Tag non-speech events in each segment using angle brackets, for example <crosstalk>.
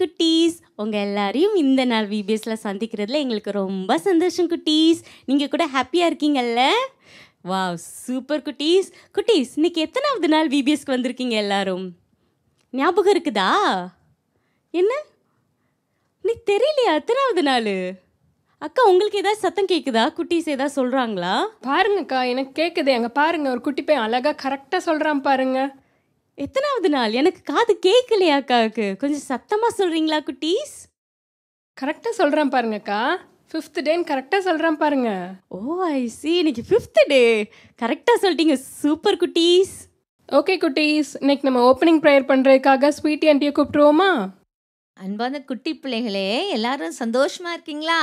குட்டீஸ் உங்கள் எல்லாரையும் இந்த நாள் விபிஎஸில் சந்திக்கிறதுல எங்களுக்கு ரொம்ப சந்தோஷம் குட்டீஸ் நீங்கள் கூட ஹாப்பியாக இருக்கீங்கல்ல வா சூப்பர் குட்டீஸ் குட்டீஸ் இன்றைக்கி எத்தனாவது நாள் விபிஎஸ்க்கு வந்திருக்கீங்க எல்லாரும் ஞாபகம் இருக்குதா என்ன நீ தெரியலையா எத்தனாவது நாள் அக்கா உங்களுக்கு ஏதாவது சத்தம் கேட்குதா குட்டீஸ் ஏதாவது சொல்கிறாங்களா பாருங்கக்கா எனக்கு கேட்குது அங்கே பாருங்க ஒரு குட்டி பையன் அழகாக கரெக்டாக சொல்கிறான் பாருங்கள் எத்தனாவது நாள் எனக்கு காது கேட்கலையா அக்காவுக்கு கொஞ்சம் சத்தமாக சொல்கிறீங்களா குட்டீஸ் கரெக்டாக சொல்கிறேன் பாருங்கக்கா ஃபிஃப்த் டேன்னு கரெக்டாக சொல்கிறேன் பாருங்க ஓ ஐ சி இன்னைக்கு ஃபிஃப்த் டே கரெக்டாக சொல்லிட்டீங்க சூப்பர் குட்டீஸ் ஓகே குட்டீஸ் இன்னைக்கு நம்ம ஓப்பனிங் ப்ரேயர் பண்ணுறதுக்காக ஸ்வீட்டி ஆண்டியை கூப்பிட்டுருவோமா அன்பான குட்டி பிள்ளைகளே எல்லாரும் சந்தோஷமாக இருக்கீங்களா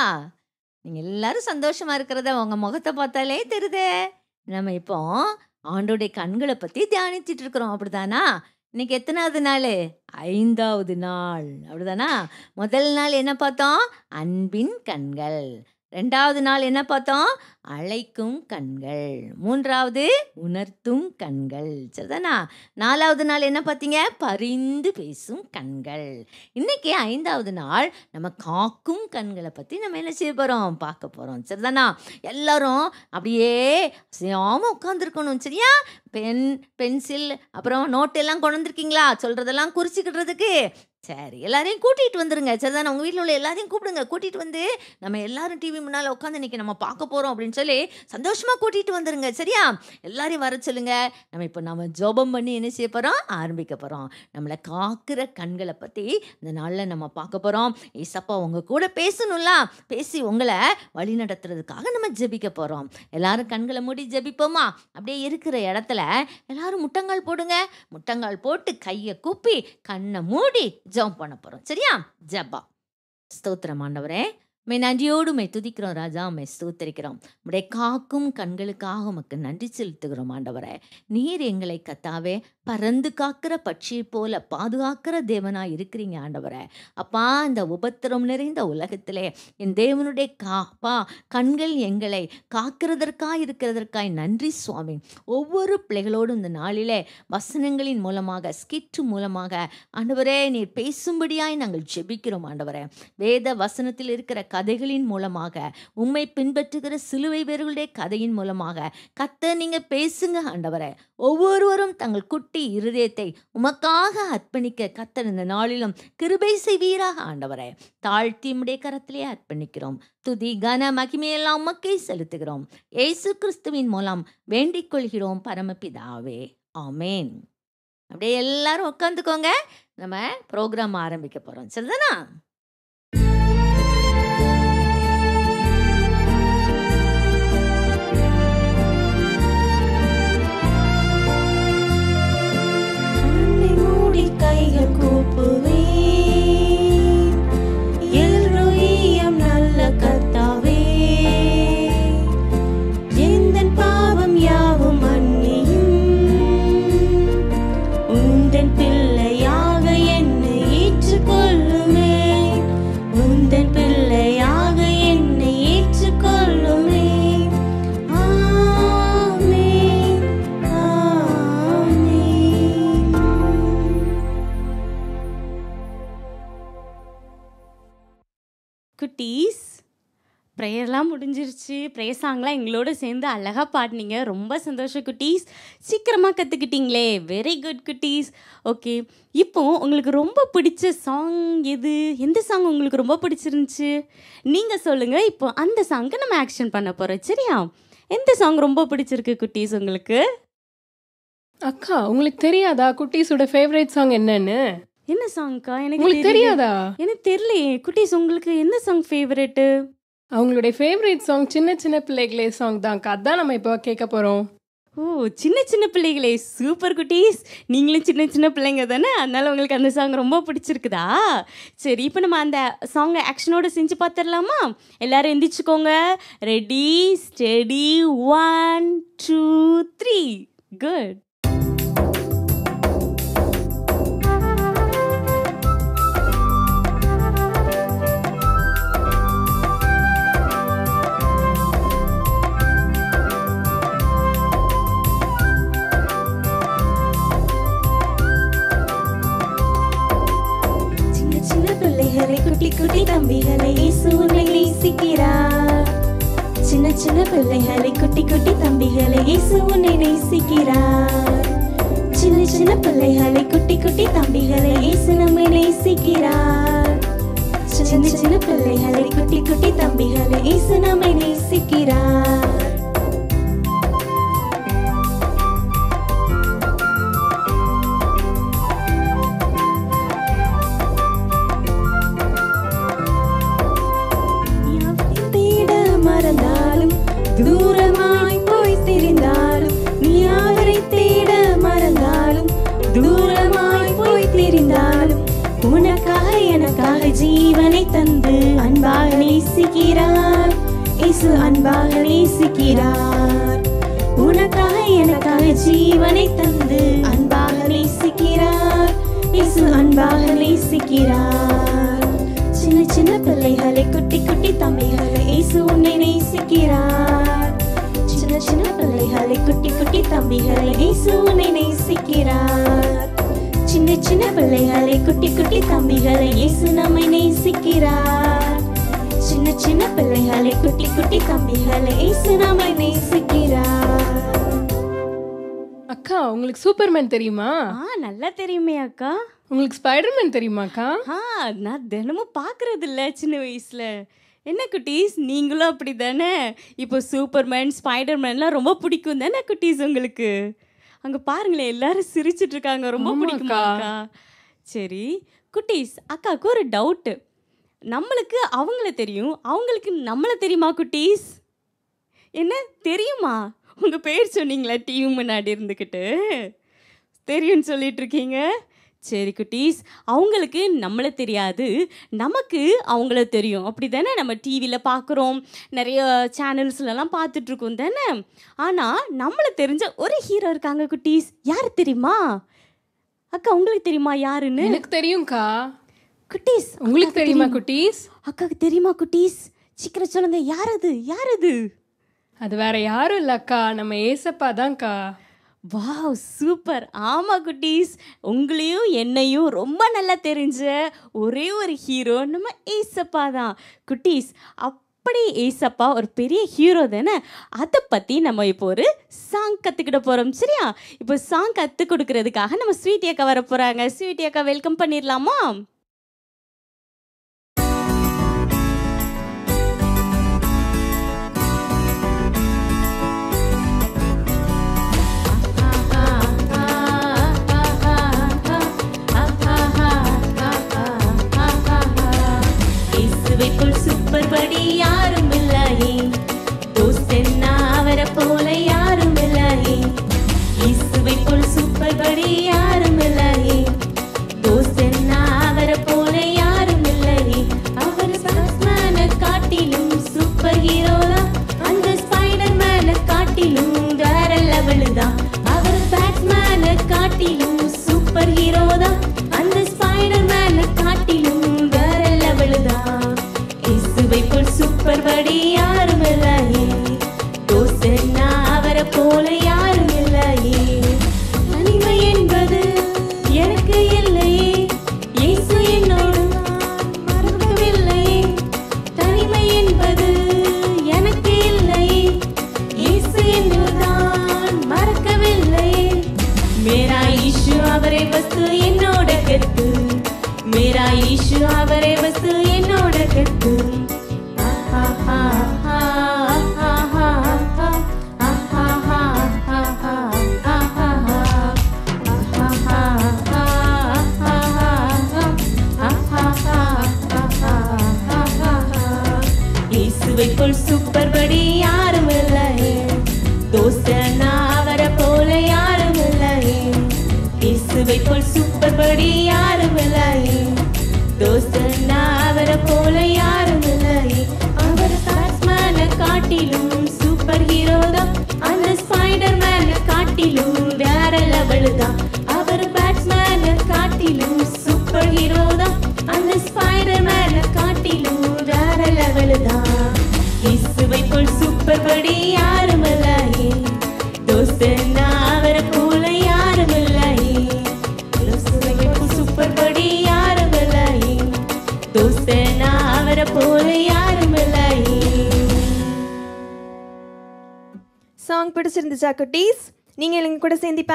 நீங்கள் எல்லாரும் சந்தோஷமாக இருக்கிறத உங்கள் முகத்தை பார்த்தாலே தெரியுது நம்ம இப்போ ஆண்டோடைய கண்களை பற்றி தியானிச்சிட்டு இருக்கிறோம் அப்படிதானா இன்னைக்கு எத்தனாவது நாள் ஐந்தாவது நாள் அப்படிதானா முதல் நாள் என்ன பார்த்தோம் அன்பின் கண்கள் ரெண்டாவது நாள் என்ன பார்த்தோம் அழைக்கும் கண்கள் மூன்றாவது உணர்த்தும் கண்கள் சரிதானா நாலாவது நாள் என்ன பார்த்தீங்க பரிந்து பேசும் கண்கள் இன்றைக்கி ஐந்தாவது நாள் நம்ம காக்கும் கண்களை பற்றி நம்ம என்ன செய்ய போகிறோம் பார்க்க போகிறோம் சரிதானா எல்லோரும் அப்படியே சேம உட்காந்துருக்கணும் சரியா பென் பென்சில் அப்புறம் நோட்டெல்லாம் கொண்டு வந்திருக்கீங்களா சொல்கிறதெல்லாம் குறிச்சிக்கிடுறதுக்கு சரி எல்லாரையும் கூட்டிகிட்டு வந்துருங்க சரி தானே உங்கள் வீட்டில் உள்ள எல்லாரையும் கூப்பிடுங்க கூட்டிகிட்டு வந்து நம்ம எல்லாரும் டிவி முன்னால் உட்காந்து இன்றைக்கி நம்ம பார்க்க போகிறோம் அப்படின்னு சொல்லி சந்தோஷமாக கூட்டிகிட்டு வந்துருங்க சரியா எல்லாரையும் வர சொல்லுங்க நம்ம இப்போ நம்ம ஜோபம் பண்ணி என்ன செய்ய போகிறோம் ஆரம்பிக்க போகிறோம் நம்மளை காக்கிற கண்களை பற்றி இந்த நாளில் நம்ம பார்க்க போகிறோம் ஏசப்பா உங்கள் கூட பேசணும்ல பேசி உங்களை வழி நடத்துறதுக்காக நம்ம ஜெபிக்க போகிறோம் எல்லாரும் கண்களை மூடி ஜபிப்போமா அப்படியே இருக்கிற இடத்துல எல்லாரும் முட்டங்கால் போடுங்க முட்டங்கால் போட்டு கையை கூப்பி கண்ணை மூடி ஜம் பண்ண போகிறோம் சரியா ஜெபா ஸ்தோத்திரம் ஆண்டவரே மே நன்றியோடு மே துதிக்கிறோம் ராஜா மே ஸ்தூத்தரிக்கிறோம் உடைய காக்கும் கண்களுக்காக உமக்கு நன்றி செலுத்துகிறோம் ஆண்டவரே நீர் எங்களை கத்தாவே பறந்து காக்கிற பட்சி போல பாதுகாக்கிற தேவனாக இருக்கிறீங்க ஆண்டவரை அப்பா இந்த உபத்திரம் நிறைந்த உலகத்திலே என் தேவனுடைய காப்பா கண்கள் எங்களை காக்கிறதற்காய் இருக்கிறதற்காய் நன்றி சுவாமி ஒவ்வொரு பிள்ளைகளோடும் இந்த நாளிலே வசனங்களின் மூலமாக ஸ்கிட்டு மூலமாக ஆண்டவரே நீர் பேசும்படியாய் நாங்கள் ஜெபிக்கிறோம் ஆண்டவரே வேத வசனத்தில் இருக்கிற கதைகளின் மூலமாக உண்மை பின்பற்றுகிற சிலுவை வேர்களுடைய கதையின் மூலமாக கத்த நீங்கள் பேசுங்க ஆண்டவரை ஒவ்வொருவரும் தங்கள் குட்டி குட்டி இருதயத்தை உமக்காக அர்ப்பணிக்க கத்தர் இந்த நாளிலும் கிருபை செய்வீராக ஆண்டவரே தாழ்த்தி உடைய கரத்திலே அர்ப்பணிக்கிறோம் துதி கன மகிமையெல்லாம் உமக்கை செலுத்துகிறோம் ஏசு கிறிஸ்துவின் மூலம் வேண்டிக் கொள்கிறோம் பரமபிதாவே ஆமேன் அப்படியே எல்லாரும் உட்காந்துக்கோங்க நம்ம ப்ரோக்ராம் ஆரம்பிக்க போகிறோம் சரிதானா குட்டீஸ் ப்ரேயர்லாம் முடிஞ்சிருச்சு ப்ரேயர் சாங்லாம் எங்களோட சேர்ந்து அழகாக பாடினீங்க ரொம்ப சந்தோஷம் குட்டீஸ் சீக்கிரமாக கற்றுக்கிட்டீங்களே வெரி குட் குட்டீஸ் ஓகே இப்போது உங்களுக்கு ரொம்ப பிடிச்ச சாங் எது எந்த சாங் உங்களுக்கு ரொம்ப பிடிச்சிருந்துச்சு நீங்கள் சொல்லுங்கள் இப்போ அந்த சாங்க்கு நம்ம ஆக்ஷன் பண்ண போகிறோம் சரியா எந்த சாங் ரொம்ப பிடிச்சிருக்கு குட்டீஸ் உங்களுக்கு அக்கா உங்களுக்கு தெரியாதா குட்டீஸோட ஃபேவரேட் சாங் என்னன்னு என்ன சாங்க்கா எனக்கு தெரியாதா எனக்கு தெரியலையே குட்டீஸ் உங்களுக்கு என்ன சாங் ஃபேவரெட்டு அவங்களுடைய ஃபேவரட் சாங் சின்ன சின்ன பிள்ளைகளே சாங் தான் அதான் நம்ம இப்போ கேட்க போகிறோம் ஓ சின்ன சின்ன பிள்ளைகளே சூப்பர் குட்டீஸ் நீங்களும் சின்ன சின்ன பிள்ளைங்க தானே அதனால உங்களுக்கு அந்த சாங் ரொம்ப பிடிச்சிருக்குதா சரி இப்போ நம்ம அந்த சாங்கை ஆக்ஷனோடு செஞ்சு பார்த்துடலாமா எல்லாரும் எந்திரிச்சுக்கோங்க ready steady one two three good குட்டி குட்டி தம்பிகளை இயேசு உன்னை நேசிக்கிறார் சின்ன சின்ன பிள்ளைகளை குட்டி குட்டி தம்பிகளை இயேசு உன்னை நேசிக்கிறார் சின்ன சின்ன பிள்ளைகளை குட்டி குட்டி தம்பிகளை இயேசு நம்மை நேசிக்கிறார் சின்ன சின்ன பிள்ளைகளை குட்டி குட்டி தம்பிகளை இயேசு நம்மை நேசிக்கிறார் உனக்காக எனக்காக ஜீவனை தந்து அன்பாக நேசிக்கிறார் இயேசு அன்பாக நேசிக்கிறார் உனக்காக எனக்காக ஜீவனை தந்து அன்பாக நேசிக்கிறார் இயேசு அன்பாக நேசிக்கிறார் சின்ன சின்ன பிள்ளைகளை குட்டி குட்டி தம்பிகளை இயேசு உன்னை நேசிக்கிறார் சின்ன சின்ன பிள்ளைகளை குட்டி குட்டி தம்பிகளை இயேசு உன்னை நேசிக்கிறார் சின்ன சின்ன பிள்ளைகளை குட்டி குட்டி தம்பிகளை இயேசு நம்மை நேசிக்கிறார் சின்ன சின்ன பிள்ளைகளை குட்டி குட்டி தம்பிகளை இயேசு நம்மை நேசிக்கிறார் அக்கா உங்களுக்கு சூப்பர்மேன் தெரியுமா ஆ நல்லா தெரியுமே அக்கா உங்களுக்கு ஸ்பைடர்மேன் தெரியுமாக்கா ஆ நான் தினமும் பார்க்கறது இல்லை சின்ன வயசில் என்ன குட்டீஸ் நீங்களும் அப்படி தானே இப்போ சூப்பர்மேன் ஸ்பைடர்மேன்லாம் ரொம்ப பிடிக்கும் தானே குட்டீஸ் உங்களுக்கு அங்கே பாருங்களேன் எல்லாரும் சிரிச்சிட்டு இருக்காங்க ரொம்ப பிடிக்குமா சரி குட்டீஸ் அக்காவுக்கு ஒரு டவுட்டு நம்மளுக்கு அவங்கள தெரியும் அவங்களுக்கு நம்மளை தெரியுமா குட்டீஸ் என்ன தெரியுமா உங்கள் பேர் சொன்னீங்களா டிவி முன்னாடி இருந்துக்கிட்டு தெரியும்னு சொல்லிட்டு இருக்கீங்க சரி குட்டீஸ் அவங்களுக்கு நம்மளை தெரியாது நமக்கு அவங்கள தெரியும் அப்படி தானே நம்ம டிவியில் பார்க்குறோம் நிறைய சேனல்ஸ்லலாம் பார்த்துட்ருக்கோம் தானே ஆனால் நம்மளை தெரிஞ்ச ஒரு ஹீரோ இருக்காங்க குட்டீஸ் யார் தெரியுமா அக்கா உங்களுக்கு தெரியுமா யாருன்னு எனக்கு தெரியும்க்கா குட்டீஸ் உங்களுக்கு தெரியுமா குட்டீஸ் அக்காவுக்கு தெரியுமா குட்டீஸ் சீக்கிரம் சொல்லுங்க யார் அது யார் அது அது வேற யாரும் இல்லை அக்கா நம்ம ஏசப்பா தான்க்கா வாவ் சூப்பர் ஆமாம் குட்டீஸ் உங்களையும் என்னையும் ரொம்ப நல்லா தெரிஞ்ச ஒரே ஒரு ஹீரோ நம்ம ஏசப்பா தான் குட்டீஸ் அப்படி ஏசப்பா ஒரு பெரிய ஹீரோ தானே அதை பற்றி நம்ம இப்போ ஒரு சாங் கற்றுக்கிட போகிறோம் சரியா இப்போ சாங் கற்றுக் கொடுக்கறதுக்காக நம்ம ஸ்வீட்டி அக்கா வர போகிறாங்க ஸ்வீட்டி அக்கா வெல்கம் பண்ணிடலாமா அவர் படி யாரும் இல்லாயே தோஸ்தென்னா அவரை போல யாரும் இல்லாயே இசுவை போல் சூப்பர் படி யாரும் இல்லாயே தோஸ்தென்னா அவரை போல யாரும் இல்லையே அவர் சாஸ்மேனை காட்டிலும் சூப்பர் ஹீரோரா அந்த ஸ்பைடர் மேனை காட்டிலும் வேற லெவலு தான் அவர் பேட்மேனை காட்டிலும் சூப்பர் ஹீரோ தான் அந்த ஸ்பைடர் மேனை காட்டிலும் யாரும் இல்லை தோசன்னா அவரை போல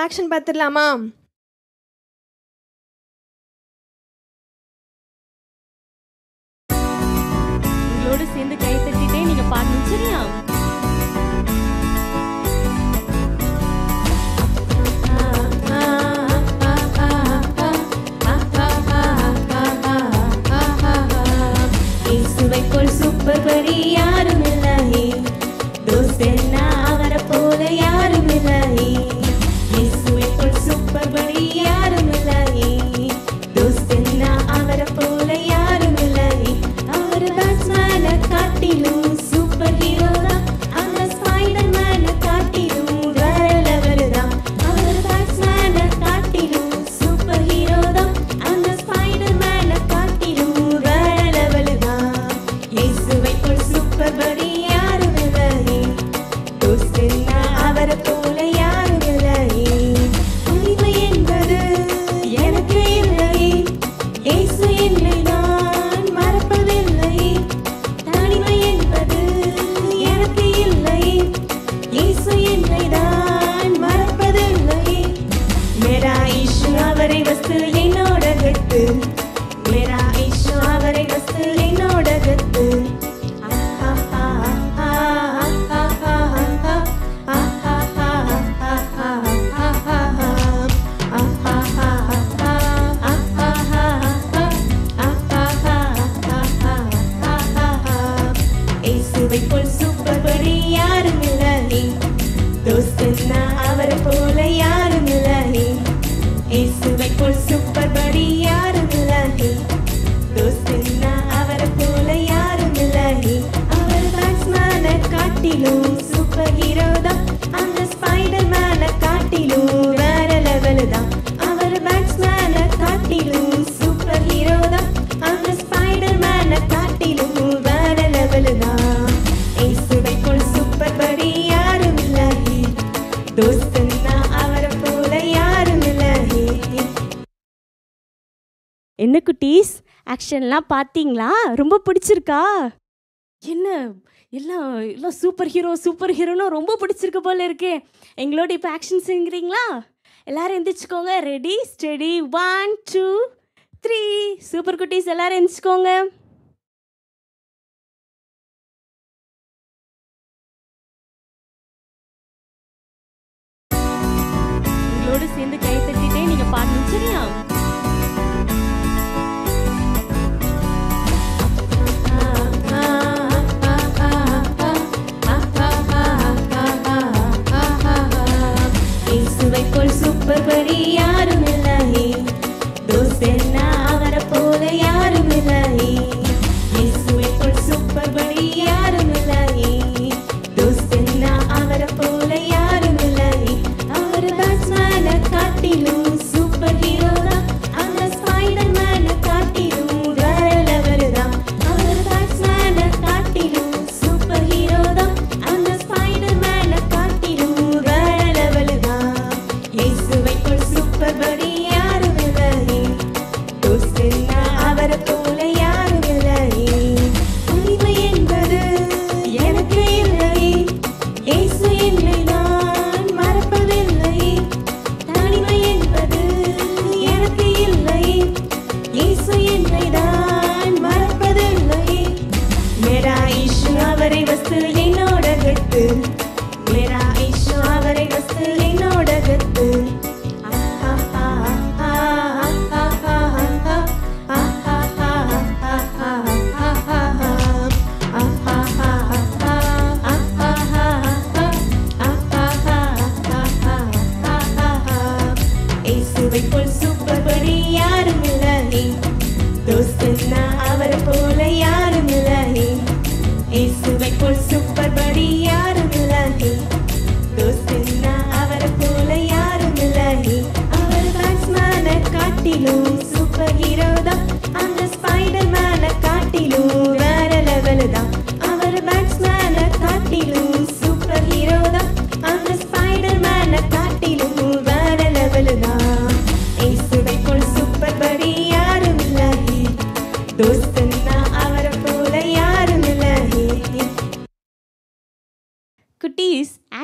ஆக்ஷன் பார்த்துடலாமா ஆக்ஷன்லாம் பார்த்தீங்களா ரொம்ப பிடிச்சிருக்கா என்ன எல்லாம் எல்லாம் சூப்பர் ஹீரோ சூப்பர் ஹீரோனா ரொம்ப பிடிச்சிருக்கு போல இருக்கே எங்களோட இப்போ ஆக்ஷன் செய்கிறீங்களா எல்லோரும் எந்திரிச்சுக்கோங்க ready steady one two three super குட்டீஸ் எல்லோரும் எந்திரிச்சுக்கோங்க சேர்ந்து கை தட்டிட்டே நீங்கள் பாடணும் சரியா மதிப்பபடி யாரும் இல்லை தோசைன்னா அவரை போல யாரும் இல்லை இயேசுவைக்குள் சூப்பர்படி யாரும் இல்லை தோசைன்னா அவரை போல யாரும் இல்லை அவர் பேட்ஸ்மேனை காட்டிலும்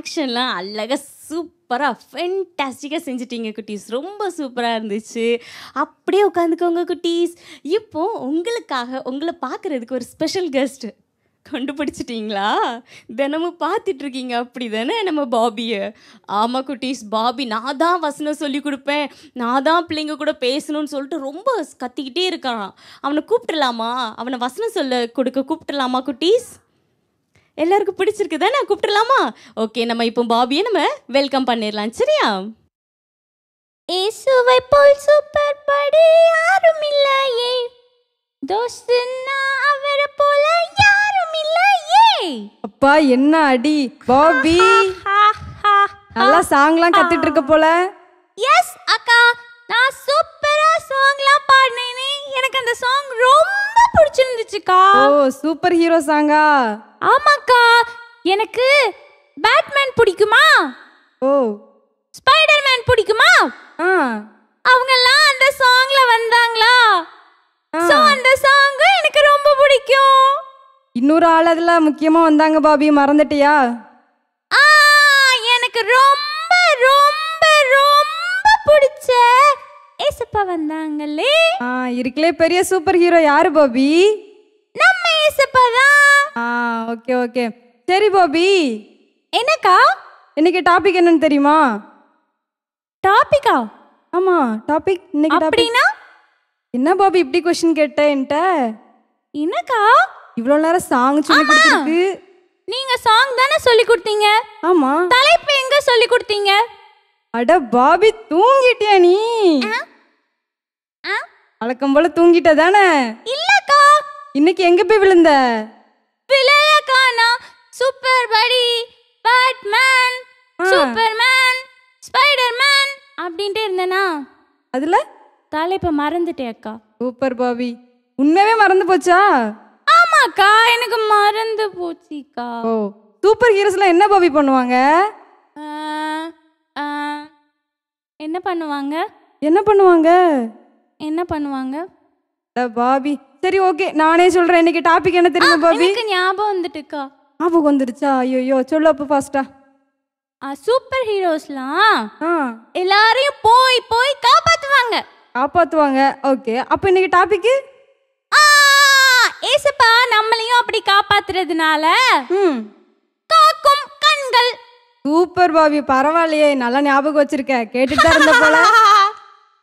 ஆக்ஷன்லாம் அழகாக சூப்பராக ஃபென்டாஸ்டிக்காக செஞ்சிட்டீங்க குட்டீஸ் ரொம்ப சூப்பராக இருந்துச்சு அப்படியே உட்காந்துக்கோங்க குட்டீஸ் இப்போது உங்களுக்காக உங்களை பார்க்குறதுக்கு ஒரு ஸ்பெஷல் கெஸ்ட்டு கண்டுபிடிச்சிட்டிங்களா தினமும் பார்த்துட்ருக்கீங்க அப்படி தானே நம்ம பாபியை ஆமாம் குட்டீஸ் பாபி நான் தான் வசனம் சொல்லி கொடுப்பேன் நான் தான் பிள்ளைங்க கூட பேசணும்னு சொல்லிட்டு ரொம்ப கத்திக்கிட்டே இருக்கான் அவனை கூப்பிட்டுலாமா அவனை வசனம் சொல்ல கொடுக்க கூப்பிட்டுலாமா குட்டீஸ் எல்லாருக்கும் பிடிச்சிருக்கு தானே கூப்பிட்டுலாமா ஓகே நம்ம இப்போ பாபியை நம்ம வெல்கம் பண்ணிடலாம் சரியா இயேசுவை போல் சூப்பர் படி யாரும் இல்லையே தோஸ்துன்னா அவரை போல யாரும் இல்லையே அப்பா என்ன அடி பாபி <laughs> நல்லா சாங்லாம் கத்திட்டு இருக்க போல எஸ் அக்கா நான் சூப்பரா சாங்லாம் பாடினேன் எனக்கு அந்த சாங் ரொம்ப பிடிச்சிருந்துச்சுக்கா ஓ சூப்பர் ஹீரோ சாங்கா ஆமாக்கா எனக்கு பேட்மேன் பிடிக்குமா ஓ ஸ்பைடர்மேன் பிடிக்குமா அவங்க எல்லாம் அந்த சாங்ல வந்தாங்களா சோ அந்த சாங் எனக்கு ரொம்ப பிடிக்கும் இன்னொரு ஆள் அதுல முக்கியமா வந்தாங்க பாபி மறந்துட்டியா எனக்கு ரொம்ப ரொம்ப ரொம்ப பிடிச்ச ஏசப்பா வந்தாங்களே இருக்கலே பெரிய சூப்பர் ஹீரோ யாரு பாபி நம்ம ஏசப்பா தான் ஆ ஓகே ஓகே சரி பாபி என்னக்கா இன்னைக்கு டாபிக் என்னன்னு தெரியுமா டாபிக்கா ஆமா டாபிக் இன்னைக்கு அப்படினா என்ன பாபி இப்படி क्वेश्चन கேட்ட என்னக்கா இவ்வளோ நேரம் சாங் சொல்லி கொடுத்துருக்கு நீங்க சாங் தானே சொல்லி கொடுத்தீங்க ஆமா தலைப்பு எங்க சொல்லி கொடுத்தீங்க அட பாபி தூங்கிட்டியா நீ வழக்கம் போல தூங்கிட்ட தானே இல்லக்கா இன்னைக்கு எங்க போய் விழுந்த விழலக்கா நான் சூப்பர் படி பேட்மேன் சூப்பர்மேன் ஸ்பைடர்மேன் அப்படின்ட்டு இருந்தேனா அதுல தலைப்பை மறந்துட்டேன் அக்கா சூப்பர் பாபி உண்மையே மறந்து போச்சா ஆமாக்கா எனக்கு மறந்து போச்சுக்கா ஓ சூப்பர் ஹீரோஸ்லாம் என்ன பாபி பண்ணுவாங்க என்ன பண்ணுவாங்க என்ன பண்ணுவாங்க என்ன பண்ணுவாங்க பாபி சரி ஓகே நானே சொல்றேன் இன்னைக்கு டாபிக் என்ன தெரியுமா பாபி எனக்கு ஞாபகம் வந்துட்டுக்கா ஞாபகம் வந்துருச்சா ஐயோ சொல்லு அப்ப ஃபாஸ்டா சூப்பர் ஹீரோஸ்லாம் எல்லாரையும் போய் போய் காப்பாத்துவாங்க காப்பாத்துவாங்க ஓகே அப்ப இன்னைக்கு டாபிக் ஏசப்பா நம்மளையும் அப்படி காப்பாத்துறதுனால காக்கும் கண்கள் சூப்பர் பாபி பரவாயில்லையே நல்லா ஞாபகம் வச்சிருக்க கேட்டுட்டு தான் இருந்த போல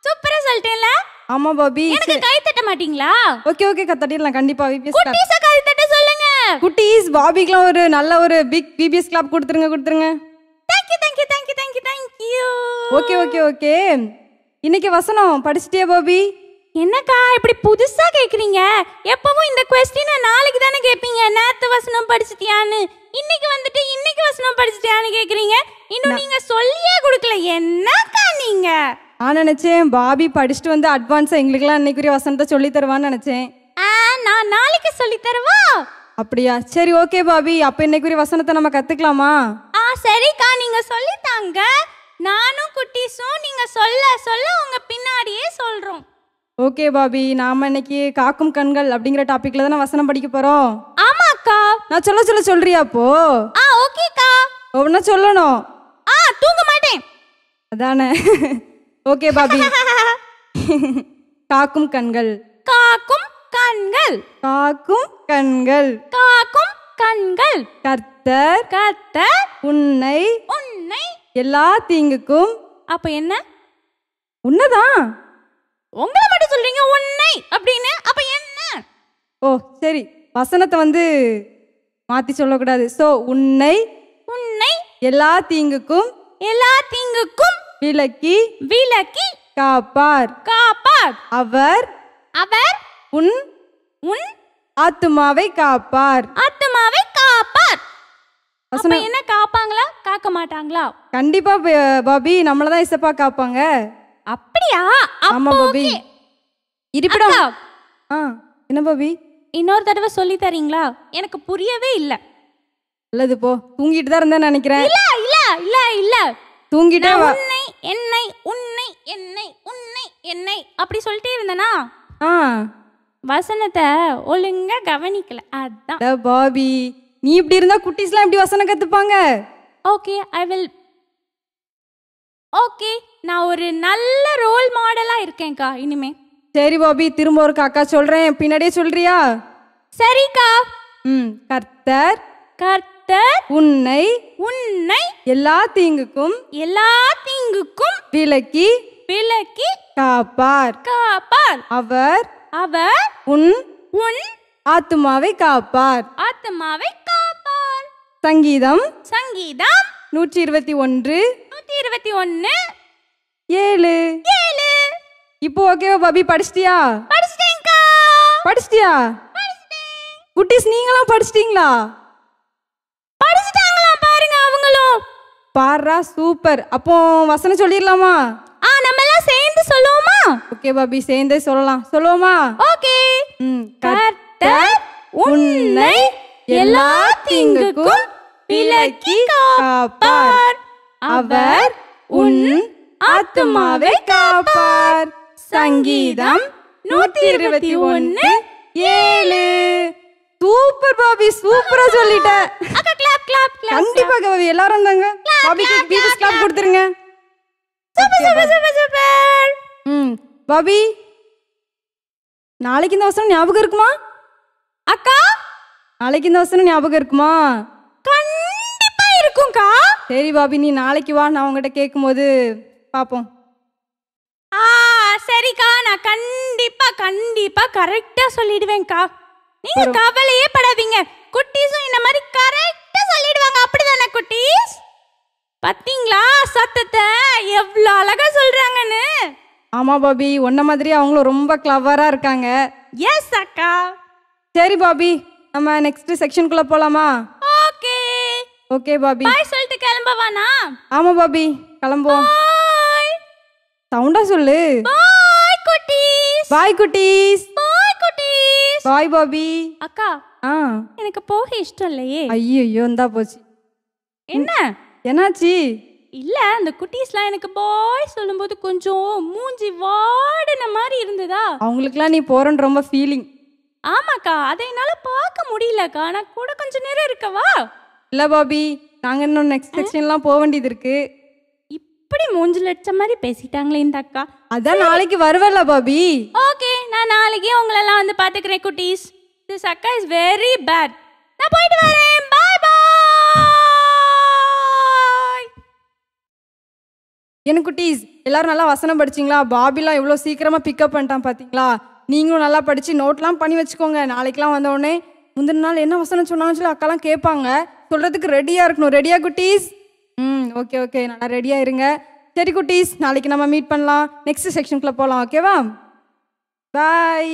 சூப்பரா <laughs> சொல்லிட்டேன்ல ஆமா பாபி எனக்கு கை தட்ட மாட்டீங்களா ஓகே ஓகே தட்டிடலாம் கண்டிப்பா விபிஎஸ் குட்டிஸ் கை தட்ட சொல்லுங்க குட்டிஸ் பாபிக்குலாம் ஒரு நல்ல ஒரு பிக் விபிஎஸ் கிளப் கொடுத்துருங்க கொடுத்துருங்க thank you thank you thank you thank you thank you okay okay okay இன்னைக்கு வசனம் படிச்சிட்டியா பாபி என்னக்கா இப்படி புதுசா கேக்குறீங்க எப்பவும் இந்த क्वेश्चन நாளைக்கு தானே கேட்பீங்க நேத்து வசனம் படிச்சிட்டியான்னு இன்னைக்கு வந்துட்டு இன்னைக்கு வசனம் படிச்சிட்டியான்னு கேக்குறீங்க இன்னும் நீங்க சொல்லியே கொடுக்கல என்னக்கா நீங்க நான் நினச்சேன் பாபி படிச்சுட்டு வந்து அட்வான்ஸாக எங்களுக்கெல்லாம் அன்னைக்குரிய வசனத்தை சொல்லி தருவான்னு நினச்சேன் நான் நாளைக்கு சொல்லி தருவா அப்படியா சரி ஓகே பாபி அப்போ இன்னைக்குரிய வசனத்தை நம்ம கற்றுக்கலாமா ஆ சரிக்கா நீங்கள் தாங்க நானும் குட்டீஸும் நீங்கள் சொல்ல சொல்ல உங்கள் பின்னாடியே சொல்கிறோம் ஓகே பாபி நாம இன்னைக்கு காக்கும் கண்கள் அப்படிங்கிற டாபிக்ல தான வசனம் படிக்க போறோம் ஆமாக்கா நான் சொல்ல சொல்ல சொல்றியா அப்போ ஆ ஓகே அக்கா ஒவ்வொன்னா சொல்லணும் ஆ தூங்க மாட்டேன் அதானே <laughs> ஓகே பாபி காக்கும் கண்கள் காக்கும் கண்கள் காக்கும் கண்கள் காக்கும் கண்கள் கர்த்தர் கர்த்தர் உன்னை உன்னை எல்லா தீங்குக்கும் அப்ப என்ன உன்னதான் உங்களை மட்டும் சொல்றீங்க உன்னை அப்படின்னு அப்ப என்ன ஓ சரி வசனத்தை வந்து மாத்தி சொல்லக்கூடாது சோ உன்னை உன்னை எல்லா தீங்குக்கும் எல்லா தீங்குக்கும் விலக்கி விலக்கி காப்பார் காப்பார் அவர் அவர் உன் உன் ஆத்துமாவை காப்பார் ஆத்துமாவை காப்பார் அப்ப என்ன காப்பாங்களா காக்க மாட்டாங்களா கண்டிப்பா பாபி நம்மள தான் இசப்பா காப்பாங்க அப்படியா ஆமா பாபி இருப்பிடம் ஆ என்ன பாபி இன்னொரு தடவை சொல்லி தரீங்களா எனக்கு புரியவே இல்ல நல்லது போ தூங்கிட்டு தான் இருந்தேன் நினைக்கிறேன் இல்ல இல்ல இல்ல இல்ல தூங்கிட்டே என்னை உன்னை என்னை உன்னை என்னை அப்படி சொல்லிட்டே இருந்தனா ஆ வசனத்தை ஒழுங்கா கவனிக்கல அதான் பாபி நீ இப்படி இருந்தா குட்டீஸ்லாம் இப்படி வசனம் கத்துப்பாங்க ஓகே ஐ வில் ஓகே நான் ஒரு நல்ல ரோல் மாடலா இருக்கேன்க்கா இனிமே சரி பாபி திரும்ப ஒரு அக்கா சொல்றேன் பின்னாடியே சொல்றியா சரிக்கா ம் கர்த்தர் கர்த்தர் கர்த்தர் உன்னை உன்னை எல்லா தீங்குக்கும் எல்லா தீங்குக்கும் விலக்கி விலக்கி காப்பார் காப்பார் அவர் அவர் உன் உன் ஆத்துமாவை காப்பார் ஆத்துமாவை காப்பார் சங்கீதம் சங்கீதம் நூற்றி இருபத்தி ஒன்று நூற்றி இருபத்தி ஒன்று ஏழு ஏழு இப்போ ஓகேவா பபி படிச்சிட்டியா படிச்சிட்டேங்க படிச்சிட்டியா குட்டீஸ் நீங்களும் படிச்சிட்டீங்களா பாரா சூப்பர் அப்போ வசனம் சொல்லிடலாமா ஆ நம்ம எல்லாம் சேர்ந்து சொல்லுவோமா ஓகே பாபி சேர்ந்தே சொல்லலாம் சொல்லுவோமா ஓகே கர்த்தர் உன்னை எல்லா திங்குக்கும் விலக்கி காப்பார் அவர் உன் ஆத்துமாவை காப்பார் சங்கீதம் நூத்தி இருபத்தி ஒன்னு ஏழு சூப்பர் பாபி சூப்பரா சொல்லிட்ட கண்டிப்பாக பாபி எல்லாரும் தாங்க பாபிக்கு பீஸ் கிளாப் கொடுத்துருங்க ம் பாபி நாளைக்கு இந்த வசனம் ஞாபகம் இருக்குமா அக்கா நாளைக்கு இந்த வசனம் ஞாபகம் இருக்குமா கண்டிப்பா இருக்கும்க்கா சரி பாபி நீ நாளைக்கு வா நான் உங்ககிட்ட கேட்கும்போது பார்ப்போம் ஆ சரிக்கா நான் கண்டிப்பா கண்டிப்பா கரெக்டா சொல்லிடுவேன்க்கா நீங்க கவலையே படாதீங்க குட்டீஸும் இந்த மாதிரி கரெக்டா சொல்லிடுவாங்க அப்படிதானே குட்டீஸ் பாத்தீங்களா சத்தத்தை எவ்வளோ அழகாக சொல்கிறாங்கன்னு ஆமா பாபி உன்ன மாதிரி அவங்களும் ரொம்ப கிளவரா இருக்காங்க எஸ் அக்கா சரி பாபி நம்ம நெக்ஸ்ட் செக்ஷனுக்குள்ள போகலாமா ஓகே ஓகே பாபி பாய் சொல்லிட்டு கிளம்பவானா ஆமா பாபி கிளம்புவோம் சவுண்டா சொல்லு பாய் குட்டீஸ் பாய் குட்டீஸ் பாய் குட்டீஸ் பாய் பாபி அக்கா ஆ எனக்கு போக இஷ்டம் இல்லையே ஐயோ இந்தா போச்சு என்ன என்னாச்சு இல்லை அந்த குட்டீஸ்லாம் எனக்கு பாய் சொல்லும்போது கொஞ்சம் மூஞ்சி வாடின மாதிரி இருந்ததா அவங்களுக்குலாம் நீ போறன்னு ரொம்ப ஃபீலிங் ஆமாக்கா அதை என்னால் பார்க்க முடியலக்கா ஆனா கூட கொஞ்ச நேரம் இருக்கவா இல்லை பாபி நாங்கள் இன்னும் நெக்ஸ்ட் செக்ஷன்லாம் போக வேண்டியது இருக்கு இப்படி மூஞ்சு லட்சம் மாதிரி பேசிட்டாங்களே இந்த அக்கா அதான் நாளைக்கு வருவல்ல பாபி ஓகே நான் நாளைக்கே உங்களெல்லாம் வந்து பாத்துக்கிறேன் குட்டீஸ் திஸ் அக்கா இஸ் வெரி பேட் நான் போயிட்டு வரேன் எனக்கு குட்டீஸ் எல்லாரும் நல்லா வசனம் படிச்சிங்களா பாபிலாம் எவ்வளோ சீக்கிரமாக பிக்கப் பண்ணிட்டான் பார்த்தீங்களா நீங்களும் நல்லா படித்து நோட்லாம் பண்ணி வச்சுக்கோங்க நாளைக்கெலாம் வந்தோடனே முந்தின நாள் என்ன வசனம் சொன்னாங்கன்னு சொல்லி அக்காலாம் கேட்பாங்க சொல்கிறதுக்கு ரெடியாக இருக்கணும் ரெடியாக குட்டீஸ் ம் ஓகே ஓகே நல்லா ரெடியாக இருங்க சரி குட்டீஸ் நாளைக்கு நம்ம மீட் பண்ணலாம் நெக்ஸ்ட் செக்ஷனுக்குள்ளே போகலாம் ஓகேவா பாய்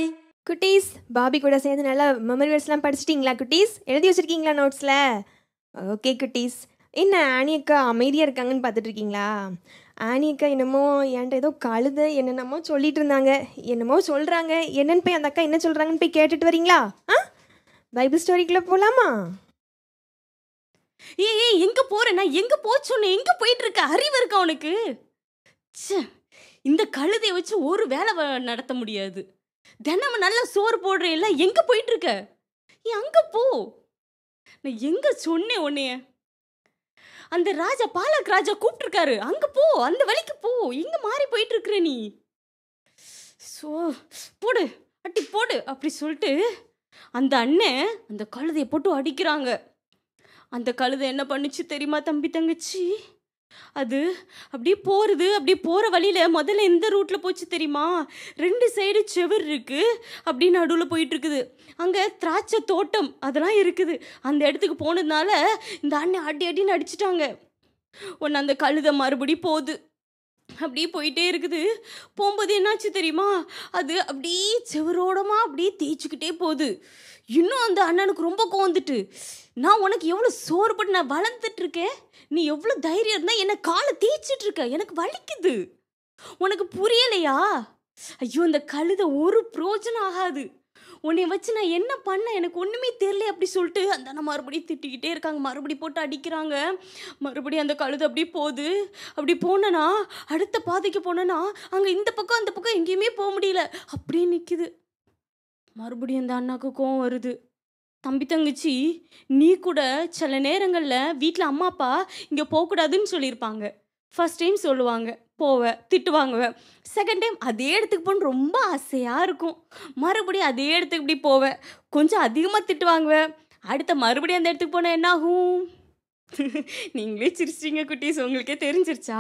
குட்டீஸ் பாபி கூட சேர்ந்து நல்லா மெமரி வேர்ட்ஸ்லாம் படிச்சிட்டிங்களா குட்டீஸ் எழுதி வச்சுருக்கீங்களா நோட்ஸில் ஓகே குட்டீஸ் என்ன ஆனி அக்கா அமைதியாக இருக்காங்கன்னு பார்த்துட்ருக்கீங்களா ஆனிக்கா என்னமோ என்கிட்ட ஏதோ கழுத என்னென்னமோ சொல்லிட்டு இருந்தாங்க என்னமோ சொல்கிறாங்க என்னென்னு போய் அந்த அக்கா என்ன சொல்கிறாங்கன்னு போய் கேட்டுட்டு வரீங்களா ஆ பைபிள் ஸ்டோரிக்குள்ளே போகலாமா ஏ ஏ எங்கே போகிறேன் எங்கே போச்சு சொன்னேன் எங்கே போயிட்டு இருக்க அறிவு இருக்கா உனக்கு இந்த கழுதையை வச்சு ஒரு வேலை நடத்த முடியாது தினமும் நல்லா சோறு போடுறேன் எல்லாம் எங்கே போயிட்டு இருக்க ஏ அங்கே போ நான் எங்கே சொன்னேன் உன்னைய அந்த ராஜா பாலக் ராஜா கூப்பிட்டுருக்காரு அங்கே போ அந்த வழிக்கு போ இங்கே மாறி போயிட்டு இருக்கிற நீ ஸோ போடு அட்டி போடு அப்படி சொல்லிட்டு அந்த அண்ணன் அந்த கழுதையை போட்டு அடிக்கிறாங்க அந்த கழுதை என்ன பண்ணுச்சு தெரியுமா தம்பி தங்கச்சி அது அப்படியே போகிறது அப்படியே போகிற வழியில் முதல்ல எந்த ரூட்டில் போச்சு தெரியுமா ரெண்டு சைடு செவர் இருக்குது அப்படி நடுவில் போயிட்டுருக்குது அங்கே திராட்சை தோட்டம் அதெல்லாம் இருக்குது அந்த இடத்துக்கு போனதுனால இந்த அண்ணன் அடி அடின்னு நடிச்சிட்டாங்க ஒன்று அந்த கழுதை மறுபடி போகுது அப்படியே போயிட்டே இருக்குது போகும்போது என்னாச்சு தெரியுமா அது அப்படியே செவரோடமாக அப்படியே தேய்ச்சிக்கிட்டே போகுது இன்னும் அந்த அண்ணனுக்கு ரொம்ப கோந்துட்டு நான் உனக்கு எவ்வளோ சோறுபட்டு நான் வளர்ந்துட்டுருக்கேன் நீ எவ்வளோ தைரியம் இருந்தால் என்னை காலை தீச்சிட்டு இருக்க எனக்கு வலிக்குது உனக்கு புரியலையா ஐயோ இந்த கழுத ஒரு பிரோஜனம் ஆகாது உன்னை வச்சு நான் என்ன பண்ண எனக்கு ஒன்றுமே தெரியல அப்படி சொல்லிட்டு அந்த அண்ணா மறுபடியும் திட்டிக்கிட்டே இருக்காங்க மறுபடி போட்டு அடிக்கிறாங்க மறுபடியும் அந்த கழுது அப்படி போகுது அப்படி போனேன்னா அடுத்த பாதைக்கு போனேன்னா அங்கே இந்த பக்கம் அந்த பக்கம் எங்கேயுமே போக முடியல அப்படியே நிற்கிது மறுபடியும் அந்த அண்ணாக்கு கோவம் வருது தம்பி தங்கச்சி நீ கூட சில நேரங்களில் வீட்டில் அம்மா அப்பா இங்கே போகக்கூடாதுன்னு சொல்லியிருப்பாங்க ஃபஸ்ட் டைம் சொல்லுவாங்க போவேன் திட்டு வாங்குவேன் செகண்ட் டைம் அதே இடத்துக்கு போகணுன்னு ரொம்ப ஆசையாக இருக்கும் மறுபடியும் அதே இடத்துக்கு இப்படி போவேன் கொஞ்சம் அதிகமாக திட்டு வாங்குவேன் அடுத்த மறுபடியும் அந்த இடத்துக்கு போனால் என்னாகும் நீங்களே சிரிச்சிங்க குட்டீஸ் உங்களுக்கே தெரிஞ்சிருச்சா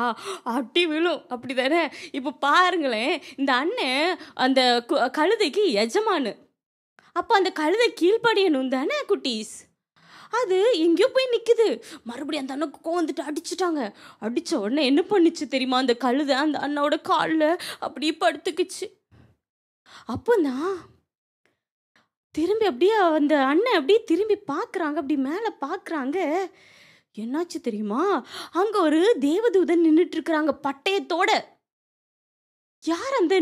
அப்படி விழும் அப்படி தானே இப்போ பாருங்களேன் இந்த அண்ணன் அந்த கழுதைக்கு எஜமானு அப்போ அந்த கழுதை கீழ்ப்படியணும் தானே குட்டீஸ் அது எங்கேயோ போய் நிற்குது மறுபடியும் அந்த அண்ணனுக்கு கோவம் வந்துட்டு அடிச்சிட்டாங்க அடித்த உடனே என்ன பண்ணிச்சு தெரியுமா அந்த கழுதை அந்த அண்ணாவோட காலில் அப்படியே படுத்துக்குச்சு தான் திரும்பி அப்படியே அந்த அண்ணன் அப்படியே திரும்பி பார்க்குறாங்க அப்படி மேலே பார்க்குறாங்க என்னாச்சு தெரியுமா அங்கே ஒரு தேவதூதன் நின்றுட்டுருக்குறாங்க பட்டயத்தோட யார் அந்த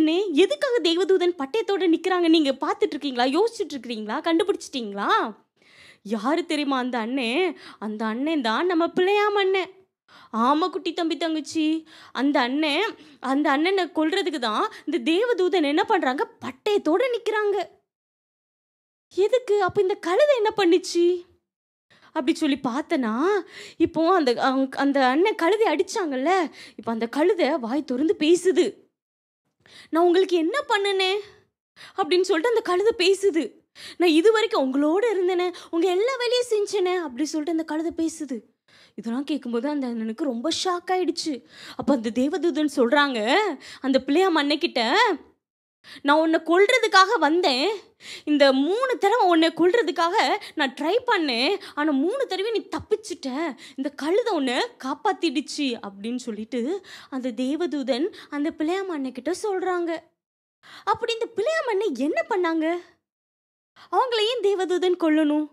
எதுக்காக தேவதூதன் பட்டயத்தோடு நிற்கிறாங்க நீங்கள் பார்த்துட்டு இருக்கீங்களா யோசிச்சுட்டு இருக்கிறீங்களா கண்டுபிடிச்சிட்டிங்களா யார் தெரியுமா அந்த அண்ணே அந்த அண்ணன் தான் நம்ம பிள்ளையாம அண்ணன் ஆமா குட்டி தம்பி தங்கச்சி அந்த அண்ணன் அந்த அண்ணனை கொல்றதுக்கு தான் இந்த தேவதூதன் என்ன பண்ணுறாங்க பட்டயத்தோடு நிற்கிறாங்க எதுக்கு அப்போ இந்த கழுதை என்ன பண்ணிச்சு அப்படி சொல்லி பார்த்தனா இப்போ அந்த அந்த அண்ணன் கழுதை அடித்தாங்கல்ல இப்போ அந்த கழுதை வாய் திறந்து பேசுது நான் உங்களுக்கு என்ன பண்ணினேன் அப்படின்னு சொல்லிட்டு அந்த கழுதை பேசுது நான் இது வரைக்கும் உங்களோட இருந்தேனே உங்கள் எல்லா வேலையும் செஞ்சேனே அப்படி சொல்லிட்டு அந்த கழுதை பேசுது இதெல்லாம் கேட்கும்போது அந்த அண்ணனுக்கு ரொம்ப ஷாக் ஆயிடுச்சு அப்போ அந்த தேவதூதன் சொல்கிறாங்க அந்த பிள்ளையா கிட்ட நான் உன்னை கொள்றதுக்காக வந்தேன் இந்த மூணு தடவை உன்னை கொள்றதுக்காக நான் ட்ரை பண்ணேன் ஆனால் மூணு தடவை நீ தப்பிச்சிட்ட இந்த கழுதை உன்னை காப்பாத்திடுச்சு அப்படின்னு சொல்லிட்டு அந்த தேவதூதன் அந்த பிள்ளையாமண்ணிக்கிட்ட சொல்கிறாங்க அப்படி இந்த பிள்ளையாமண்ணை என்ன பண்ணாங்க அவங்கள ஏன் தேவதூதன் கொல்லணும்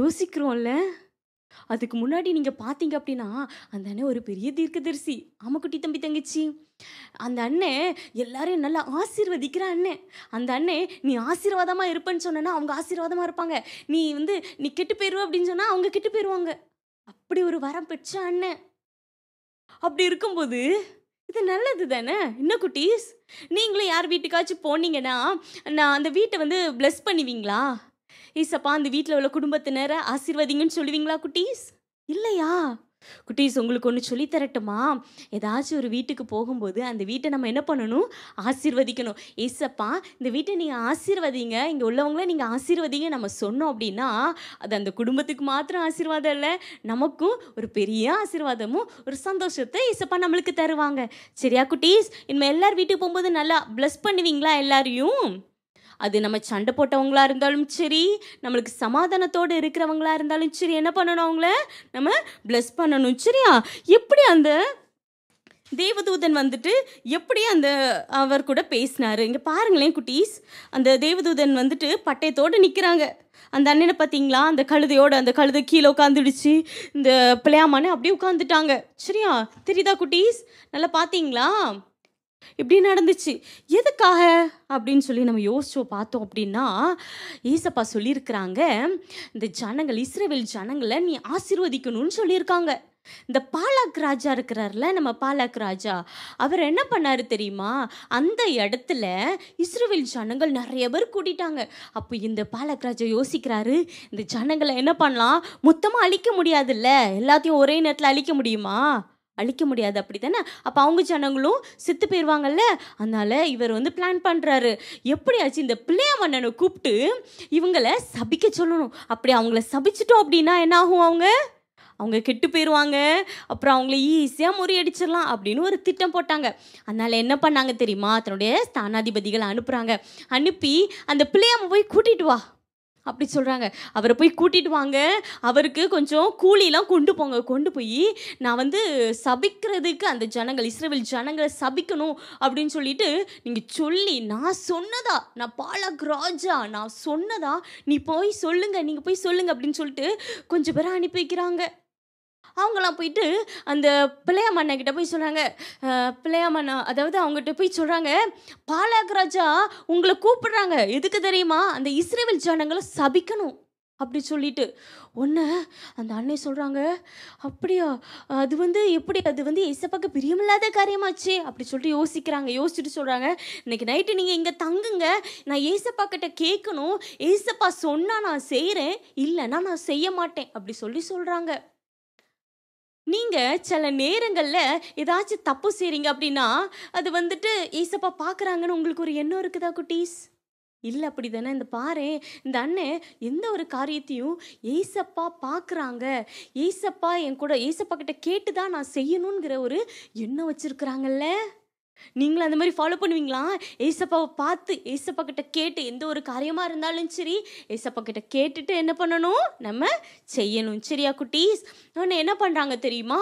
யோசிக்கிறோம்ல அதுக்கு முன்னாடி நீங்கள் பார்த்தீங்க அப்படின்னா அந்த அண்ணன் ஒரு பெரிய தீர்க்கதரிசி ஆமக்குட்டி தம்பி தங்கச்சி அந்த அண்ணன் எல்லாரையும் நல்லா ஆசீர்வதிக்கிற அண்ணன் அந்த அண்ணன் நீ ஆசீர்வாதமாக இருப்பேன்னு சொன்னா அவங்க ஆசீர்வாதமாக இருப்பாங்க நீ வந்து நீ கெட்டு போயிடுவ அப்படின்னு சொன்னால் அவங்க கெட்டு போயிடுவாங்க அப்படி ஒரு வரம் பெற்ற அண்ணன் அப்படி இருக்கும்போது இது நல்லது தானே என்ன குட்டீஸ் நீங்களும் யார் வீட்டுக்காச்சும் போனீங்கன்னா நான் அந்த வீட்டை வந்து பிளஸ் பண்ணுவீங்களா ஈசப்பா அந்த வீட்டில் உள்ள குடும்பத்தினரை ஆசீர்வதிங்கன்னு சொல்லுவீங்களா குட்டீஸ் இல்லையா குட்டீஸ் உங்களுக்கு ஒன்று சொல்லி தரட்டுமா ஏதாச்சும் ஒரு வீட்டுக்கு போகும்போது அந்த வீட்டை நம்ம என்ன பண்ணணும் ஆசீர்வதிக்கணும் ஏசப்பா இந்த வீட்டை நீங்கள் ஆசீர்வதிங்க இங்கே உள்ளவங்கள நீங்கள் ஆசீர்வதிங்க நம்ம சொன்னோம் அப்படின்னா அது அந்த குடும்பத்துக்கு மாத்திரம் ஆசீர்வாதம் இல்லை நமக்கும் ஒரு பெரிய ஆசீர்வாதமும் ஒரு சந்தோஷத்தை ஏசப்பா நம்மளுக்கு தருவாங்க சரியா குட்டீஸ் இனிமேல் எல்லார் வீட்டுக்கு போகும்போது நல்லா ப்ளஸ் பண்ணுவீங்களா எல்லாரையும் அது நம்ம சண்டை போட்டவங்களாக இருந்தாலும் சரி நம்மளுக்கு சமாதானத்தோடு இருக்கிறவங்களாக இருந்தாலும் சரி என்ன பண்ணணும் அவங்கள நம்ம ப்ளஸ் பண்ணணும் சரியா எப்படி அந்த தேவதூதன் வந்துட்டு எப்படி அந்த அவர் கூட பேசினார் இங்கே பாருங்களேன் குட்டீஸ் அந்த தேவதூதன் வந்துட்டு பட்டயத்தோடு நிற்கிறாங்க அந்த அண்ணனை பார்த்தீங்களா அந்த கழுதையோட அந்த கழுதை கீழே உட்காந்துடுச்சு இந்த பிள்ளையாமான்னு அப்படியே உட்காந்துட்டாங்க சரியா தெரியுதா குட்டீஸ் நல்லா பார்த்தீங்களா இப்படி நடந்துச்சு எதுக்காக அப்படின்னு சொல்லி நம்ம யோசிச்சோ பார்த்தோம் அப்படின்னா ஈசப்பா சொல்லியிருக்கிறாங்க இந்த ஜனங்கள் இஸ்ரேவேல் ஜனங்களை நீ ஆசிர்வதிக்கணும்னு சொல்லியிருக்காங்க இந்த பாலாக் ராஜா இருக்கிறார்ல நம்ம பாலாக் ராஜா அவர் என்ன பண்ணார் தெரியுமா அந்த இடத்துல இஸ்ரோவில் ஜனங்கள் நிறைய பேர் கூட்டிட்டாங்க அப்போ இந்த பாலாக் ராஜா யோசிக்கிறாரு இந்த ஜனங்களை என்ன பண்ணலாம் மொத்தமாக அழிக்க முடியாதுல்ல எல்லாத்தையும் ஒரே நேரத்தில் அழிக்க முடியுமா அழிக்க முடியாது அப்படி தானே அப்போ அவங்க ஜனங்களும் செத்து போயிடுவாங்கல்ல அதனால் இவர் வந்து பிளான் பண்ணுறாரு எப்படியாச்சும் இந்த பிள்ளைய மன்னனை கூப்பிட்டு இவங்களை சபிக்க சொல்லணும் அப்படி அவங்கள சபிச்சிட்டோம் அப்படின்னா என்ன ஆகும் அவங்க அவங்க கெட்டு போயிடுவாங்க அப்புறம் அவங்கள ஈஸியாக முறியடிச்சிடலாம் அப்படின்னு ஒரு திட்டம் போட்டாங்க அதனால் என்ன பண்ணாங்க தெரியுமா தன்னுடைய ஸ்தானாதிபதிகளை அனுப்புகிறாங்க அனுப்பி அந்த பிள்ளையாம போய் கூட்டிகிட்டு வா அப்படி சொல்கிறாங்க அவரை போய் கூட்டிகிட்டு வாங்க அவருக்கு கொஞ்சம் கூலிலாம் கொண்டு போங்க கொண்டு போய் நான் வந்து சபிக்கிறதுக்கு அந்த ஜனங்கள் இஸ்ரேவில் ஜனங்களை சபிக்கணும் அப்படின்னு சொல்லிட்டு நீங்கள் சொல்லி நான் சொன்னதா நான் பாலக் ராஜா நான் சொன்னதா நீ போய் சொல்லுங்கள் நீங்கள் போய் சொல்லுங்கள் அப்படின்னு சொல்லிட்டு கொஞ்சம் பேரை அனுப்பி வைக்கிறாங்க அவங்களாம் போயிட்டு அந்த பிள்ளையாமண்ணன் கிட்ட போய் சொல்கிறாங்க பிள்ளையாமண்ணா அதாவது அவங்ககிட்ட போய் சொல்கிறாங்க பாலாக் ராஜா உங்களை கூப்பிடுறாங்க எதுக்கு தெரியுமா அந்த இஸ்ரேவில் ஜனங்களை சபிக்கணும் அப்படி சொல்லிட்டு ஒன்று அந்த அன்னை சொல்கிறாங்க அப்படியா அது வந்து எப்படி அது வந்து இசப்பாக்கு பிரியமில்லாத காரியமாச்சு அப்படி சொல்லிட்டு யோசிக்கிறாங்க யோசிச்சுட்டு சொல்கிறாங்க இன்றைக்கி நைட்டு நீங்கள் இங்கே தங்குங்க நான் ஏசப்பா கிட்ட கேட்கணும் ஏசப்பா சொன்னால் நான் செய்கிறேன் இல்லைன்னா நான் செய்ய மாட்டேன் அப்படி சொல்லி சொல்கிறாங்க நீங்கள் சில நேரங்களில் ஏதாச்சும் தப்பு செய்கிறீங்க அப்படின்னா அது வந்துட்டு ஈசப்பா பார்க்குறாங்கன்னு உங்களுக்கு ஒரு எண்ணம் இருக்குதா குட்டீஸ் இல்லை அப்படி தானே இந்த பாரு இந்த அண்ணன் எந்த ஒரு காரியத்தையும் ஏசப்பா பார்க்குறாங்க ஏசப்பா என் கூட ஏசப்பா கிட்ட கேட்டு தான் நான் செய்யணுங்கிற ஒரு எண்ணம் வச்சுருக்குறாங்கல்ல நீங்களும் அந்த மாதிரி ஃபாலோ பண்ணுவீங்களா ஏசப்பாவை பார்த்து ஏசப்பா கிட்ட கேட்டு எந்த ஒரு காரியமாக இருந்தாலும் சரி ஏசப்பா கிட்ட கேட்டுட்டு என்ன பண்ணணும் நம்ம செய்யணும் சரியா குட்டீஸ் ஒன்று என்ன பண்ணுறாங்க தெரியுமா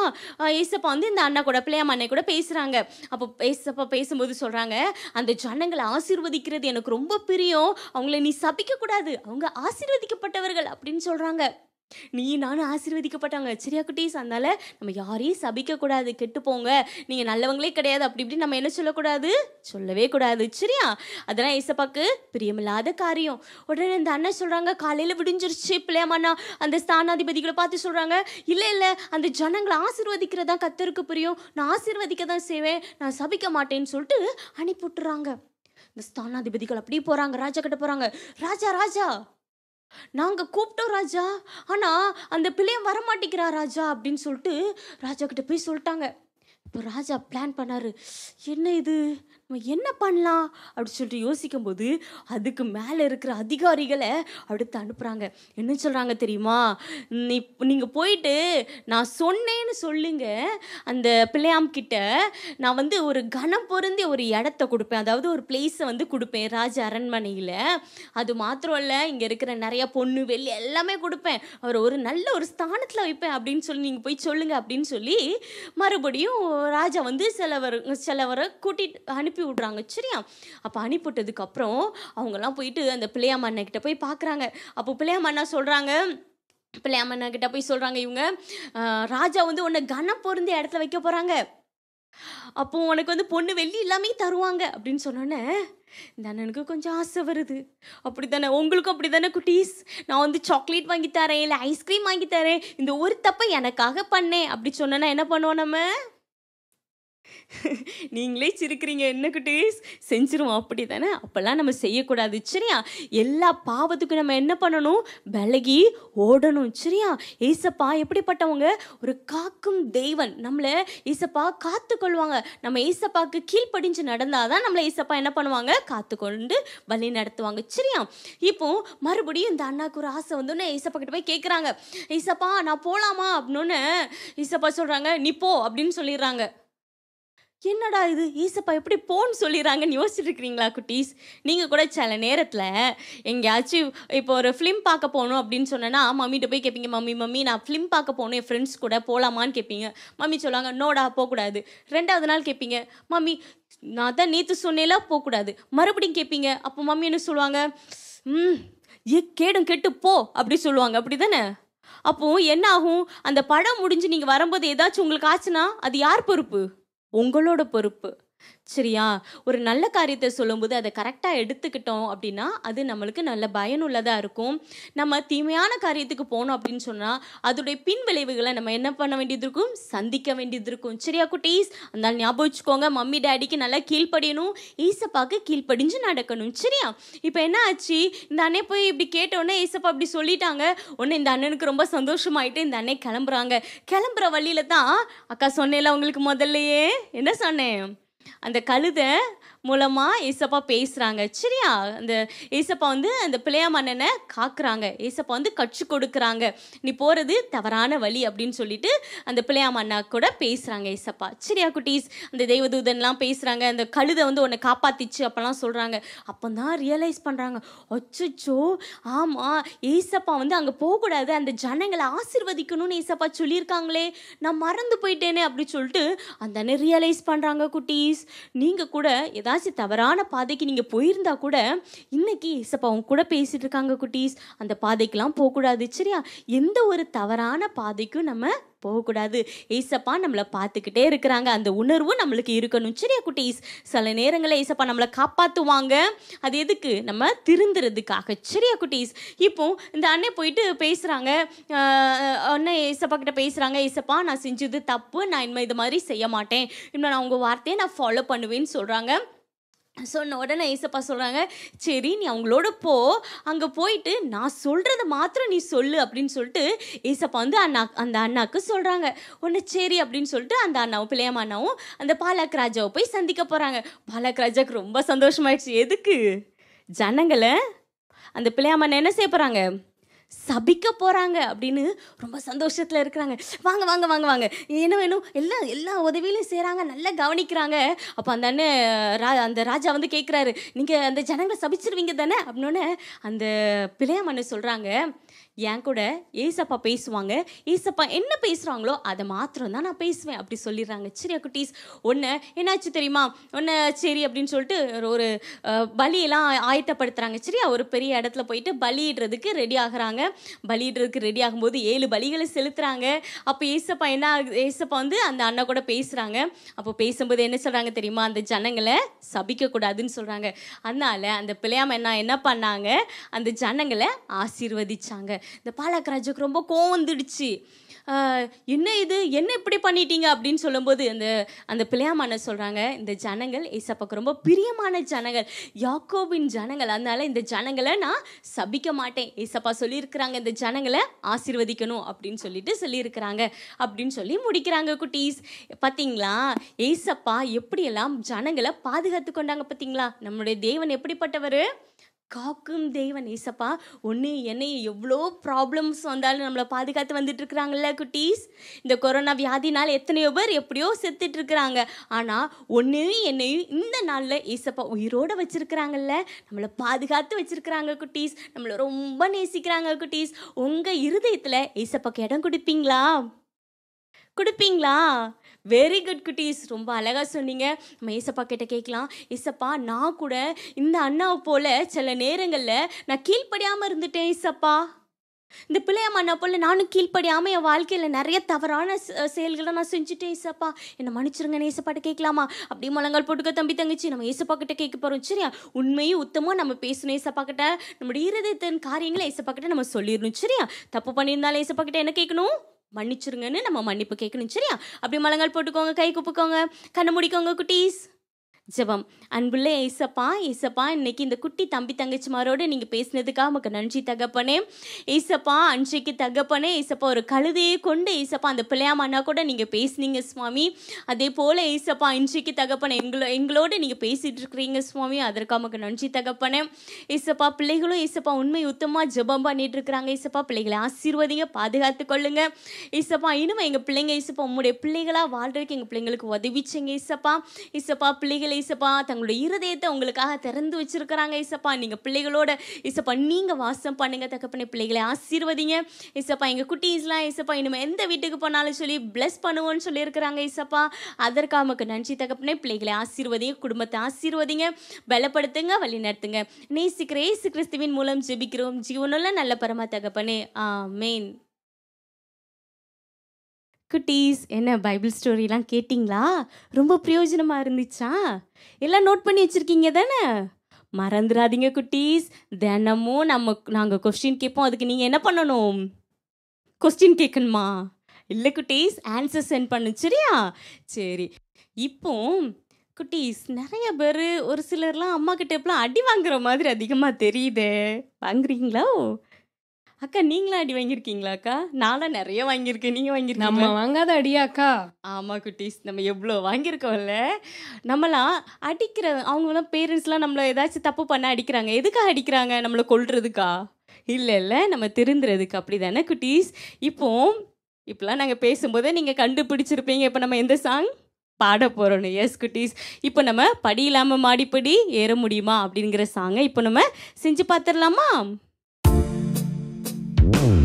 ஏசப்பா வந்து இந்த அண்ணா கூட பிள்ளையம் அண்ணன் கூட பேசுகிறாங்க அப்போ ஏசப்பா பேசும்போது சொல்கிறாங்க அந்த ஜனங்களை ஆசீர்வதிக்கிறது எனக்கு ரொம்ப பிரியம் அவங்கள நீ சபிக்கக்கூடாது அவங்க ஆசீர்வதிக்கப்பட்டவர்கள் அப்படின்னு சொல்கிறாங்க நீ நானும் ஆசீர்வதிக்கப்பட்டவங்க சரியா குட்டீஸ் அதனால நம்ம யாரையும் சபிக்க கூடாது கெட்டு போங்க நீங்க நல்லவங்களே கிடையாது அப்படி இப்படி நம்ம என்ன சொல்லக்கூடாது சொல்லவே கூடாது சரியா அதெல்லாம் ஏசப்பாக்கு பிரியமில்லாத காரியம் உடனே இந்த அண்ணன் சொல்றாங்க காலையில விடிஞ்சிருச்சு பிள்ளையம்மாண்ணா அந்த ஸ்தானாதிபதிகளை பார்த்து சொல்றாங்க இல்ல இல்ல அந்த ஜனங்களை ஆசீர்வதிக்கிறதா கத்தருக்கு புரியும் நான் ஆசீர்வதிக்க தான் செய்வேன் நான் சபிக்க மாட்டேன்னு சொல்லிட்டு அனுப்பி விட்டுறாங்க இந்த ஸ்தானாதிபதிகள் அப்படியே போறாங்க ராஜா கிட்ட போறாங்க ராஜா ராஜா நாங்க கூப்பிட்டோம் ராஜா ஆனா அந்த பிள்ளையன் வரமாட்டேங்கிறா ராஜா அப்படின்னு சொல்லிட்டு ராஜா கிட்ட போய் சொல்லிட்டாங்க இப்போ ராஜா பிளான் பண்ணாரு என்ன இது நம்ம என்ன பண்ணலாம் அப்படி சொல்லிட்டு யோசிக்கும்போது அதுக்கு மேலே இருக்கிற அதிகாரிகளை அடுத்து அனுப்புகிறாங்க என்ன சொல்கிறாங்க தெரியுமா நீ நீங்கள் போயிட்டு நான் சொன்னேன்னு சொல்லுங்க அந்த பிள்ளையாம் கிட்ட நான் வந்து ஒரு கனம் பொருந்தி ஒரு இடத்த கொடுப்பேன் அதாவது ஒரு பிளேஸை வந்து கொடுப்பேன் ராஜ அரண்மனையில் அது மாத்திரம் இல்லை இங்கே இருக்கிற நிறைய பொண்ணு வெள்ளி எல்லாமே கொடுப்பேன் அவர் ஒரு நல்ல ஒரு ஸ்தானத்தில் வைப்பேன் அப்படின்னு சொல்லி நீங்கள் போய் சொல்லுங்கள் அப்படின்னு சொல்லி மறுபடியும் ராஜா வந்து சிலவர் சிலவரை கூட்டிகிட்டு அனுப்பி அனுப்பி விட்றாங்க சரியா அப்போ அனுப்பிவிட்டதுக்கப்புறம் அவங்கெல்லாம் போயிட்டு அந்த கிட்ட போய் பார்க்குறாங்க அப்போ பிள்ளையாமண்ணா சொல்கிறாங்க பிள்ளையாமண்ணா கிட்ட போய் சொல்கிறாங்க இவங்க ராஜா வந்து உன்னை கனம் பொருந்திய இடத்துல வைக்க போகிறாங்க அப்போ உனக்கு வந்து பொண்ணு வெள்ளி எல்லாமே தருவாங்க அப்படின்னு சொன்னோன்னே இந்த அண்ணனுக்கு கொஞ்சம் ஆசை வருது அப்படி தானே உங்களுக்கும் அப்படி தானே குட்டீஸ் நான் வந்து சாக்லேட் வாங்கி தரேன் இல்லை ஐஸ்கிரீம் வாங்கி தரேன் இந்த ஒரு தப்பை எனக்காக பண்ணேன் அப்படி சொன்னேன்னா என்ன பண்ணுவோம் நம்ம நீங்களே சிரிக்கிறீங்க என்ன குட்டீஸ் செஞ்சிருவோம் அப்படி தானே அப்போல்லாம் நம்ம செய்யக்கூடாது சரியா எல்லா பாவத்துக்கும் நம்ம என்ன பண்ணணும் விலகி ஓடணும் சரியா ஏசப்பா எப்படிப்பட்டவங்க ஒரு காக்கும் தெய்வன் நம்மளை ஈசப்பா காத்துக்கொள்வாங்க நம்ம ஈசப்பாக்கு கீழ்ப்படிஞ்சு நடந்தால் தான் நம்மளை ஈசப்பா என்ன பண்ணுவாங்க காத்துக்கொண்டு வழி நடத்துவாங்க சரியா இப்போ மறுபடியும் இந்த அண்ணாக்கு ஒரு ஆசை வந்து ஈசப்பா கிட்ட போய் கேட்குறாங்க ஈசப்பா நான் போகலாமா அப்படின்னு ஈசப்பா சொல்கிறாங்க நீ போ அப்படின்னு சொல்லிடுறாங்க என்னடா இது ஈசப்பா எப்படி போன்னு சொல்லிடுறாங்கன்னு யோசிச்சுட்டு இருக்கிறீங்களா குட்டீஸ் நீங்கள் கூட சில நேரத்தில் எங்கேயாச்சும் இப்போ ஒரு ஃபிலிம் பார்க்க போகணும் அப்படின்னு சொன்னேன்னா மம்மிட்ட போய் கேட்பீங்க மம்மி மம்மி நான் ஃபிலிம் பார்க்க போகணும் என் ஃப்ரெண்ட்ஸ் கூட போகலாமான்னு கேட்பீங்க மம்மி சொல்லுவாங்க நோடா போகக்கூடாது ரெண்டாவது நாள் கேட்பீங்க மம்மி நான் தான் நேற்று சொன்னேலாம் போகக்கூடாது மறுபடியும் கேட்பீங்க அப்போ மம்மி என்ன சொல்லுவாங்க ம் ஏ கேடும் கெட்டு போ அப்படி சொல்லுவாங்க அப்படி தானே அப்போது என்ன ஆகும் அந்த படம் முடிஞ்சு நீங்கள் வரும்போது ஏதாச்சும் உங்களுக்கு ஆச்சுன்னா அது யார் பொறுப்பு உங்களோட பொறுப்பு சரியா ஒரு நல்ல காரியத்தை சொல்லும்போது அதை கரெக்டாக எடுத்துக்கிட்டோம் அப்படின்னா அது நம்மளுக்கு நல்ல பயனுள்ளதாக இருக்கும் நம்ம தீமையான காரியத்துக்கு போனோம் அப்படின்னு சொன்னால் அதோடைய பின் விளைவுகளை நம்ம என்ன பண்ண வேண்டியது இருக்கும் சந்திக்க வேண்டியது இருக்கும் சரியா குட்டீஸ் அந்த ஞாபகம் வச்சுக்கோங்க மம்மி டேடிக்கு நல்லா கீழ்ப்படியணும் ஈசப்பாக்கு கீழ்ப்படிஞ்சு நடக்கணும் சரியா இப்போ என்ன ஆச்சு இந்த அண்ணே போய் இப்படி கேட்டோடனே ஈசப்பா அப்படி சொல்லிட்டாங்க உடனே இந்த அண்ணனுக்கு ரொம்ப சந்தோஷமாயிட்டு இந்த அண்ணன் கிளம்புறாங்க கிளம்புற வழியில தான் அக்கா சொன்னேன்ல உங்களுக்கு முதல்லையே என்ன சொன்னேன் அந்த கழுதை மூலமாக ஏசப்பா பேசுகிறாங்க சரியா அந்த ஏசப்பா வந்து அந்த பிள்ளையா மன்னனை காக்குறாங்க ஏசப்பா வந்து கற்றுக் கொடுக்குறாங்க நீ போகிறது தவறான வழி அப்படின்னு சொல்லிட்டு அந்த பிள்ளையா மன்னா கூட பேசுகிறாங்க ஏசப்பா சரியா குட்டீஸ் அந்த தெய்வதூதன்லாம் பேசுகிறாங்க அந்த கழுதை வந்து உன்னை காப்பாத்திச்சு அப்போல்லாம் சொல்கிறாங்க அப்போ தான் ரியலைஸ் பண்ணுறாங்க அச்சோ ஆமாம் ஏசப்பா வந்து அங்கே போகக்கூடாது அந்த ஜனங்களை ஆசிர்வதிக்கணும்னு ஏசப்பா சொல்லியிருக்காங்களே நான் மறந்து போயிட்டேனே அப்படி சொல்லிட்டு அந்த ரியலைஸ் பண்ணுறாங்க குட்டீஸ் நீங்கள் கூட ஏதாவது ஏதாச்சும் தவறான பாதைக்கு நீங்கள் போயிருந்தா கூட இன்னைக்கு இசப்பா அவங்க கூட பேசிட்டு இருக்காங்க குட்டீஸ் அந்த பாதைக்கெலாம் போகக்கூடாது சரியா எந்த ஒரு தவறான பாதைக்கும் நம்ம போகக்கூடாது ஏசப்பா நம்மளை பார்த்துக்கிட்டே இருக்கிறாங்க அந்த உணர்வும் நம்மளுக்கு இருக்கணும் சரியா குட்டீஸ் சில நேரங்களில் ஏசப்பா நம்மளை காப்பாற்றுவாங்க அது எதுக்கு நம்ம திருந்துறதுக்காக சரியா குட்டீஸ் இப்போ இந்த அண்ணன் போயிட்டு பேசுகிறாங்க அண்ணன் ஏசப்பா கிட்ட பேசுகிறாங்க ஏசப்பா நான் செஞ்சது தப்பு நான் இனிமேல் இது மாதிரி செய்ய மாட்டேன் இன்னும் நான் உங்கள் வார்த்தையை நான் ஃபாலோ பண்ணுவேன்னு சொல்கிறாங்க சொன்ன உடனே ஏசப்பா சொல்கிறாங்க சரி நீ அவங்களோட போ அங்கே போயிட்டு நான் சொல்கிறத மாத்திரம் நீ சொல்லு அப்படின்னு சொல்லிட்டு ஏசப்பா வந்து அண்ணா அந்த அண்ணாவுக்கு சொல்கிறாங்க ஒன்று சரி அப்படின்னு சொல்லிட்டு அந்த அண்ணாவும் பிள்ளையம் அண்ணாவும் அந்த பாலக் ராஜாவை போய் சந்திக்க போகிறாங்க பாலக் ராஜாவுக்கு ரொம்ப சந்தோஷமாயிடுச்சு எதுக்கு ஜனங்களை அந்த பிள்ளையாமண்ணா என்ன செய்ய போகிறாங்க சபிக்க போகிறாங்க அப்படின்னு ரொம்ப சந்தோஷத்தில் இருக்கிறாங்க வாங்க வாங்க வாங்க வாங்க என்ன வேணும் எல்லா எல்லா உதவியிலும் செய்கிறாங்க நல்லா கவனிக்கிறாங்க அப்போ அந்த அண்ணன் ரா அந்த ராஜா வந்து கேட்குறாரு நீங்கள் அந்த ஜனங்களை சபிச்சிருவீங்க தானே அப்படின்னு அந்த அண்ணன் சொல்கிறாங்க என் கூட ஏசப்பா பேசுவாங்க ஏசப்பா என்ன பேசுகிறாங்களோ அதை மாத்திரம் தான் நான் பேசுவேன் அப்படி சொல்லிடுறாங்க சரி குட்டீஸ் ஒன்று என்னாச்சு தெரியுமா ஒன்று சரி அப்படின்னு சொல்லிட்டு ஒரு பலியெல்லாம் ஆயத்தப்படுத்துகிறாங்க சரி ஒரு பெரிய இடத்துல போயிட்டு பலியிடுறதுக்கு ரெடி ஆகுறாங்க பலியிடுறதுக்கு ரெடி ஆகும்போது ஏழு பலிகளை செலுத்துகிறாங்க அப்போ ஏசப்பா என்ன ஏசப்பா வந்து அந்த அண்ணா கூட பேசுகிறாங்க அப்போ பேசும்போது என்ன சொல்கிறாங்க தெரியுமா அந்த ஜனங்களை சபிக்கக்கூடாதுன்னு சொல்கிறாங்க அதனால அந்த பிள்ளையாம என்ன என்ன பண்ணாங்க அந்த ஜனங்களை ஆசீர்வதிச்சாங்க இந்த பாலக்கராஜுக்கு ரொம்ப கோவம் வந்துடுச்சு என்ன இது என்ன இப்படி பண்ணிட்டீங்க அப்படின்னு சொல்லும்போது அந்த அந்த பிள்ளையாமான சொல்கிறாங்க இந்த ஜனங்கள் ஏசப்பாக்கு ரொம்ப பிரியமான ஜனங்கள் யாக்கோபின் ஜனங்கள் அதனால் இந்த ஜனங்களை நான் சபிக்க மாட்டேன் ஏசப்பா சொல்லியிருக்கிறாங்க இந்த ஜனங்களை ஆசிர்வதிக்கணும் அப்படின்னு சொல்லிட்டு சொல்லியிருக்கிறாங்க அப்படின்னு சொல்லி முடிக்கிறாங்க குட்டீஸ் பார்த்தீங்களா ஏசப்பா எப்படியெல்லாம் ஜனங்களை பாதுகாத்து கொண்டாங்க பார்த்தீங்களா நம்மளுடைய தேவன் எப்படிப்பட்டவர் காக்கும் தேவன் ஏசப்பா ஒன்று என்னை எவ்வளோ ப்ராப்ளம்ஸ் வந்தாலும் நம்மளை பாதுகாத்து இருக்கிறாங்கல்ல குட்டீஸ் இந்த கொரோனா வியாதினால் எத்தனையோ பேர் எப்படியோ செத்துட்ருக்குறாங்க ஆனால் ஒன்றையும் என்னையும் இந்த நாளில் ஏசப்பா உயிரோடு வச்சுருக்குறாங்கல்ல நம்மளை பாதுகாத்து வச்சிருக்கிறாங்க குட்டீஸ் நம்மளை ரொம்ப நேசிக்கிறாங்க குட்டீஸ் உங்கள் இருதயத்தில் ஏசப்பாக்கு இடம் கொடுப்பீங்களா கொடுப்பீங்களா வெரி குட் குட்டீஸ் ரொம்ப அழகாக சொன்னீங்க நம்ம ஏசப்பா கிட்டே கேட்கலாம் ஏசப்பா நான் கூட இந்த அண்ணாவை போல் சில நேரங்களில் நான் கீழ்ப்படியாமல் இருந்துட்டேன் ஏசப்பா இந்த பிள்ளையம்மா போல் நானும் கீழ்ப்படியாமல் என் வாழ்க்கையில் நிறைய தவறான செயல்களை நான் செஞ்சுட்டேன் ஏசப்பா என்னை மன்னிச்சிருங்க ஏசப்பாட்ட கேட்கலாமா அப்படியே முழங்கால் போட்டுக்க தம்பி தங்கச்சி நம்ம ஏசப்பா கிட்டே கேட்க போகிறோம் சரியா உண்மையும் உத்தமாக நம்ம பேசணும் ஏசப்பா கிட்டே நம்முடைய இருதயத்தின் காரியங்களை ஏசப்பா கிட்டே நம்ம சொல்லிடணும் சரியா தப்பு பண்ணியிருந்தாலும் ஏசப்பா கிட்டே என்ன கேட்கணும் மன்னிச்சிருங்கன்னு நம்ம மன்னிப்பு கேட்கணும் சரியா அப்படி மலங்கள் போட்டுக்கோங்க கை குப்புக்கோங்க கண்ணை முடிக்கோங்க குட்டீஸ் ஜெபம் அன்புள்ள ஏசப்பா ஏசப்பா இன்னைக்கு இந்த குட்டி தம்பி தங்கச்சிமாரோடு நீங்கள் பேசினதுக்காக நமக்கு நன்றி தகப்பனே ஏசப்பா அன்றைக்கு தகப்பனே ஏசப்பா ஒரு கழுதையை கொண்டு ஏசப்பா அந்த பிள்ளையாமண்ணா கூட நீங்கள் பேசினீங்க சுவாமி அதே போல் ஏசப்பா இன்றைக்கு தகப்பனே எங்களோ எங்களோடு நீங்கள் பேசிகிட்டு இருக்கிறீங்க சுவாமி அதற்காக உங்களுக்கு நன்றி தகப்பனே ஏசப்பா பிள்ளைகளும் ஏசப்பா உண்மை உத்தமாக ஜெபம் பண்ணிட்டு இருக்கிறாங்க ஏசப்பா பிள்ளைகளை ஆசீர்வதிங்க பாதுகாத்து கொள்ளுங்க ஏசப்பா இனிமே எங்கள் பிள்ளைங்க ஏசப்பா உங்களுடைய பிள்ளைகளாக வாழ்றதுக்கு எங்கள் பிள்ளைங்களுக்கு உதவிச்சிங்க ஏசப்பா ஏசப்பா பிள்ளைகளை இசப்பா தங்களுடைய இருதயத்தை உங்களுக்காக திறந்து வச்சிருக்கிறாங்க இசப்பா நீங்கள் பிள்ளைகளோட இசப்பா நீங்கள் வாசம் பண்ணுங்க தகப்பனே பிள்ளைகளை ஆசீர்வதிங்க இசப்பா எங்கள் குட்டீஸ்லாம் இசப்பா இனிமேல் எந்த வீட்டுக்கு போனாலும் சொல்லி பிளஸ் பண்ணுவோன்னு சொல்லியிருக்கிறாங்க இசப்பா அதற்காக நமக்கு நன்றி தகப்பனே பிள்ளைகளை ஆசீர்வதிங்க குடும்பத்தை ஆசீர்வதிங்க பலப்படுத்துங்க வழி நடத்துங்க நேசிக்கிற ஏசு கிறிஸ்துவின் மூலம் ஜெபிக்கிறோம் ஜீவனுள்ள நல்ல பரமா தகப்பனே ஆ மெயின் குட்டீஸ் என்ன பைபிள் ஸ்டோரிலாம் கேட்டிங்களா ரொம்ப பிரயோஜனமாக இருந்துச்சா எல்லாம் நோட் பண்ணி வச்சுருக்கீங்க தானே மறந்துடாதீங்க குட்டீஸ் தினமும் நம்ம நாங்கள் கொஸ்டின் கேட்போம் அதுக்கு நீங்கள் என்ன பண்ணணும் கொஸ்டின் கேட்கணுமா இல்லை குட்டீஸ் ஆன்சர் சென்ட் பண்ணு சரியா சரி இப்போ குட்டீஸ் நிறைய பேர் ஒரு சிலர்லாம் அம்மா கிட்டே எப்பலாம் அடி வாங்குற மாதிரி அதிகமாக தெரியுதே வாங்குறீங்களா அக்கா நீங்களா அடி வாங்கியிருக்கீங்களா அக்கா நானும் நிறைய வாங்கியிருக்கேன் நீங்கள் வாங்கியிருக்கீங்க நம்ம வாங்காத அடியா அக்கா ஆமாம் குட்டீஸ் நம்ம எவ்வளோ வாங்கியிருக்கோம்ல நம்மளாம் அடிக்கிற அவங்களாம் பேரண்ட்ஸ்லாம் நம்மளை ஏதாச்சும் தப்பு பண்ண அடிக்கிறாங்க எதுக்காக அடிக்கிறாங்க நம்மளை கொள்றதுக்கா இல்லை இல்லை நம்ம திருந்துறதுக்கு அப்படி தானே குட்டீஸ் இப்போ இப்போலாம் நாங்கள் பேசும்போதே நீங்கள் கண்டுபிடிச்சிருப்பீங்க இப்போ நம்ம எந்த சாங் பாட போகிறோம் எஸ் குட்டீஸ் இப்போ நம்ம படி இல்லாமல் மாடிப்படி ஏற முடியுமா அப்படிங்கிற சாங்கை இப்போ நம்ம செஞ்சு பார்த்துடலாமா Whoa.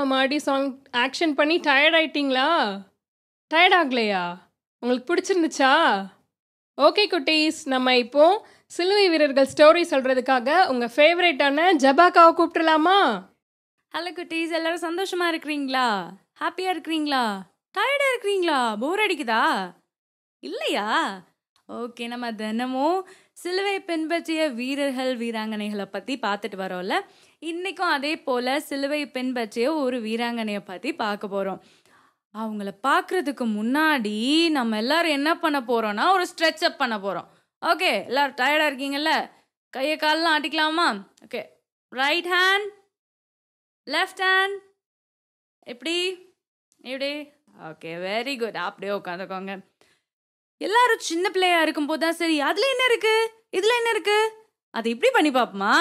ட்ராமா மாடி சாங் ஆக்ஷன் பண்ணி டயர்ட் ஆயிட்டீங்களா டயர்ட் ஆகலையா உங்களுக்கு பிடிச்சிருந்துச்சா ஓகே குட்டீஸ் நம்ம இப்போ சிலுவை வீரர்கள் ஸ்டோரி சொல்கிறதுக்காக உங்கள் ஃபேவரேட்டான ஜபாக்காவை கூப்பிட்டுலாமா ஹலோ குட்டீஸ் எல்லாரும் சந்தோஷமாக இருக்கிறீங்களா ஹாப்பியாக இருக்கிறீங்களா டயர்டாக இருக்கிறீங்களா போர் அடிக்குதா இல்லையா ஓகே நம்ம தினமும் சிலுவை பின்பற்றிய வீரர்கள் வீராங்கனைகளை பற்றி பார்த்துட்டு வரோம்ல இன்றைக்கும் அதே போல் சிலுவை பின்பற்றிய ஒரு வீராங்கனையை பற்றி பார்க்க போகிறோம் அவங்கள பார்க்குறதுக்கு முன்னாடி நம்ம எல்லோரும் என்ன பண்ண போகிறோன்னா ஒரு ஸ்ட்ரெச் அப் பண்ண போகிறோம் ஓகே எல்லோரும் டயர்டாக இருக்கீங்கல்ல கையை காலெலாம் ஆட்டிக்கலாமா okay right hand left hand எப்படி எப்படி ஓகே வெரி குட் அப்படியே உட்காந்துக்கோங்க எல்லாரும் சின்ன பிள்ளையா இருக்கும் போது தான் சரி அதில் என்ன இருக்குது இதில் என்ன இருக்குது அதை இப்படி பண்ணி பார்ப்போமா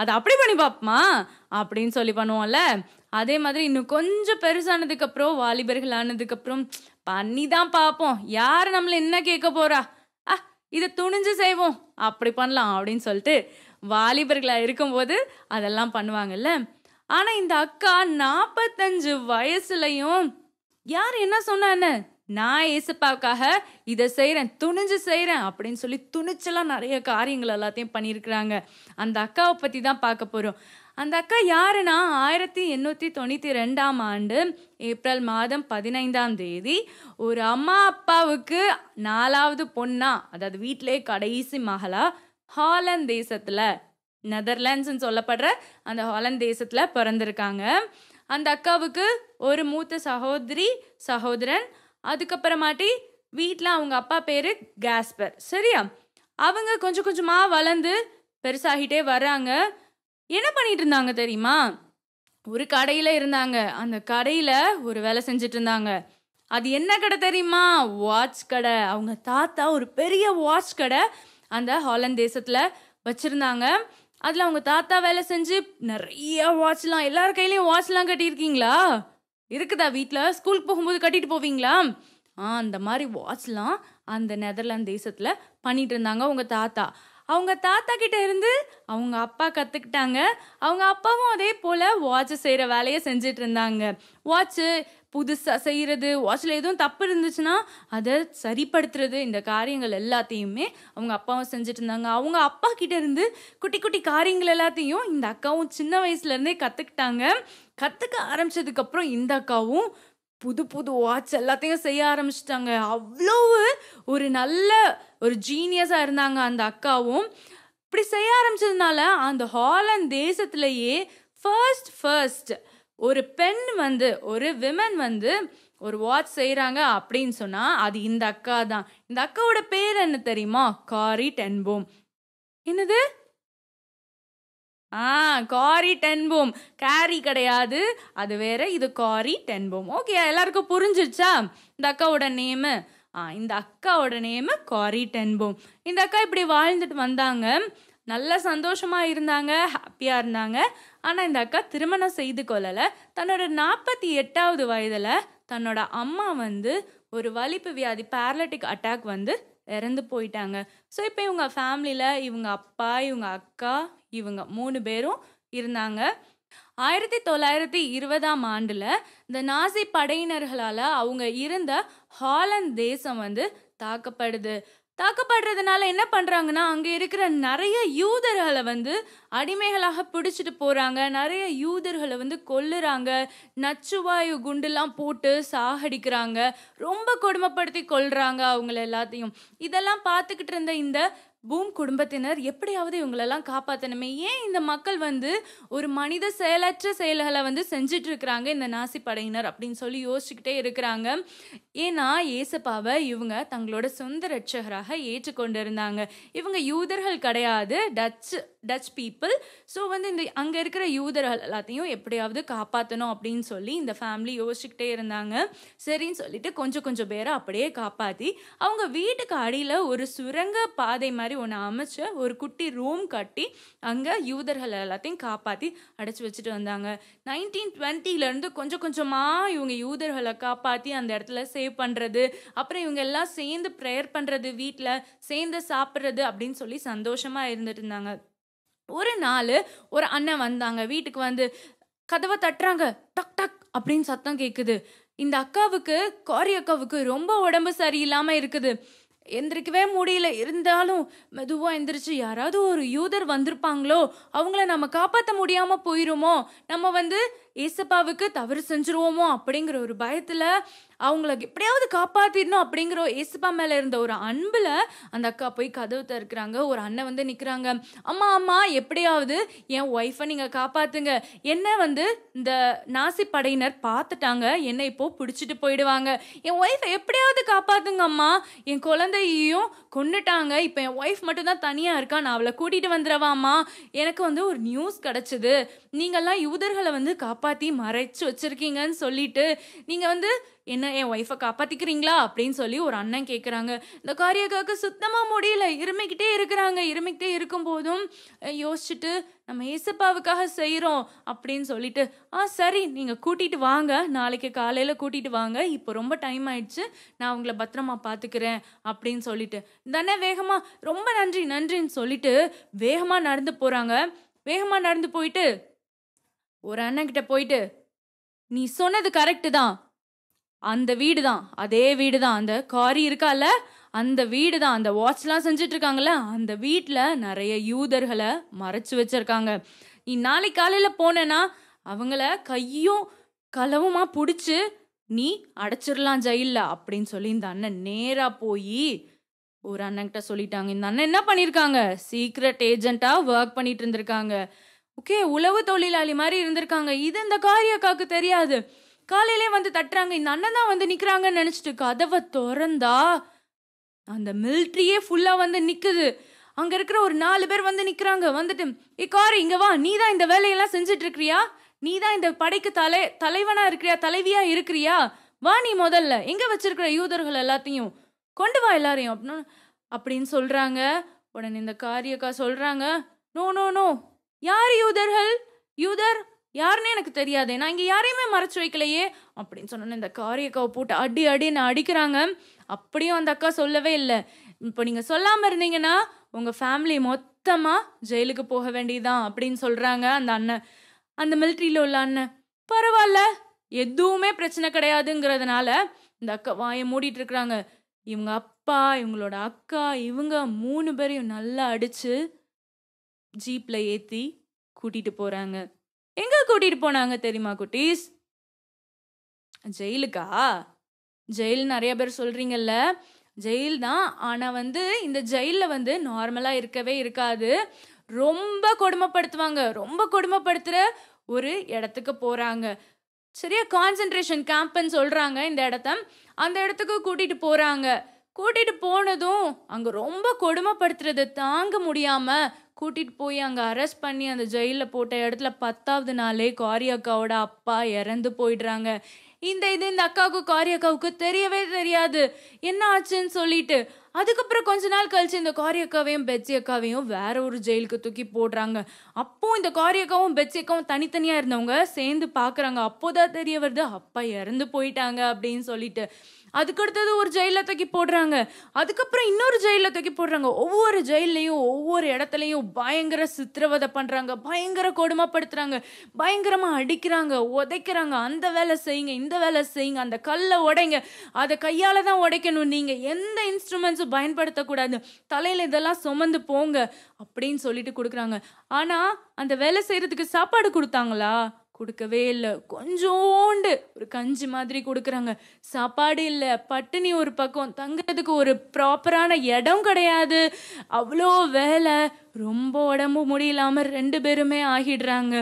அதை அப்படி பண்ணி பார்ப்போமா அப்படின்னு சொல்லி பண்ணுவோம்ல அதே மாதிரி இன்னும் கொஞ்சம் பெருசானதுக்கப்புறம் வாலிபர்கள் ஆனதுக்கப்புறம் பண்ணி தான் பார்ப்போம் யார் நம்மளை என்ன கேட்க போகிறா ஆ இதை துணிஞ்சு செய்வோம் அப்படி பண்ணலாம் அப்படின்னு சொல்லிட்டு வாலிபர்களாக இருக்கும்போது அதெல்லாம் பண்ணுவாங்கல்ல ஆனால் இந்த அக்கா நாற்பத்தஞ்சு வயசுலையும் யார் என்ன சொன்னான்னு நான் ஏசப்பாவுக்காக இதை செய்கிறேன் துணிஞ்சு செய்கிறேன் அப்படின்னு சொல்லி துணிச்சலாக நிறைய காரியங்கள் எல்லாத்தையும் பண்ணியிருக்கிறாங்க அந்த அக்காவை பற்றி தான் பார்க்க போகிறோம் அந்த அக்கா யாருன்னா ஆயிரத்தி எண்ணூற்றி தொண்ணூற்றி ரெண்டாம் ஆண்டு ஏப்ரல் மாதம் பதினைந்தாம் தேதி ஒரு அம்மா அப்பாவுக்கு நாலாவது பொண்ணா அதாவது வீட்டிலே கடைசி மகளா ஹாலந்த் தேசத்தில் நெதர்லாண்ட்ஸ்ன்னு சொல்லப்படுற அந்த ஹாலந்த் தேசத்தில் பிறந்திருக்காங்க அந்த அக்காவுக்கு ஒரு மூத்த சகோதரி சகோதரன் அதுக்கப்புறமாட்டி வீட்டில் அவங்க அப்பா பேர் கேஸ்பர் சரியா அவங்க கொஞ்சம் கொஞ்சமாக வளர்ந்து பெருசாகிட்டே வர்றாங்க என்ன பண்ணிட்டு இருந்தாங்க தெரியுமா ஒரு கடையில் இருந்தாங்க அந்த கடையில் ஒரு வேலை செஞ்சுட்டு இருந்தாங்க அது என்ன கடை தெரியுமா வாட்ச் கடை அவங்க தாத்தா ஒரு பெரிய வாட்ச் கடை அந்த ஹாலண்ட் தேசத்தில் வச்சுருந்தாங்க அதில் அவங்க தாத்தா வேலை செஞ்சு நிறைய வாட்ச்லாம் எல்லார் கையிலையும் வாட்ச்லாம் கட்டியிருக்கீங்களா இருக்குதா வீட்டில் ஸ்கூலுக்கு போகும்போது கட்டிட்டு போவீங்களா ஆ அந்த மாதிரி வாட்ச்லாம் அந்த நெதர்லாந்து தேசத்தில் பண்ணிட்டு இருந்தாங்க உங்க தாத்தா அவங்க தாத்தா கிட்ட இருந்து அவங்க அப்பா கற்றுக்கிட்டாங்க அவங்க அப்பாவும் அதே போல் வாட்ச் செய்கிற வேலையை செஞ்சிட்டு இருந்தாங்க வாட்ச்சு புதுசாக செய்கிறது வாட்சில் எதுவும் தப்பு இருந்துச்சுன்னா அதை சரிப்படுத்துறது இந்த காரியங்கள் எல்லாத்தையுமே அவங்க அப்பாவும் செஞ்சுட்டு இருந்தாங்க அவங்க அப்பா இருந்து குட்டி குட்டி காரியங்கள் எல்லாத்தையும் இந்த அக்காவும் சின்ன வயசுலேருந்தே கற்றுக்கிட்டாங்க கற்றுக்க ஆரம்பித்ததுக்கப்புறம் இந்த அக்காவும் புது புது வாட்ச் எல்லாத்தையும் செய்ய ஆரம்பிச்சிட்டாங்க அவ்வளோ ஒரு நல்ல ஒரு ஜீனியஸாக இருந்தாங்க அந்த அக்காவும் இப்படி செய்ய ஆரம்பிச்சதுனால அந்த ஹாலண்ட் தேசத்துலேயே ஃபர்ஸ்ட் ஃபர்ஸ்ட் ஒரு பெண் வந்து ஒரு விமன் வந்து ஒரு வாட்ச் செய்கிறாங்க அப்படின்னு சொன்னால் அது இந்த அக்கா தான் இந்த அக்காவோட பேர் என்ன தெரியுமா காரி டென்போம் என்னது ஆ காரி டென்போம் கேரி கிடையாது அது வேற இது காரி டென்போம் ஓகே எல்லாருக்கும் புரிஞ்சிச்சா இந்த அக்காவோட நேமு ஆ இந்த அக்காவோட நேமு காரி டென்போம் இந்த அக்கா இப்படி வாழ்ந்துட்டு வந்தாங்க நல்ல சந்தோஷமாக இருந்தாங்க ஹாப்பியாக இருந்தாங்க ஆனால் இந்த அக்கா திருமணம் செய்து கொள்ளலை தன்னோட நாற்பத்தி எட்டாவது வயதில் தன்னோட அம்மா வந்து ஒரு வலிப்பு வியாதி பேரலட்டிக் அட்டாக் வந்து இறந்து போயிட்டாங்க ஸோ இப்போ இவங்க ஃபேமிலியில் இவங்க அப்பா இவங்க அக்கா இவங்க மூணு பேரும் இருந்தாங்க ஆயிரத்தி தொள்ளாயிரத்தி இருபதாம் ஆண்டில் இந்த நாசி படையினர்களால் அவங்க இருந்த ஹாலந்த் தேசம் வந்து தாக்கப்படுது தாக்கப்படுறதுனால என்ன பண்ணுறாங்கன்னா அங்கே இருக்கிற நிறைய யூதர்களை வந்து அடிமைகளாக பிடிச்சிட்டு போகிறாங்க நிறைய யூதர்களை வந்து கொல்லுறாங்க நச்சுவாயு குண்டுலாம் போட்டு சாகடிக்கிறாங்க ரொம்ப கொடுமைப்படுத்தி கொள்கிறாங்க அவங்கள எல்லாத்தையும் இதெல்லாம் பார்த்துக்கிட்டு இருந்த இந்த பூம் குடும்பத்தினர் எப்படியாவது இவங்களெல்லாம் காப்பாற்றணுமே ஏன் இந்த மக்கள் வந்து ஒரு மனித செயலற்ற செயல்களை வந்து செஞ்சுட்டு இருக்கிறாங்க இந்த நாசி படையினர் அப்படின்னு சொல்லி யோசிச்சுக்கிட்டே இருக்கிறாங்க ஏன்னா ஏசப்பாவை இவங்க தங்களோட சொந்த ரட்சகராக ஏற்றுக்கொண்டிருந்தாங்க இவங்க யூதர்கள் கிடையாது டச்சு டச் பீப்புள் ஸோ வந்து இந்த அங்கே இருக்கிற யூதர்கள் எல்லாத்தையும் எப்படியாவது காப்பாற்றணும் அப்படின்னு சொல்லி இந்த ஃபேமிலி யோசிச்சுக்கிட்டே இருந்தாங்க சரின்னு சொல்லிட்டு கொஞ்சம் கொஞ்சம் பேரை அப்படியே காப்பாற்றி அவங்க வீட்டுக்கு அடியில் ஒரு சுரங்க பாதை மாதிரி ஒன்று அமைச்சு ஒரு குட்டி ரூம் கட்டி அங்கே யூதர்கள் எல்லாத்தையும் காப்பாற்றி அடைச்சி வச்சுட்டு வந்தாங்க நைன்டீன் டுவெண்ட்டிலேருந்து கொஞ்சம் கொஞ்சமாக இவங்க யூதர்களை காப்பாற்றி அந்த இடத்துல சேவ் பண்ணுறது அப்புறம் இவங்க எல்லாம் சேர்ந்து ப்ரேயர் பண்ணுறது வீட்டில் சேர்ந்து சாப்பிட்றது அப்படின்னு சொல்லி சந்தோஷமாக இருந்துட்டு இருந்தாங்க ஒரு நாள் ஒரு அண்ணன் வந்தாங்க வீட்டுக்கு வந்து கதவை தட்டுறாங்க டக் டக் அப்படின்னு சத்தம் கேட்குது இந்த அக்காவுக்கு காரி அக்காவுக்கு ரொம்ப உடம்பு சரியில்லாமல் இருக்குது எந்திரிக்கவே முடியல இருந்தாலும் மெதுவாக எந்திரிச்சு யாராவது ஒரு யூதர் வந்திருப்பாங்களோ அவங்கள நம்ம காப்பாற்ற முடியாமல் போயிருமோ நம்ம வந்து ஏசப்பாவுக்கு தவறு செஞ்சுருவோமோ அப்படிங்கிற ஒரு பயத்தில் அவங்கள எப்படியாவது காப்பாற்றிடணும் அப்படிங்கிற ஏசப்பா மேலே இருந்த ஒரு அன்பில் அந்த அக்கா போய் கதவு திறக்கிறாங்க ஒரு அண்ணன் வந்து நிற்கிறாங்க அம்மா அம்மா எப்படியாவது என் ஒய்ஃபை நீங்கள் காப்பாற்றுங்க என்ன வந்து இந்த நாசி படையினர் பார்த்துட்டாங்க என்னை இப்போது பிடிச்சிட்டு போயிடுவாங்க என் ஒய்ஃபை எப்படியாவது காப்பாற்றுங்க அம்மா என் குழந்தையையும் கொண்டுட்டாங்க இப்போ என் ஒய்ஃப் மட்டும்தான் தனியாக இருக்கா நான் அவளை கூட்டிகிட்டு வந்துடவாம்மா எனக்கு வந்து ஒரு நியூஸ் கிடச்சிது நீங்கள்லாம் யூதர்களை வந்து காப்பா சப்பாத்தி மறைச்சு வச்சுருக்கீங்கன்னு சொல்லிட்டு நீங்கள் வந்து என்ன என் ஒய்ஃபை காப்பாற்றிக்கிறீங்களா அப்படின்னு சொல்லி ஒரு அண்ணன் கேட்குறாங்க இந்த காரியக்காக்கு சுத்தமாக முடியல இருமிக்கிட்டே இருக்கிறாங்க இருமிக்கிட்டே இருக்கும்போதும் யோசிச்சுட்டு நம்ம ஏசப்பாவுக்காக செய்கிறோம் அப்படின்னு சொல்லிட்டு ஆ சரி நீங்கள் கூட்டிகிட்டு வாங்க நாளைக்கு காலையில் கூட்டிகிட்டு வாங்க இப்போ ரொம்ப டைம் ஆயிடுச்சு நான் உங்களை பத்திரமா பார்த்துக்கிறேன் அப்படின்னு சொல்லிட்டு தானே வேகமாக ரொம்ப நன்றி நன்றின்னு சொல்லிட்டு வேகமாக நடந்து போகிறாங்க வேகமாக நடந்து போயிட்டு ஒரு அண்ணன் கிட்ட போயிட்டு நீ சொன்னது கரெக்டு தான் அந்த வீடு தான் அதே வீடு தான் அந்த காரி இருக்கால அந்த வீடு தான் அந்த வாட்ச்லாம் செஞ்சுட்டு இருக்காங்கல்ல அந்த வீட்டில் நிறைய யூதர்களை மறைச்சு வச்சிருக்காங்க நீ நாளைக்கு காலையில் போனேன்னா அவங்கள கையும் களவுமா பிடிச்சி நீ அடைச்சிடலாம் ஜெயிலில் அப்படின்னு சொல்லி இந்த அண்ணன் நேராக போய் ஒரு அண்ணன்கிட்ட சொல்லிட்டாங்க இந்த அண்ணன் என்ன பண்ணியிருக்காங்க சீக்ரெட் ஏஜெண்ட்டாக ஒர்க் பண்ணிட்டு இருந்திருக்காங்க ஓகே உழவு தொழிலாளி மாதிரி இருந்திருக்காங்க இது இந்த காரியக்காக்கு தெரியாது காலையிலே வந்து தட்டுறாங்க இந்த அண்ணன் தான் வந்து நிற்கிறாங்கன்னு நினச்சிட்டு கதவை திறந்தா அந்த மிலிட்ரியே ஃபுல்லாக வந்து நிற்குது அங்கே இருக்கிற ஒரு நாலு பேர் வந்து நிற்கிறாங்க வந்துட்டு ஏ காரி இங்கே வா நீ தான் இந்த வேலையெல்லாம் செஞ்சுட்டு இருக்கிறியா நீ தான் இந்த படைக்கு தலை தலைவனாக இருக்கிறியா தலைவியாக இருக்கிறியா வா நீ முதல்ல எங்கே வச்சிருக்கிற யூதர்கள் எல்லாத்தையும் கொண்டு வா எல்லாரையும் அப்படின்னு அப்படின்னு சொல்கிறாங்க உடனே இந்த காரியக்கா சொல்கிறாங்க நோ நோ நோ யார் யூதர்கள் யூதர் யாருன்னு எனக்கு தெரியாது நான் இங்கே யாரையுமே மறைச்சு வைக்கலையே அப்படின்னு சொன்னோன்னே இந்த காரியக்காவை போட்டு அடி அடின்னு அடிக்கிறாங்க அப்படியும் அந்த அக்கா சொல்லவே இல்லை இப்போ நீங்கள் சொல்லாமல் இருந்தீங்கன்னா உங்கள் ஃபேமிலி மொத்தமாக ஜெயிலுக்கு போக வேண்டியதுதான் அப்படின்னு சொல்கிறாங்க அந்த அண்ணன் அந்த மிலிட்ரியில் உள்ள அண்ணன் பரவாயில்ல எதுவுமே பிரச்சனை கிடையாதுங்கிறதுனால இந்த அக்கா வாயை மூடிட்டு இருக்கிறாங்க இவங்க அப்பா இவங்களோட அக்கா இவங்க மூணு பேரையும் நல்லா அடித்து ஜீப்பில் ஏற்றி கூட்டிகிட்டு போகிறாங்க எங்கே கூட்டிகிட்டு போனாங்க தெரியுமா குட்டீஸ் ஜெயிலுக்கா ஜெயில் நிறைய பேர் சொல்கிறீங்கல்ல ஜெயில் தான் ஆனால் வந்து இந்த ஜெயிலில் வந்து நார்மலாக இருக்கவே இருக்காது ரொம்ப கொடுமைப்படுத்துவாங்க ரொம்ப கொடுமைப்படுத்துகிற ஒரு இடத்துக்கு போகிறாங்க சரியா கான்சன்ட்ரேஷன் கேம்ப்னு சொல்கிறாங்க இந்த இடத்த அந்த இடத்துக்கு கூட்டிகிட்டு போகிறாங்க கூட்டிகிட்டு போனதும் அங்கே ரொம்ப கொடுமைப்படுத்துறது தாங்க முடியாமல் கூட்டிகிட்டு போய் அங்கே அரெஸ்ட் பண்ணி அந்த ஜெயிலில் போட்ட இடத்துல பத்தாவது நாளே காரி அக்காவோட அப்பா இறந்து போயிடுறாங்க இந்த இது இந்த அக்காவுக்கு காரி அக்காவுக்கு தெரியவே தெரியாது என்ன ஆச்சுன்னு சொல்லிட்டு அதுக்கப்புறம் கொஞ்ச நாள் கழிச்சு இந்த காரி அக்காவையும் பெட்சி அக்காவையும் வேற ஒரு ஜெயிலுக்கு தூக்கி போடுறாங்க அப்போ இந்த காரி அக்காவும் பெட்சி அக்காவும் தனித்தனியாக இருந்தவங்க சேர்ந்து பார்க்குறாங்க அப்போதான் தெரிய வருது அப்பா இறந்து போயிட்டாங்க அப்படின்னு சொல்லிட்டு அதுக்கு அடுத்தது ஒரு ஜெயிலில் தூக்கி போடுறாங்க அதுக்கப்புறம் இன்னொரு ஜெயிலில் தூக்கி போடுறாங்க ஒவ்வொரு ஜெயிலையும் ஒவ்வொரு இடத்துலையும் பயங்கர சித்திரவதை பண்ணுறாங்க பயங்கர கொடுமைப்படுத்துகிறாங்க பயங்கரமாக அடிக்கிறாங்க உதைக்கிறாங்க அந்த வேலை செய்யுங்க இந்த வேலை செய்யுங்க அந்த கல்லை உடைங்க அதை கையால் தான் உடைக்கணும் நீங்கள் எந்த இன்ஸ்ட்ருமெண்ட்ஸும் பயன்படுத்தக்கூடாது தலையில் இதெல்லாம் சுமந்து போங்க அப்படின்னு சொல்லிட்டு கொடுக்குறாங்க ஆனால் அந்த வேலை செய்கிறதுக்கு சாப்பாடு கொடுத்தாங்களா கொடுக்கவே இல்லை கொஞ்சோண்டு ஒரு கஞ்சி மாதிரி கொடுக்குறாங்க சாப்பாடு இல்லை பட்டினி ஒரு பக்கம் தங்குறதுக்கு ஒரு ப்ராப்பரான இடம் கிடையாது அவ்வளோ வேலை ரொம்ப உடம்பு முடியலாமல் ரெண்டு பேருமே ஆகிடுறாங்க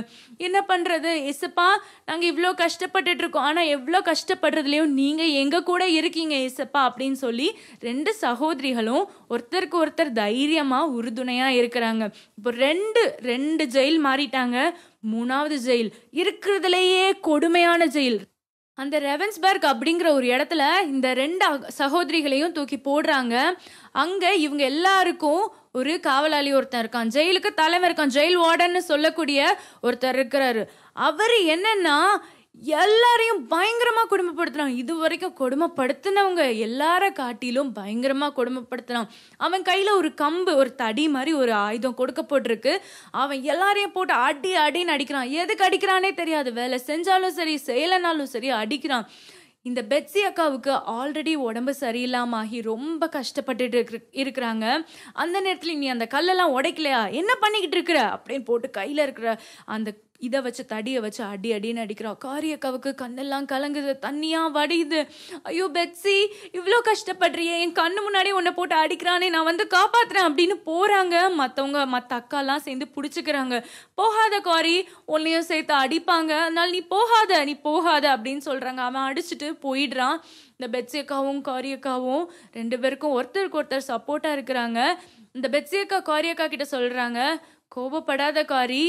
என்ன பண்ணுறது இசப்பா நாங்கள் இவ்வளோ கஷ்டப்பட்டுட்ருக்கோம் இருக்கோம் ஆனால் எவ்வளோ கஷ்டப்படுறதுலையும் நீங்கள் எங்கள் கூட இருக்கீங்க இசப்பா அப்படின்னு சொல்லி ரெண்டு சகோதரிகளும் ஒருத்தருக்கு ஒருத்தர் தைரியமாக உறுதுணையாக இருக்கிறாங்க இப்போ ரெண்டு ரெண்டு ஜெயில் மாறிட்டாங்க மூணாவது ஜெயில் இருக்கிறதுலேயே கொடுமையான ஜெயில் அந்த ரெவன்ஸ்பர்க் அப்படிங்கிற ஒரு இடத்துல இந்த ரெண்டு சகோதரிகளையும் தூக்கி போடுறாங்க அங்கே இவங்க எல்லாருக்கும் ஒரு காவலாளி ஒருத்தன் இருக்கான் ஜெயிலுக்கு தலைவர் இருக்கான் ஜெயில் வார்டன்னு சொல்லக்கூடிய ஒருத்தர் இருக்கிறாரு அவர் என்னன்னா எல்லாரையும் பயங்கரமாக கொடுமைப்படுத்துகிறான் இது வரைக்கும் கொடுமைப்படுத்தினவங்க எல்லார காட்டிலும் பயங்கரமாக கொடுமைப்படுத்தினான் அவன் கையில் ஒரு கம்பு ஒரு தடி மாதிரி ஒரு ஆயுதம் கொடுக்கப்பட்டிருக்கு அவன் எல்லாரையும் போட்டு அடி அடின்னு அடிக்கிறான் எதுக்கு அடிக்கிறானே தெரியாது வேலை செஞ்சாலும் சரி செய்யலைனாலும் சரி அடிக்கிறான் இந்த பெட்ஸி அக்காவுக்கு ஆல்ரெடி உடம்பு சரியில்லாமி ரொம்ப கஷ்டப்பட்டுட்டு இருக்கு இருக்கிறாங்க அந்த நேரத்தில் நீ அந்த கல்லெல்லாம் உடைக்கலையா என்ன பண்ணிக்கிட்டு இருக்கிற அப்படின்னு போட்டு கையில் இருக்கிற அந்த இதை வச்சு தடியை வச்சு அடி அடின்னு அடிக்கிறோம் காரியக்காவுக்கு கண்ணெல்லாம் கலங்குது தண்ணியாக வடியுது ஐயோ பெட்ஸி இவ்வளோ கஷ்டப்படுறியே என் கண்ணு முன்னாடி உன்னை போட்டு அடிக்கிறானே நான் வந்து காப்பாற்றுறேன் அப்படின்னு போகிறாங்க மற்றவங்க மற்ற அக்காலாம் சேர்ந்து பிடிச்சிக்கிறாங்க போகாத காரி உன்னையும் சேர்த்து அடிப்பாங்க அதனால நீ போகாத நீ போகாத அப்படின்னு சொல்கிறாங்க அவன் அடிச்சுட்டு போயிடுறான் இந்த பெட்ஸியக்காவும் காரியக்காவும் ரெண்டு பேருக்கும் ஒருத்தருக்கு ஒருத்தர் சப்போர்ட்டாக இருக்கிறாங்க இந்த பெட்ஸியக்கா காரியக்கா கிட்ட சொல்கிறாங்க கோபப்படாத காரி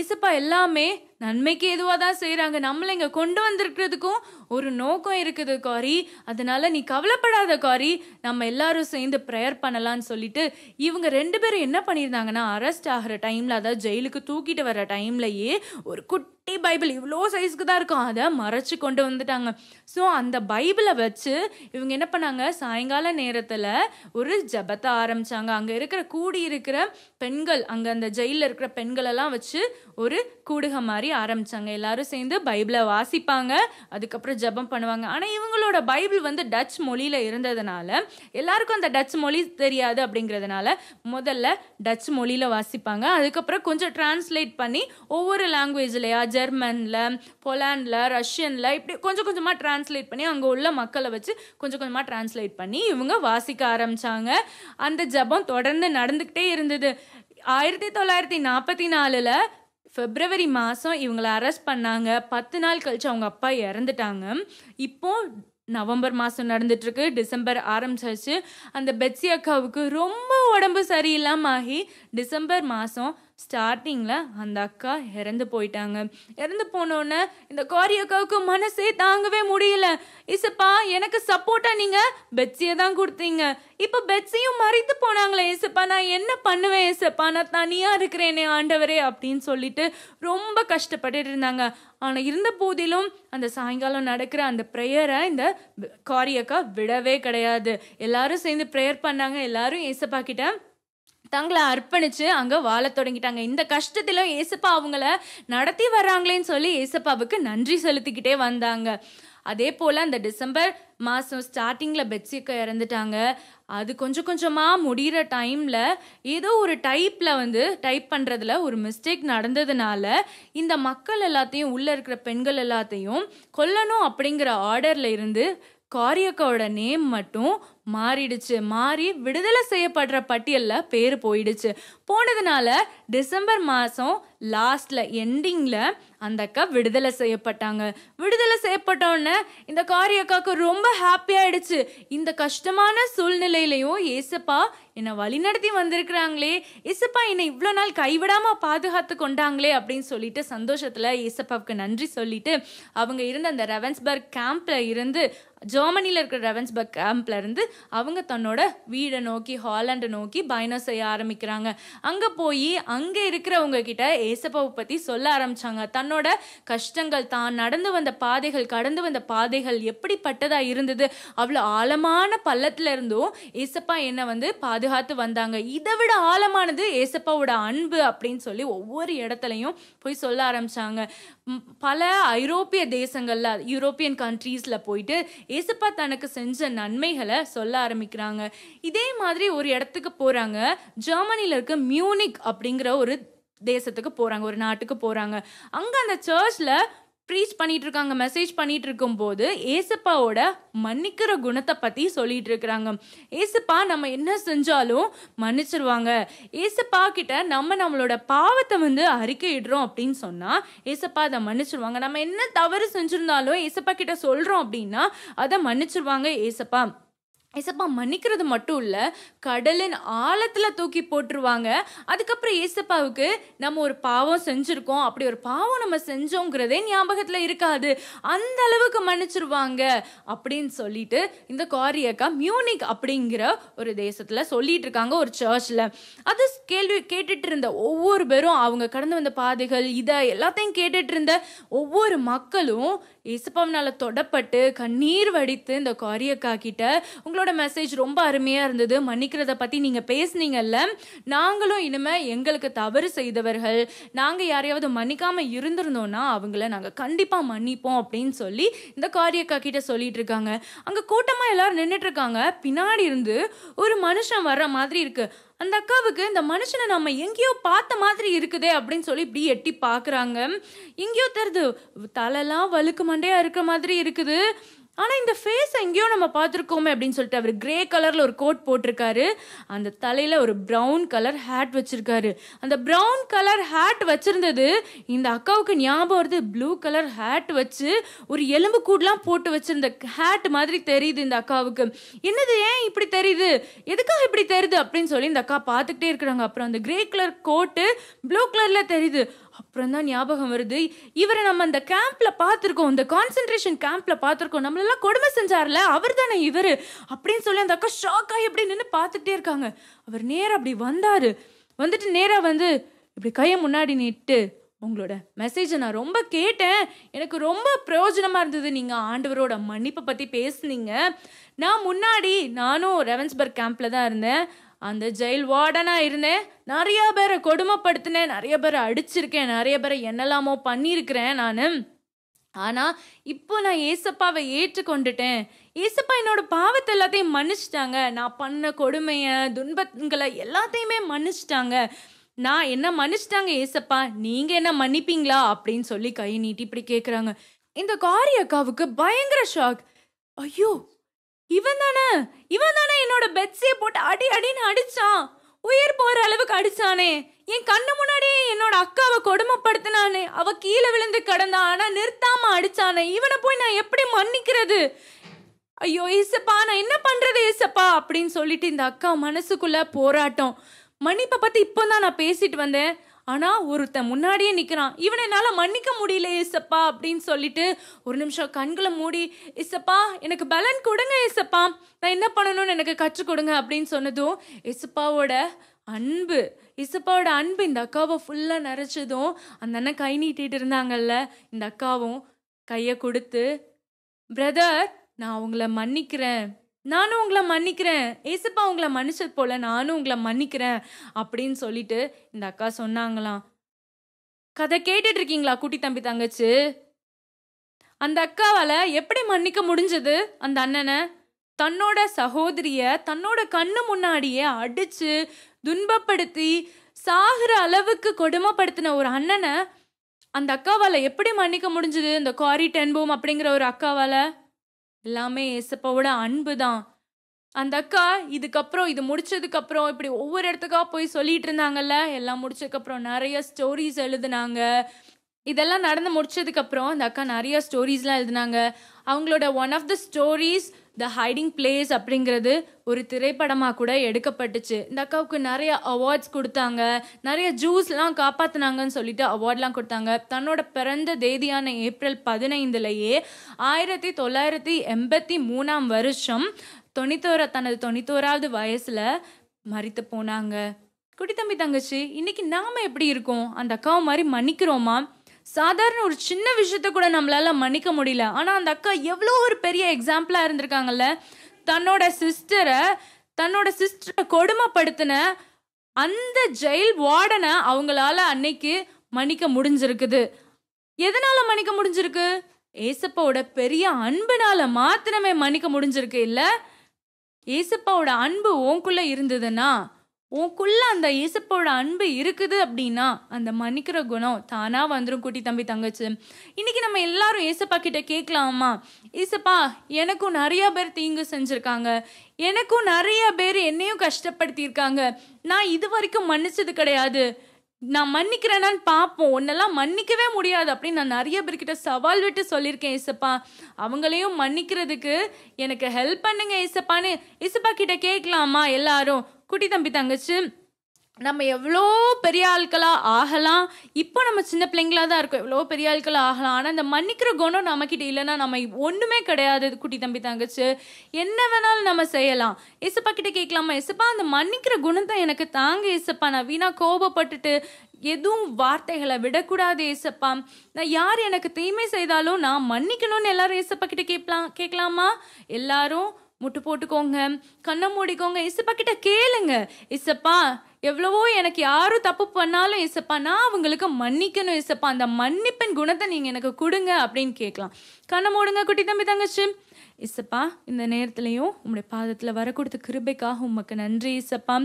ஏசப்பா எல்லாமே நன்மைக்கு எதுவாக தான் செய்கிறாங்க நம்மளை இங்கே கொண்டு வந்திருக்கிறதுக்கும் ஒரு நோக்கம் இருக்குது காரி அதனால் நீ கவலைப்படாத காரி நம்ம எல்லாரும் சேர்ந்து ப்ரேயர் பண்ணலான்னு சொல்லிட்டு இவங்க ரெண்டு பேரும் என்ன பண்ணியிருந்தாங்கன்னா அரெஸ்ட் ஆகிற டைமில் அதாவது ஜெயிலுக்கு தூக்கிட்டு வர டைம்லையே ஒரு குட்டி பைபிள் இவ்வளோ சைஸ்க்கு தான் இருக்கும் அதை மறைச்சு கொண்டு வந்துட்டாங்க ஸோ அந்த பைபிளை வச்சு இவங்க என்ன பண்ணாங்க சாயங்கால நேரத்தில் ஒரு ஜபத்தை ஆரம்பித்தாங்க அங்கே இருக்கிற கூடி இருக்கிற பெண்கள் அங்கே அந்த ஜெயிலில் இருக்கிற பெண்களெல்லாம் வச்சு ஒரு கூடுக மாதிரி ஆரம்பித்தாங்க எல்லாரும் சேர்ந்து பைபிளை வாசிப்பாங்க அதுக்கப்புறம் ஜபம் பண்ணுவாங்க ஆனால் இவங்களோட பைபிள் வந்து டச் மொழியில் இருந்ததுனால எல்லாருக்கும் அந்த டச் மொழி தெரியாது அப்படிங்கிறதுனால முதல்ல டச் மொழியில் வாசிப்பாங்க அதுக்கப்புறம் கொஞ்சம் டிரான்ஸ்லேட் பண்ணி ஒவ்வொரு லாங்குவேஜ்லையா ஜெர்மனில் பொலாண்டில் ரஷ்யனில் இப்படி கொஞ்சம் கொஞ்சமாக டிரான்ஸ்லேட் பண்ணி அங்கே உள்ள மக்களை வச்சு கொஞ்சம் கொஞ்சமாக டிரான்ஸ்லேட் பண்ணி இவங்க வாசிக்க ஆரம்பித்தாங்க அந்த ஜபம் தொடர்ந்து நடந்துக்கிட்டே இருந்தது ஆயிரத்தி தொள்ளாயிரத்தி நாற்பத்தி நாலில் பிப்ரவரி மாதம் இவங்களை அரெஸ்ட் பண்ணாங்க பத்து நாள் கழித்து அவங்க அப்பா இறந்துட்டாங்க இப்போது நவம்பர் மாதம் நடந்துட்டுருக்கு டிசம்பர் ஆரம்பிச்சாச்சு அந்த பெட்ஸி அக்காவுக்கு ரொம்ப உடம்பு சரியில்லாமல் ஆகி டிசம்பர் மாதம் ஸ்டார்டிங்கில் அந்த அக்கா இறந்து போயிட்டாங்க இறந்து போனோடனே இந்த கோரி அக்காவுக்கு மனசே தாங்கவே முடியல இசப்பா எனக்கு சப்போர்ட்டாக நீங்கள் பெட்ஸியை தான் கொடுத்தீங்க இப்போ பெட்ஸியும் மறைத்து போனாங்களே இசப்பா நான் என்ன பண்ணுவேன் இசப்பா நான் தனியாக இருக்கிறேனே ஆண்டவரே அப்படின்னு சொல்லிட்டு ரொம்ப கஷ்டப்பட்டுட்டு இருந்தாங்க ஆனால் இருந்த போதிலும் அந்த சாயங்காலம் நடக்கிற அந்த ப்ரேயரை இந்த காரியக்கா விடவே கிடையாது எல்லாரும் சேர்ந்து ப்ரேயர் பண்ணாங்க எல்லாரும் இசப்பா கிட்ட தங்களை அர்ப்பணித்து அங்கே வாழ தொடங்கிட்டாங்க இந்த கஷ்டத்திலும் ஏசப்பா அவங்கள நடத்தி வர்றாங்களேன்னு சொல்லி ஏசப்பாவுக்கு நன்றி செலுத்திக்கிட்டே வந்தாங்க அதே போல் அந்த டிசம்பர் மாதம் ஸ்டார்டிங்கில் பெட்சிக்கா இறந்துட்டாங்க அது கொஞ்சம் கொஞ்சமாக முடிகிற டைமில் ஏதோ ஒரு டைப்பில் வந்து டைப் பண்ணுறதுல ஒரு மிஸ்டேக் நடந்ததுனால இந்த மக்கள் எல்லாத்தையும் உள்ளே இருக்கிற பெண்கள் எல்லாத்தையும் கொல்லணும் அப்படிங்கிற ஆர்டரில் இருந்து காரியக்கோட நேம் மட்டும் மாறிடுச்சு மாறி விடுதலை செய்யப்படுற பட்டியலில் பேர் போயிடுச்சு போனதுனால டிசம்பர் மாதம் லாஸ்ட்டில் எண்டிங்கில் அந்த அக்கா விடுதலை செய்யப்பட்டாங்க விடுதலை செய்யப்பட்டோடனே இந்த காரி அக்காவுக்கு ரொம்ப ஹாப்பியாயிடுச்சு இந்த கஷ்டமான சூழ்நிலையிலையும் ஏசப்பா என்னை வழிநடத்தி வந்திருக்கிறாங்களே ஏசப்பா என்னை இவ்வளோ நாள் கைவிடாமல் பாதுகாத்து கொண்டாங்களே அப்படின்னு சொல்லிட்டு சந்தோஷத்தில் ஏசப்பாவுக்கு நன்றி சொல்லிட்டு அவங்க இருந்த அந்த ரெவன்ஸ்பர்க் கேம்பில் இருந்து ஜெர்மனியில் இருக்கிற ரெவன்ஸ்பர்க் கேம்பில் இருந்து அவங்க தன்னோட வீடை நோக்கி ஹாலண்டை நோக்கி பயணம் செய்ய ஆரம்பிக்கிறாங்க அங்கே போய் அங்கே இருக்கிறவங்க கிட்ட ஏசப்பாவை பற்றி சொல்ல ஆரம்பித்தாங்க தன்னோட கஷ்டங்கள் தான் நடந்து வந்த பாதைகள் கடந்து வந்த பாதைகள் எப்படிப்பட்டதாக இருந்தது அவ்வளோ ஆழமான பள்ளத்தில் இருந்தும் ஏசப்பா என்னை வந்து பாதுகாத்து வந்தாங்க இதை விட ஆழமானது ஏசப்பாவோட அன்பு அப்படின்னு சொல்லி ஒவ்வொரு இடத்துலையும் போய் சொல்ல ஆரம்பித்தாங்க பல ஐரோப்பிய தேசங்களில் யூரோப்பியன் கண்ட்ரீஸில் போயிட்டு ஏசப்பா தனக்கு செஞ்ச நன்மைகளை சொல்ல ஆரம்பிக்கிறாங்க இதே மாதிரி ஒரு இடத்துக்கு போகிறாங்க ஜெர்மனியில் இருக்க மியூனிக் அப்படிங்கிற ஒரு தேசத்துக்கு போகிறாங்க ஒரு நாட்டுக்கு போகிறாங்க அங்கே அந்த சர்ச்சில் ப்ரீச் பண்ணிட்டு இருக்காங்க மெசேஜ் பண்ணிட்டு இருக்கும்போது ஏசப்பாவோட மன்னிக்கிற குணத்தை பற்றி சொல்லிட்டு இருக்கிறாங்க ஏசப்பா நம்ம என்ன செஞ்சாலும் மன்னிச்சிருவாங்க ஏசப்பா கிட்ட நம்ம நம்மளோட பாவத்தை வந்து அறிக்கையிடுறோம் அப்படின்னு சொன்னால் ஏசப்பா அதை மன்னிச்சிருவாங்க நம்ம என்ன தவறு செஞ்சுருந்தாலும் ஏசப்பா கிட்ட சொல்கிறோம் அப்படின்னா அதை மன்னிச்சிருவாங்க ஏசப்பா ஏசப்பா மன்னிக்கிறது மட்டும் இல்லை கடலின் ஆழத்தில் தூக்கி போட்டுருவாங்க அதுக்கப்புறம் ஏசப்பாவுக்கு நம்ம ஒரு பாவம் செஞ்சுருக்கோம் அப்படி ஒரு பாவம் நம்ம செஞ்சோங்கிறதே ஞாபகத்தில் இருக்காது அந்த அளவுக்கு மன்னிச்சிருவாங்க அப்படின்னு சொல்லிட்டு இந்த காரியக்கா மியூனிக் அப்படிங்கிற ஒரு தேசத்தில் சொல்லிட்டு இருக்காங்க ஒரு சர்ச்சில் அது கேள்வி கேட்டுட்டு இருந்த ஒவ்வொரு பேரும் அவங்க கடந்து வந்த பாதைகள் இதை எல்லாத்தையும் கேட்டுட்டு இருந்த ஒவ்வொரு மக்களும் இயேசுப்பாவினால் தொடப்பட்டு கண்ணீர் வடித்து இந்த காரியக்கா கிட்ட உங்களோட மெசேஜ் ரொம்ப அருமையாக இருந்தது மன்னிக்கிறத பற்றி நீங்கள் பேசுனீங்கல்ல நாங்களும் இனிமேல் எங்களுக்கு தவறு செய்தவர்கள் நாங்கள் யாரையாவது மன்னிக்காமல் இருந்திருந்தோன்னா அவங்கள நாங்கள் கண்டிப்பாக மன்னிப்போம் அப்படின்னு சொல்லி இந்த காரியக்கா கிட்ட சொல்லிட்டு இருக்காங்க அங்கே கூட்டமாக எல்லாரும் நின்றுட்டு இருக்காங்க பின்னாடி இருந்து ஒரு மனுஷன் வர்ற மாதிரி இருக்குது அந்த அக்காவுக்கு இந்த மனுஷனை நம்ம எங்கேயோ பார்த்த மாதிரி இருக்குது அப்படின்னு சொல்லி இப்படி எட்டி பார்க்குறாங்க எங்கேயோ தருது தலைலாம் வழுக்கு மண்டையாக இருக்கிற மாதிரி இருக்குது ஆனால் இந்த ஃபேஸ் எங்கேயோ நம்ம பார்த்துருக்கோமே அப்படின்னு சொல்லிட்டு அவர் கிரே கலரில் ஒரு கோட் போட்டிருக்காரு அந்த தலையில் ஒரு ப்ரௌன் கலர் ஹேட் வச்சுருக்காரு அந்த ப்ரௌன் கலர் ஹேட் வச்சுருந்தது இந்த அக்காவுக்கு ஞாபகம் வருது ப்ளூ கலர் ஹேட் வச்சு ஒரு எலும்பு கூடலாம் போட்டு வச்சுருந்த ஹேட் மாதிரி தெரியுது இந்த அக்காவுக்கு என்னது ஏன் இப்படி தெரியுது எதுக்காக இப்படி தெரியுது அப்படின்னு சொல்லி இந்த அக்கா பார்த்துக்கிட்டே இருக்கிறாங்க அப்புறம் அந்த கிரே கலர் கோட்டு ப்ளூ கலரில் தெரியுது அப்புறம் தான் ஞாபகம் வருது இவரை நம்ம அந்த கேம்ப்ல பார்த்துருக்கோம் இந்த கான்சென்ட்ரேஷன் கேம்ப்ல பார்த்துருக்கோம் நம்மளெல்லாம் கொடுமை செஞ்சார்ல அவர் தானே இவர் அப்படின்னு சொல்லி அந்த அக்கா ஷாக் ஆகி அப்படி நின்று பார்த்துட்டே இருக்காங்க அவர் நேராக அப்படி வந்தார் வந்துட்டு நேராக வந்து இப்படி கையை முன்னாடி நிட்டு உங்களோட மெசேஜை நான் ரொம்ப கேட்டேன் எனக்கு ரொம்ப பிரயோஜனமாக இருந்தது நீங்கள் ஆண்டவரோட மன்னிப்பை பற்றி பேசுனீங்க நான் முன்னாடி நானும் ரெவன்ஸ்பர்க் கேம்பில் தான் இருந்தேன் அந்த ஜெயில் வார்டனாக இருந்தேன் நிறையா பேரை கொடுமைப்படுத்தினேன் நிறைய பேரை அடிச்சிருக்கேன் நிறைய பேரை என்னெல்லாமோ பண்ணியிருக்கிறேன் நான் ஆனால் இப்போ நான் ஏசப்பாவை ஏற்றுக்கொண்டுட்டேன் ஏசப்பா என்னோட பாவத்தை எல்லாத்தையும் மன்னிச்சிட்டாங்க நான் பண்ண கொடுமையை துன்பங்களை எல்லாத்தையுமே மன்னிச்சிட்டாங்க நான் என்ன மன்னிச்சிட்டாங்க ஏசப்பா நீங்கள் என்ன மன்னிப்பீங்களா அப்படின்னு சொல்லி கை நீட்டி இப்படி கேட்குறாங்க இந்த காரி அக்காவுக்கு பயங்கர ஷாக் ஐயோ இவன் தானே அடி அடின்னு அடிச்சான் உயிர் போற அளவுக்கு அடிச்சானே என் கண்ணு முன்னாடியே என்னோட அக்காவை கொடுமைப்படுத்தினானே அவ கீழே விழுந்து கிடந்தான் ஆனா நிறுத்தாம அடிச்சானே இவனை போய் நான் எப்படி மன்னிக்கிறது ஐயோ ஏசப்பா நான் என்ன பண்றது ஏசப்பா அப்படின்னு சொல்லிட்டு இந்த அக்கா மனசுக்குள்ள போராட்டம் மன்னிப்பை பத்தி இப்போதான் நான் பேசிட்டு வந்தேன் ஆனால் ஒருத்தன் முன்னாடியே நிற்கிறான் இவனை என்னால் மன்னிக்க முடியல இசப்பா அப்படின்னு சொல்லிட்டு ஒரு நிமிஷம் கண்களை மூடி இசப்பா எனக்கு பலன் கொடுங்க இசப்பா நான் என்ன பண்ணணும்னு எனக்கு கற்றுக் கொடுங்க அப்படின்னு சொன்னதும் இசப்பாவோட அன்பு இசப்பாவோட அன்பு இந்த அக்காவை ஃபுல்லாக நிறச்சதும் அந்த அண்ணன் கை நீட்டிகிட்டு இருந்தாங்கல்ல இந்த அக்காவும் கையை கொடுத்து பிரதர் நான் உங்களை மன்னிக்கிறேன் நானும் உங்களை மன்னிக்கிறேன் ஏசப்பா உங்களை மன்னிச்சது போல நானும் உங்களை மன்னிக்கிறேன் அப்படின்னு சொல்லிட்டு இந்த அக்கா சொன்னாங்களாம் கதை கேட்டுட்டு இருக்கீங்களா குட்டி தம்பி தங்கச்சி அந்த அக்காவால் எப்படி மன்னிக்க முடிஞ்சது அந்த அண்ணனை தன்னோட சகோதரிய தன்னோட கண்ணு முன்னாடியே அடிச்சு துன்பப்படுத்தி சாகிற அளவுக்கு கொடுமைப்படுத்தின ஒரு அண்ணனை அந்த அக்காவால் எப்படி மன்னிக்க முடிஞ்சது இந்த காரி டென்போம் அப்படிங்கிற ஒரு அக்காவால் எல்லாமே ஏசப்பாவோட அன்பு தான் அந்த அக்கா இதுக்கப்புறம் இது முடிச்சதுக்கப்புறம் இப்படி ஒவ்வொரு இடத்துக்கா போய் சொல்லிட்டு இருந்தாங்கல்ல எல்லாம் முடிச்சதுக்கப்புறம் நிறைய ஸ்டோரிஸ் எழுதுனாங்க இதெல்லாம் நடந்து முடிச்சதுக்கப்புறம் அந்த அக்கா நிறைய ஸ்டோரிஸ்லாம் எழுதுனாங்க அவங்களோட one of the stories the hiding place அப்படிங்கிறது ஒரு திரைப்படமாக கூட எடுக்கப்பட்டுச்சு இந்த அக்காவுக்கு நிறைய அவார்ட்ஸ் கொடுத்தாங்க நிறைய ஜூஸ்லாம் காப்பாற்றினாங்கன்னு சொல்லிட்டு அவார்ட்லாம் கொடுத்தாங்க தன்னோட பிறந்த தேதியான ஏப்ரல் பதினைந்துலேயே ஆயிரத்தி தொள்ளாயிரத்தி எண்பத்தி மூணாம் வருஷம் தொண்ணூத்தோர தனது தொண்ணூத்தோராவது வயசில் மறித்து போனாங்க குடித்தம்பி தங்கச்சி இன்னைக்கு நாம் எப்படி இருக்கோம் அந்த அக்காவை மாதிரி மன்னிக்கிறோமா சாதாரண ஒரு சின்ன விஷயத்த கூட நம்மளால் மன்னிக்க முடியல ஆனால் அந்த அக்கா எவ்வளோ ஒரு பெரிய எக்ஸாம்பிளாக இருந்திருக்காங்கல்ல தன்னோட சிஸ்டரை தன்னோட சிஸ்டரை கொடுமைப்படுத்தின அந்த ஜெயில் வார்டனை அவங்களால அன்னைக்கு மன்னிக்க முடிஞ்சிருக்குது எதனால் மன்னிக்க முடிஞ்சிருக்கு ஏசப்பாவோட பெரிய அன்புனால மாத்திரமே மன்னிக்க முடிஞ்சிருக்கு இல்லை ஏசப்பாவோட அன்பு ஓங்குள்ள இருந்ததுன்னா உனக்குள்ள அந்த இசப்போட அன்பு இருக்குது அப்படின்னா அந்த மன்னிக்கிற குணம் தானாக வந்துடும் குட்டி தம்பி தங்கச்சி இன்றைக்கி நம்ம எல்லாரும் ஏசப்பா கிட்ட கேட்கலாமா ஈசப்பா எனக்கும் நிறையா பேர் தீங்கு செஞ்சுருக்காங்க எனக்கும் நிறைய பேர் என்னையும் கஷ்டப்படுத்தியிருக்காங்க நான் இது வரைக்கும் மன்னிச்சது கிடையாது நான் மன்னிக்கிறேனான்னு பார்ப்போம் உன்னெல்லாம் மன்னிக்கவே முடியாது அப்படின்னு நான் நிறைய பேர்கிட்ட சவால் விட்டு சொல்லியிருக்கேன் இசப்பா அவங்களையும் மன்னிக்கிறதுக்கு எனக்கு ஹெல்ப் பண்ணுங்க இசப்பான்னு இசப்பா கிட்ட கேட்கலாமா எல்லாரும் குட்டி தம்பி தங்கச்சி நம்ம எவ்வளோ பெரிய ஆட்களாக ஆகலாம் இப்போ நம்ம சின்ன பிள்ளைங்களாக தான் இருக்கோம் எவ்வளோ பெரிய ஆட்களாக ஆகலாம் ஆனால் இந்த மன்னிக்கிற குணம் நம்மக்கிட்ட இல்லைன்னா நம்ம ஒன்றுமே கிடையாது குட்டி தம்பி தங்கச்சி என்ன வேணாலும் நம்ம செய்யலாம் இசப்பா கிட்டே கேட்கலாமா இசப்பா அந்த மன்னிக்கிற குணத்தை எனக்கு தாங்க இசப்பா நான் வீணாக கோபப்பட்டுட்டு எதுவும் வார்த்தைகளை விடக்கூடாது ஏசப்பா நான் யார் எனக்கு தீமை செய்தாலும் நான் மன்னிக்கணும்னு எல்லாரும் ஏசப்பா கிட்ட கேட்கலாம் கேட்கலாமா எல்லாரும் முட்டு போட்டுக்கோங்க கண்ணை மூடிக்கோங்க இசப்பா கிட்ட கேளுங்க இசப்பா எவ்வளவோ எனக்கு யாரும் தப்பு பண்ணாலும் இசப்பா நான் அவங்களுக்கு மன்னிக்கணும் இசப்பா அந்த மன்னிப்பின் குணத்தை நீங்கள் எனக்கு கொடுங்க அப்படின்னு கேட்கலாம் கண்ணை மூடுங்க குட்டி தம்பி தங்கச்சி இசப்பா இந்த நேரத்துலையும் உங்களுடைய பாதத்தில் வர கொடுத்த கிருபைக்காக உமக்கு நன்றி இசப்பா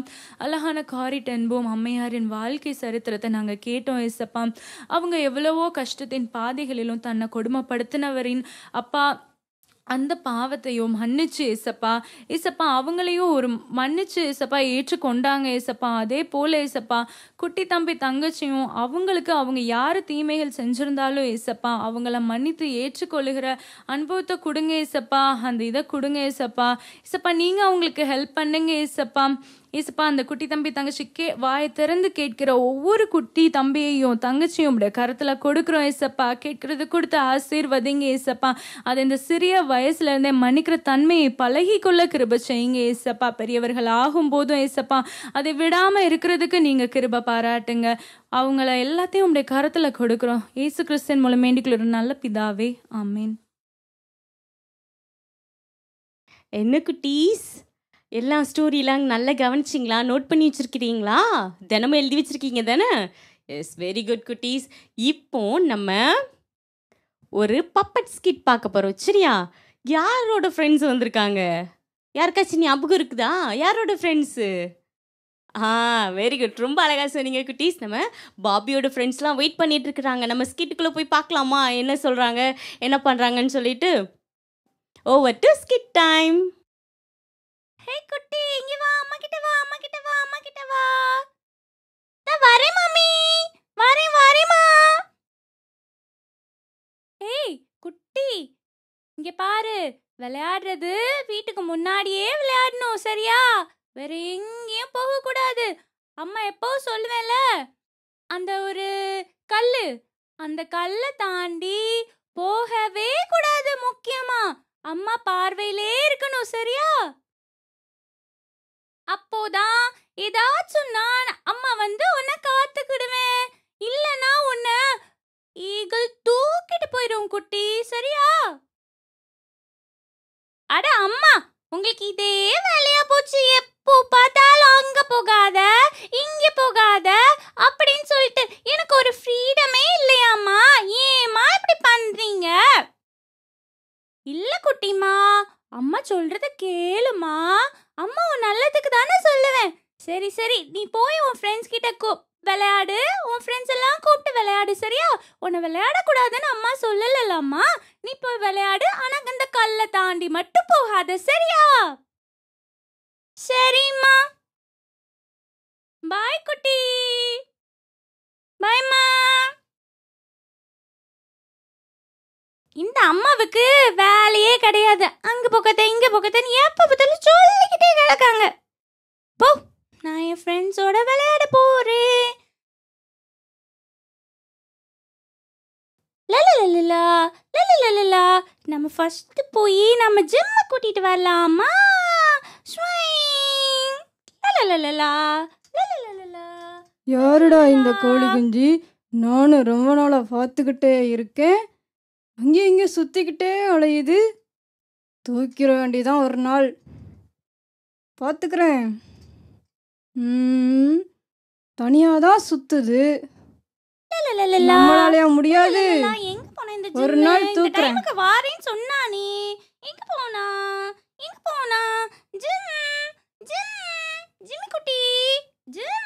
அழகான காரி டென்போம் அம்மையாரின் வாழ்க்கை சரித்திரத்தை நாங்கள் கேட்டோம் இசப்பா அவங்க எவ்வளவோ கஷ்டத்தின் பாதைகளிலும் தன்னை கொடுமைப்படுத்தினவரின் அப்பா அந்த பாவத்தையும் மன்னிச்சு ஏசப்பா ஏசப்பா அவங்களையும் ஒரு மன்னிச்சு ஏசப்பா ஏற்றுக்கொண்டாங்க ஏசப்பா அதே போல் ஏசப்பா குட்டி தம்பி தங்கச்சியும் அவங்களுக்கு அவங்க யார் தீமைகள் செஞ்சிருந்தாலும் ஏசப்பா அவங்கள மன்னித்து ஏற்றுக்கொள்ளுகிற அனுபவத்தை கொடுங்க ஏசப்பா அந்த இதை கொடுங்க ஏசப்பா ஏசப்பா நீங்கள் அவங்களுக்கு ஹெல்ப் பண்ணுங்க ஏசப்பா இயேசுப்பா அந்த குட்டி தம்பி தங்கச்சி கே வாயை திறந்து கேட்கிற ஒவ்வொரு குட்டி தம்பியையும் தங்கச்சியும் உடைய கருத்துல கொடுக்குறோம் ஏசப்பா கேட்கறது கொடுத்து ஆசீர்வதிங்க ஏசப்பா அது இந்த சிறிய வயசுல இருந்தே மன்னிக்கிற தன்மையை பழகி கொள்ள கிருப செய்யுங்க ஏசப்பா பெரியவர்கள் ஆகும் போதும் ஏசப்பா அதை விடாமல் இருக்கிறதுக்கு நீங்கள் கிருப பாராட்டுங்க அவங்கள எல்லாத்தையும் உடைய கருத்துல கொடுக்குறோம் ஏசு கிறிஸ்தன் மூலம் வேண்டிக்குள்ள ஒரு நல்ல பிதாவே ஆமீன் என்ன குட்டீஸ் எல்லா ஸ்டோரிலாம் நல்லா கவனிச்சிங்களா நோட் பண்ணி வச்சுருக்கிறீங்களா தினமும் எழுதி வச்சுருக்கீங்க தானே எஸ் வெரி குட் குட்டீஸ் இப்போ நம்ம ஒரு பப்பட் ஸ்கிட் பார்க்க போகிறோம் சரியா யாரோட ஃப்ரெண்ட்ஸ் வந்திருக்காங்க யாருக்காச்சும் ஞாபகம் இருக்குதா யாரோட ஃப்ரெண்ட்ஸு ஆ வெரி குட் ரொம்ப அழகாக சொன்னீங்க குட்டீஸ் நம்ம பாபியோட ஃப்ரெண்ட்ஸ்லாம் வெயிட் பண்ணிட்டு இருக்கிறாங்க நம்ம ஸ்கிட்டுக்குள்ளே போய் பார்க்கலாமா என்ன சொல்கிறாங்க என்ன பண்ணுறாங்கன்னு சொல்லிட்டு over to skit time hey குட்டி இங்க வா அம்மா கிட்ட வா அம்மா கிட்ட வா அம்மா கிட்ட வா நான் வரேன் மம்மி வரேன் வரேம்மா ஏய் குட்டி இங்க பாரு விளையாடுறது வீட்டுக்கு முன்னாடியே விளையாடணும் சரியா வேற எங்கேயும் போகக்கூடாது அம்மா எப்போ சொல்லுவேன்ல அந்த ஒரு கல் அந்த கல்லை தாண்டி போகவே கூடாது முக்கியமா அம்மா பார்வையிலே இருக்கணும் சரியா அப்போதான் ஏதாச்சும் நான் அம்மா வந்து உன்னை காத்துக்கிடுவேன் இல்லனா உன்னை ஈகிள் தூக்கிட்டு போயிடும் குட்டி சரியா அட அம்மா உங்களுக்கு இதே வேலையா போச்சு எப்போ பார்த்தாலும் அங்க போகாத இங்க போகாத அப்படின்னு சொல்லிட்டு எனக்கு ஒரு ஃப்ரீடமே இல்லையாம்மா ஏமா இப்படி பண்றீங்க இல்ல குட்டிமா அம்மா சொல்றத கேளுமா அம்மா உன் நல்லதுக்கு தானே சொல்லுவேன் சரி சரி நீ போய் உன் ஃப்ரெண்ட்ஸ் கிட்ட கூ விளையாடு உன் ஃப்ரெண்ட்ஸ் எல்லாம் கூப்பிட்டு விளையாடு சரியா உன்னை விளையாடக்கூடாதுன்னு அம்மா சொல்லலம்மா நீ போய் விளையாடு ஆனால் அந்த கல்லை தாண்டி மட்டும் போகாத சரியா சரிம்மா பாய் குட்டி பாய்மா இந்த அம்மாவுக்கு வேலையே கிடையாது அங்க பக்கத்தை இங்க பக்கத்தைன்னு எப்ப பார்த்தாலும் சொல்லிக்கிட்டே கிடக்காங்க போ நான் என் ஃப்ரெண்ட்ஸோட விளையாட போறேன் நம்ம ஃபர்ஸ்ட் போய் நம்ம ஜிம்மை கூட்டிட்டு வரலாமா யாருடா இந்த கோழி குஞ்சி நானும் ரொம்ப நாளாக பார்த்துக்கிட்டே இருக்கேன் அங்கேயும் இங்கேயும் சுற்றிக்கிட்டே அலையுது தூக்கிற வேண்டியதான் ஒரு நாள் பார்த்துக்கிறேன் தனியாக தான் சுற்றுது முடியாது ஒரு நாள் தூக்குறேன் வாரேன்னு போனா போனா ஜிம் ஜிம் குட்டி ஜிம்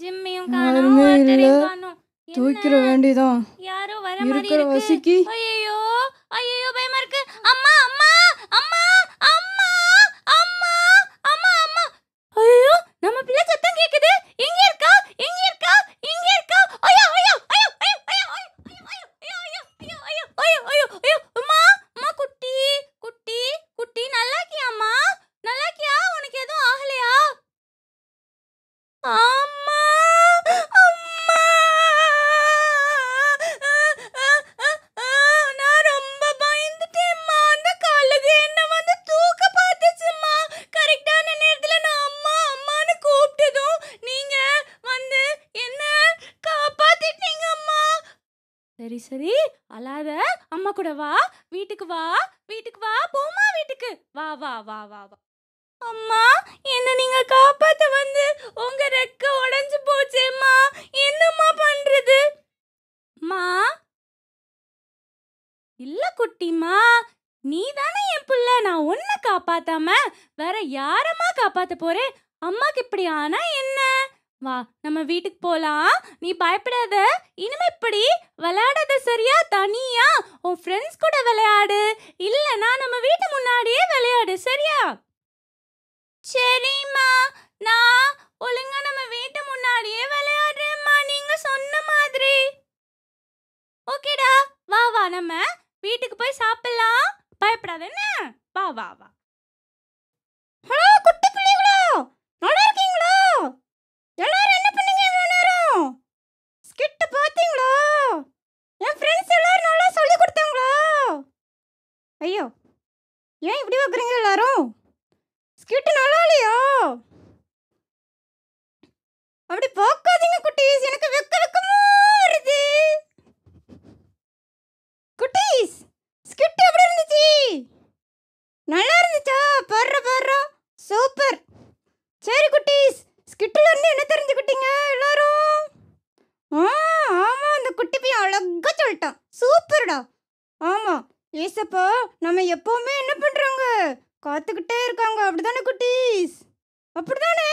ஜிம்மையும் காணோம் யாரோ வர மாதிரி இருக்கிற வசிக்கு ஐயோ ஐயோ பயமா அம்மா அம்மா அம்மா அம்மா அம்மா அம்மா அம்மா ஐயோ நம்ம பிள்ளை கேக்குது இங்க இருக்கா இங்க இருக்கா இங்க இருக்கா ஐயோ ஐயோ ஐயோ ஐயோ ஐயோ ஐயோ ஐயோ ஐயோ ஐயோ ஐயோ ஐயோ ஐயோ அம்மா அம்மா குட்டி குட்டி குட்டி நல்லா இருக்கியாம்மா நல்லா உனக்கு எதுவும் ஆகலையா அம்மா அம்மா நான் ரொம்ப பயந்துட்டேம்மா அந்த காலது என்ன வந்து தூக்க பார்த்துச்சுமா கரெக்டான நேரத்தில் நான் அம்மா அம்மான்னு கூப்பிட்டதும் நீங்க வந்து என்ன காப்பாத்திட்டீங்க அம்மா சரி சரி அல்லாத அம்மா கூட வா வீட்டுக்கு வா வீட்டுக்கு வா போமா வீட்டுக்கு வா வா வா வா வா அம்மா என்ன நீங்க காப்பாத்த வந்து உங்க ரெக்க உடஞ்சு போச்சேம்மா என்னம்மா பண்றது மா இல்ல குட்டிமா நீ தானே என் புள்ள நான் உன்னை காப்பாத்தாம வேற யாரம்மா காப்பாத்த போறேன் அம்மாக்கு இப்படி ஆனா என்ன வா நம்ம வீட்டுக்கு போலாம் நீ பயப்படாத இனிமே இப்படி விளையாடாத சரியா தனியா உன் ஃப்ரெண்ட்ஸ் கூட விளையாடு இல்லனா நம்ம வீட்டு முன்னாடியே விளையாடு சரியா சரிம்மா நான் ஒழுங்கா நம்ம வீட்டு முன்னாடியே விளையாடுறேம்மா நீங்க சொன்ன மாதிரி ஓகேடா வா வா நம்ம வீட்டுக்கு போய் சாப்பிடலாம் பயப்படாத என்ன வா வா வா ஹலோ குட்டி பிள்ளைகளா நல்லா இருக்கீங்களா எல்லாரும் என்ன பண்ணீங்க இவ்வளோ நேரம் ஸ்கிட் பார்த்தீங்களா என் ஃப்ரெண்ட்ஸ் எல்லாரும் நல்லா சொல்லி கொடுத்தாங்களா ஐயோ ஏன் இப்படி வைக்கிறீங்க எல்லாரும் ஸ்கிட் நல்லா இல்லையா அப்படி போக்காதீங்க குட்டீஸ் எனக்கு வெக்க வெக்கமா வருது குட்டீஸ் ஸ்கிட் எப்படி இருந்துச்சு நல்லா இருந்துச்சா பர்ற பர்ற சூப்பர் சரி குட்டீஸ் ஸ்கிட்டில் இருந்து என்ன தெரிஞ்சுக்கிட்டீங்க எல்லாரும் ஆ ஆமாம் அந்த குட்டி பையன் அழகாக சொல்லிட்டான் சூப்பர்டா ஆமாம் ஏசப்பா நம்ம எப்போவுமே என்ன பண்ணுறாங்க காத்துக்கிட்டே இருக்காங்க அப்படிதானே குட்டீஸ் அப்படிதானே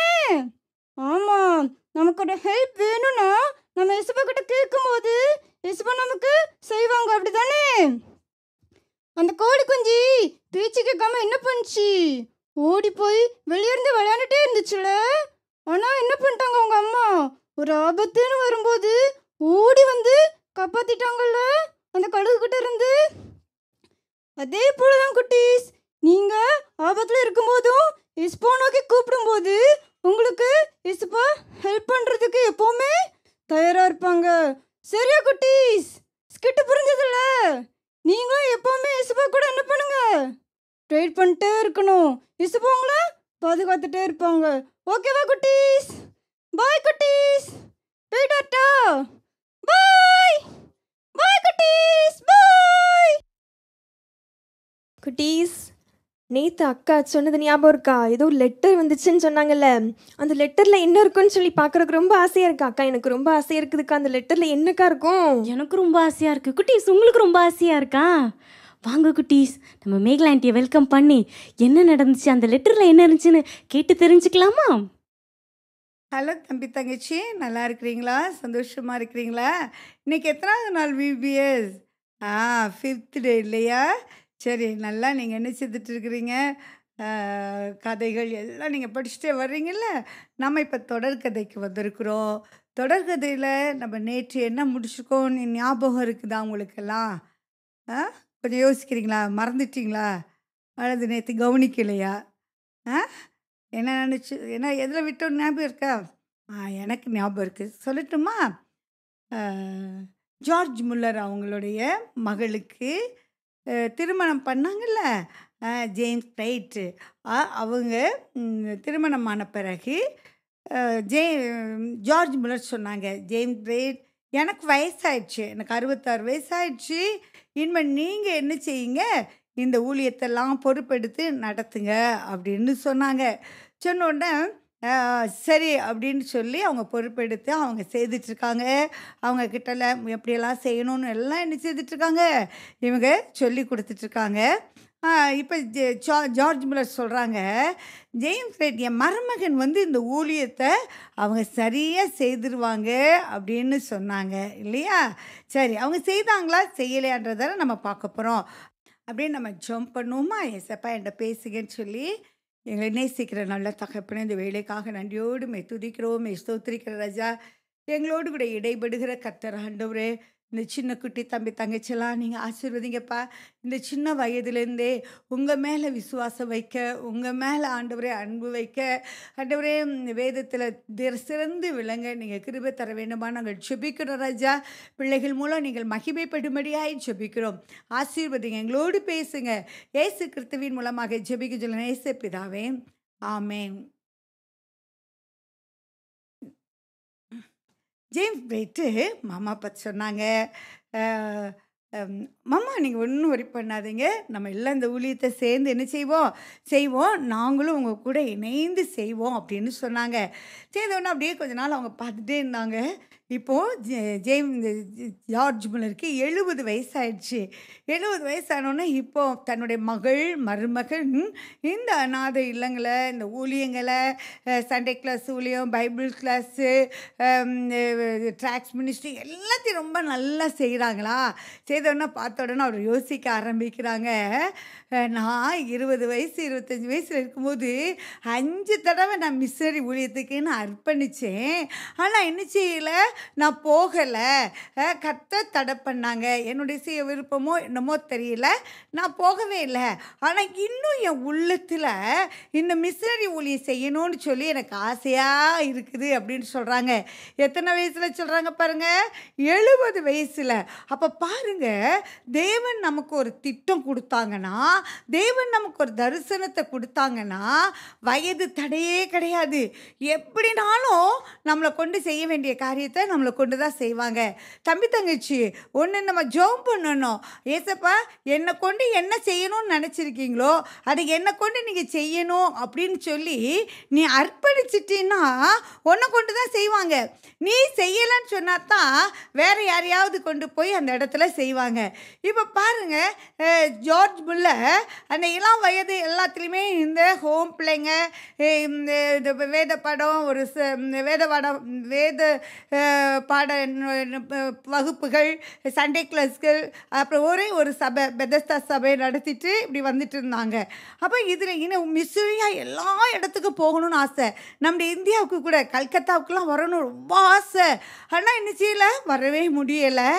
ஆமாம் நமக்கு ஒரு ஹெல்ப் வேணும்னா நம்ம எசுபா கிட்ட கேட்கும்போது எசுபா நமக்கு செய்வாங்க அப்படிதானே அந்த கோழி குஞ்சி பேச்சு கேட்காம என்ன பண்ணுச்சு ஓடி போய் வெளியிருந்து விளையாண்டுட்டே இருந்துச்சுல ஆனால் என்ன பண்ணிட்டாங்க அவங்க அம்மா ஒரு ஆபத்துன்னு வரும்போது ஓடி வந்து காப்பாத்திட்டாங்கல்ல அந்த கழுகு கிட்ட இருந்து அதே போலதான் குட்டீஸ் நீங்க ஆபத்துல இருக்கும்போதும் இஸ்போ நோக்கி கூப்பிடும்போது உங்களுக்கு இஸ்பா ஹெல்ப் பண்றதுக்கு எப்பவுமே தயாரா இருப்பாங்க சரியா குட்டீஸ் ஸ்கிட்டு புரிஞ்சதுல்ல நீங்களும் எப்பவுமே இசுபா கூட என்ன பண்ணுங்க ட்ரைட் பண்ணிட்டே இருக்கணும் இசுபா உங்களை பாதுகாத்துட்டே இருப்பாங்க ஓகேவா குட்டீஸ் பாய் குட்டீஸ் போயிட்டாட்டா பாய் பாய் குட்டீஸ் பாய் குட்டீஸ் நேற்று அக்கா சொன்னது ஞாபகம் இருக்கா ஏதோ லெட்டர் வந்துச்சுன்னு சொன்னாங்கல்ல அந்த லெட்டரில் என்ன இருக்குன்னு சொல்லி பாக்குறதுக்கு ரொம்ப ஆசையாக இருக்கா அக்கா எனக்கு ரொம்ப ஆசையாக இருக்குதுக்கா அந்த லெட்டரில் என்னக்கா இருக்கும் எனக்கு ரொம்ப ஆசையாக இருக்குது குட்டீஸ் உங்களுக்கு ரொம்ப ஆசையாக இருக்கா வாங்க குட்டீஸ் நம்ம மேகலாண்டியை வெல்கம் பண்ணி என்ன நடந்துச்சு அந்த லெட்டரில் என்ன இருந்துச்சுன்னு கேட்டு தெரிஞ்சுக்கலாமா ஹலோ தம்பி தங்கச்சி நல்லா இருக்கிறீங்களா சந்தோஷமாக இருக்கிறீங்களா இன்னைக்கு எத்தனாவது நாள் விபிஎஸ் ஆ ஃபிஃப்த் டே இல்லையா சரி நல்லா நீங்கள் என்ன செய்துட்ருக்குறீங்க கதைகள் எல்லாம் நீங்கள் படிச்சுட்டே வர்றீங்கள்ல நம்ம இப்போ தொடர்கதைக்கு வந்திருக்கிறோம் தொடர்கதையில் நம்ம நேற்று என்ன முடிச்சிருக்கோம் ஞாபகம் இருக்குதா உங்களுக்கெல்லாம் ஆ கொஞ்சம் யோசிக்கிறீங்களா மறந்துட்டிங்களா அல்லது நேற்று கவனிக்கலையா ஆ என்ன நினச்சி ஏன்னா எதில் விட்டோம் ஞாபகம் இருக்கா ஆ எனக்கு ஞாபகம் இருக்குது சொல்லட்டுமா ஜார்ஜ் முல்லர் அவங்களுடைய மகளுக்கு திருமணம் பண்ணாங்கல்ல ஜேம்ஸ் டைட்டு அவங்க திருமணமான பிறகு ஜே ஜார்ஜ் முலர் சொன்னாங்க ஜேம்ஸ் பிரைட் எனக்கு வயசாயிடுச்சு எனக்கு அறுபத்தாறு வயசாயிடுச்சு இனிமேல் நீங்கள் என்ன செய்யுங்க இந்த ஊழியத்தெல்லாம் பொறுப்பெடுத்து நடத்துங்க அப்படின்னு சொன்னாங்க சொன்ன உடனே சரி அப்படின்னு சொல்லி அவங்க பொறுப்பெடுத்து அவங்க செய்துட்ருக்காங்க அவங்க கிட்டல எப்படியெல்லாம் செய்யணும்னு எல்லாம் என்ன செய்துட்ருக்காங்க இவங்க சொல்லி கொடுத்துட்ருக்காங்க இப்போ ஜார்ஜ் மில்லர் சொல்கிறாங்க ஜெயின் ரெட் என் மருமகன் வந்து இந்த ஊழியத்தை அவங்க சரியாக செய்திருவாங்க அப்படின்னு சொன்னாங்க இல்லையா சரி அவங்க செய்தாங்களா செய்யலையான்றதை நம்ம பார்க்க போகிறோம் அப்படின்னு நம்ம ஜம்ப் பண்ணுவோமா எஸ்எப்பா என்கிட்ட பேசுங்கன்னு சொல்லி எங்களை நேசிக்கிற நல்ல தகப்பன இந்த வேலைக்காக நன்றியோடு மே துதிக்கிறோம் ரஜா எங்களோடு கூட இடைபடுகிற கத்தர் ஆண்டவரே இந்த சின்ன குட்டி தம்பி தங்கச்சியெல்லாம் நீங்கள் ஆசீர்வதிங்கப்பா இந்த சின்ன வயதுலேருந்தே உங்கள் மேலே விசுவாசம் வைக்க உங்கள் மேலே ஆண்டவரே அன்பு வைக்க ஆண்டவரே வேதத்தில் சிறந்து விளங்க நீங்கள் கிருபை தர வேண்டுமா நாங்கள் ஜெபிக்கிறோம் ராஜா பிள்ளைகள் மூலம் நீங்கள் மகிமைப்படும்படியாய் ஜெபிக்கிறோம் ஆசீர்வதிங்க எங்களோடு பேசுங்க ஏசு கிறிஸ்துவின் மூலமாக ஜெபிக்க சொல்லுங்கள் ஏசு பிதாவே ஆமேன் ஜேம்ஸ் போயிட்டு மாமா பார்த்து சொன்னாங்க மாமா நீங்கள் ஒன்றும் ஒரி பண்ணாதீங்க நம்ம எல்லாம் இந்த ஊழியத்தை சேர்ந்து என்ன செய்வோம் செய்வோம் நாங்களும் உங்கள் கூட இணைந்து செய்வோம் அப்படின்னு சொன்னாங்க சேர்ந்தோன்னே அப்படியே கொஞ்ச நாள் அவங்க பார்த்துட்டே இருந்தாங்க இப்போது ஜேம் ஜார்ஜ் முல்லருக்கு எழுபது வயசாயிடுச்சு எழுபது வயசானோன்னே இப்போது தன்னுடைய மகள் மருமகன் இந்த அநாத இல்லங்களை இந்த ஊழியங்களை சண்டே கிளாஸ் ஊழியம் பைபிள் கிளாஸு ட்ராக்ஸ் மினிஸ்ட்ரி எல்லாத்தையும் ரொம்ப நல்லா செய்கிறாங்களா செய்தோடனே பார்த்த உடனே அவர் யோசிக்க ஆரம்பிக்கிறாங்க நான் இருபது வயசு இருபத்தஞ்சி வயசில் இருக்கும்போது அஞ்சு தடவை நான் மிஸ்ஸரி ஊழியத்துக்குன்னு அர்ப்பணித்தேன் ஆனால் என்ன செய்யலை நான் போகலை கத்த தடை பண்ணாங்க என்னுடைய செய்ய விருப்பமோ என்னமோ தெரியல நான் போகவே இல்லை ஆனால் இன்னும் என் உள்ளத்தில் இந்த மிஷினரி ஊழியை செய்யணும்னு சொல்லி எனக்கு ஆசையாக இருக்குது அப்படின்னு சொல்கிறாங்க எத்தனை வயசில் சொல்கிறாங்க பாருங்கள் எழுபது வயசில் அப்போ பாருங்கள் தேவன் நமக்கு ஒரு திட்டம் கொடுத்தாங்கன்னா தேவன் நமக்கு ஒரு தரிசனத்தை கொடுத்தாங்கன்னா வயது தடையே கிடையாது எப்படினாலும் நம்மளை கொண்டு செய்ய வேண்டிய காரியத்தை நம்மளை கொண்டு தான் செய்வாங்க தம்பி தங்கச்சி ஒன்று நம்ம ஜோம் பண்ணணும் ஏசப்பா என்னை கொண்டு என்ன செய்யணும்னு நினச்சிருக்கீங்களோ அதை என்னை கொண்டு நீங்கள் செய்யணும் அப்படின்னு சொல்லி நீ அர்ப்பணிச்சிட்டின்னா உன்னை கொண்டு தான் செய்வாங்க நீ செய்யலைன்னு சொன்னா தான் வேறு யாரையாவது கொண்டு போய் அந்த இடத்துல செய்வாங்க இப்போ பாருங்கள் ஜார்ஜ் புல்ல அந்த இளம் வயது எல்லாத்துலேயுமே இந்த ஹோம் பிள்ளைங்க இந்த வேத படம் ஒரு வேத படம் வேத பாட வகுப்புகள் சண்டே கிளாஸ்கள் அப்புறம் ஒரே ஒரு சபை பெதஸ்தா சபையை நடத்திட்டு இப்படி வந்துட்டு இருந்தாங்க அப்போ இதில் இன்னும் மிஸ்ரியா எல்லா இடத்துக்கும் போகணும்னு ஆசை நம்ம இந்தியாவுக்கு கூட கல்கத்தாவுக்குலாம் வரணும் ரொம்ப ஆசை ஆனால் என்ன செய்யலை வரவே முடியலை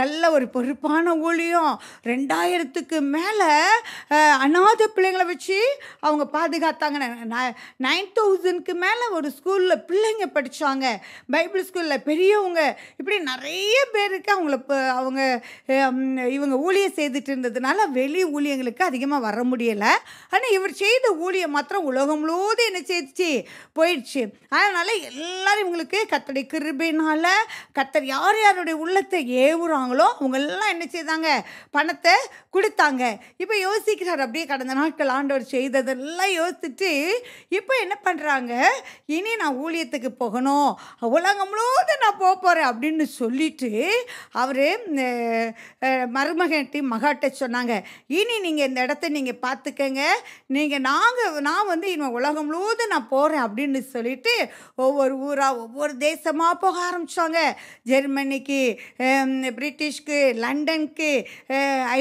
நல்ல ஒரு பொறுப்பான ஊழியம் ரெண்டாயிரத்துக்கு மேலே அநாத பிள்ளைங்களை வச்சு அவங்க பாதுகாத்தாங்க நைன் தௌசண்ட்க்கு மேலே ஒரு ஸ்கூலில் பிள்ளைங்க படித்தாங்க பைபிள் ஸ்கூலில் பெரிய பெரியவங்க இப்படி நிறைய பேருக்கு அவங்கள அவங்க இவங்க ஊழியம் செய்துட்டு இருந்ததுனால வெளி ஊழியங்களுக்கு அதிகமாக வர முடியலை ஆனால் இவர் செய்த ஊழியம் மாத்திரம் உலகம் முழுவதும் என்ன செய்துச்சு போயிடுச்சு அதனால் எல்லோரும் இவங்களுக்கு கத்தடி கிருபினால் கத்தர் யார் யாருடைய உள்ளத்தை ஏவுறாங்களோ அவங்கெல்லாம் என்ன செய்தாங்க பணத்தை கொடுத்தாங்க இப்போ யோசிக்கிறார் அப்படியே கடந்த நாட்கள் ஆண்டவர் செய்ததெல்லாம் யோசிச்சுட்டு இப்போ என்ன பண்ணுறாங்க இனி நான் ஊழியத்துக்கு போகணும் உலகம் முழுவதும் நான் தான் போக போகிறேன் அப்படின்னு சொல்லிட்டு அவர் மருமகன்ட்டி மகாட்ட சொன்னாங்க இனி நீங்கள் இந்த இடத்த நீங்கள் பார்த்துக்கங்க நீங்கள் நாங்கள் நான் வந்து இன்னும் உலகம் முழுவதும் நான் போகிறேன் அப்படின்னு சொல்லிட்டு ஒவ்வொரு ஊராக ஒவ்வொரு தேசமாக போக ஆரம்பித்தாங்க ஜெர்மனிக்கு பிரிட்டிஷ்க்கு லண்டனுக்கு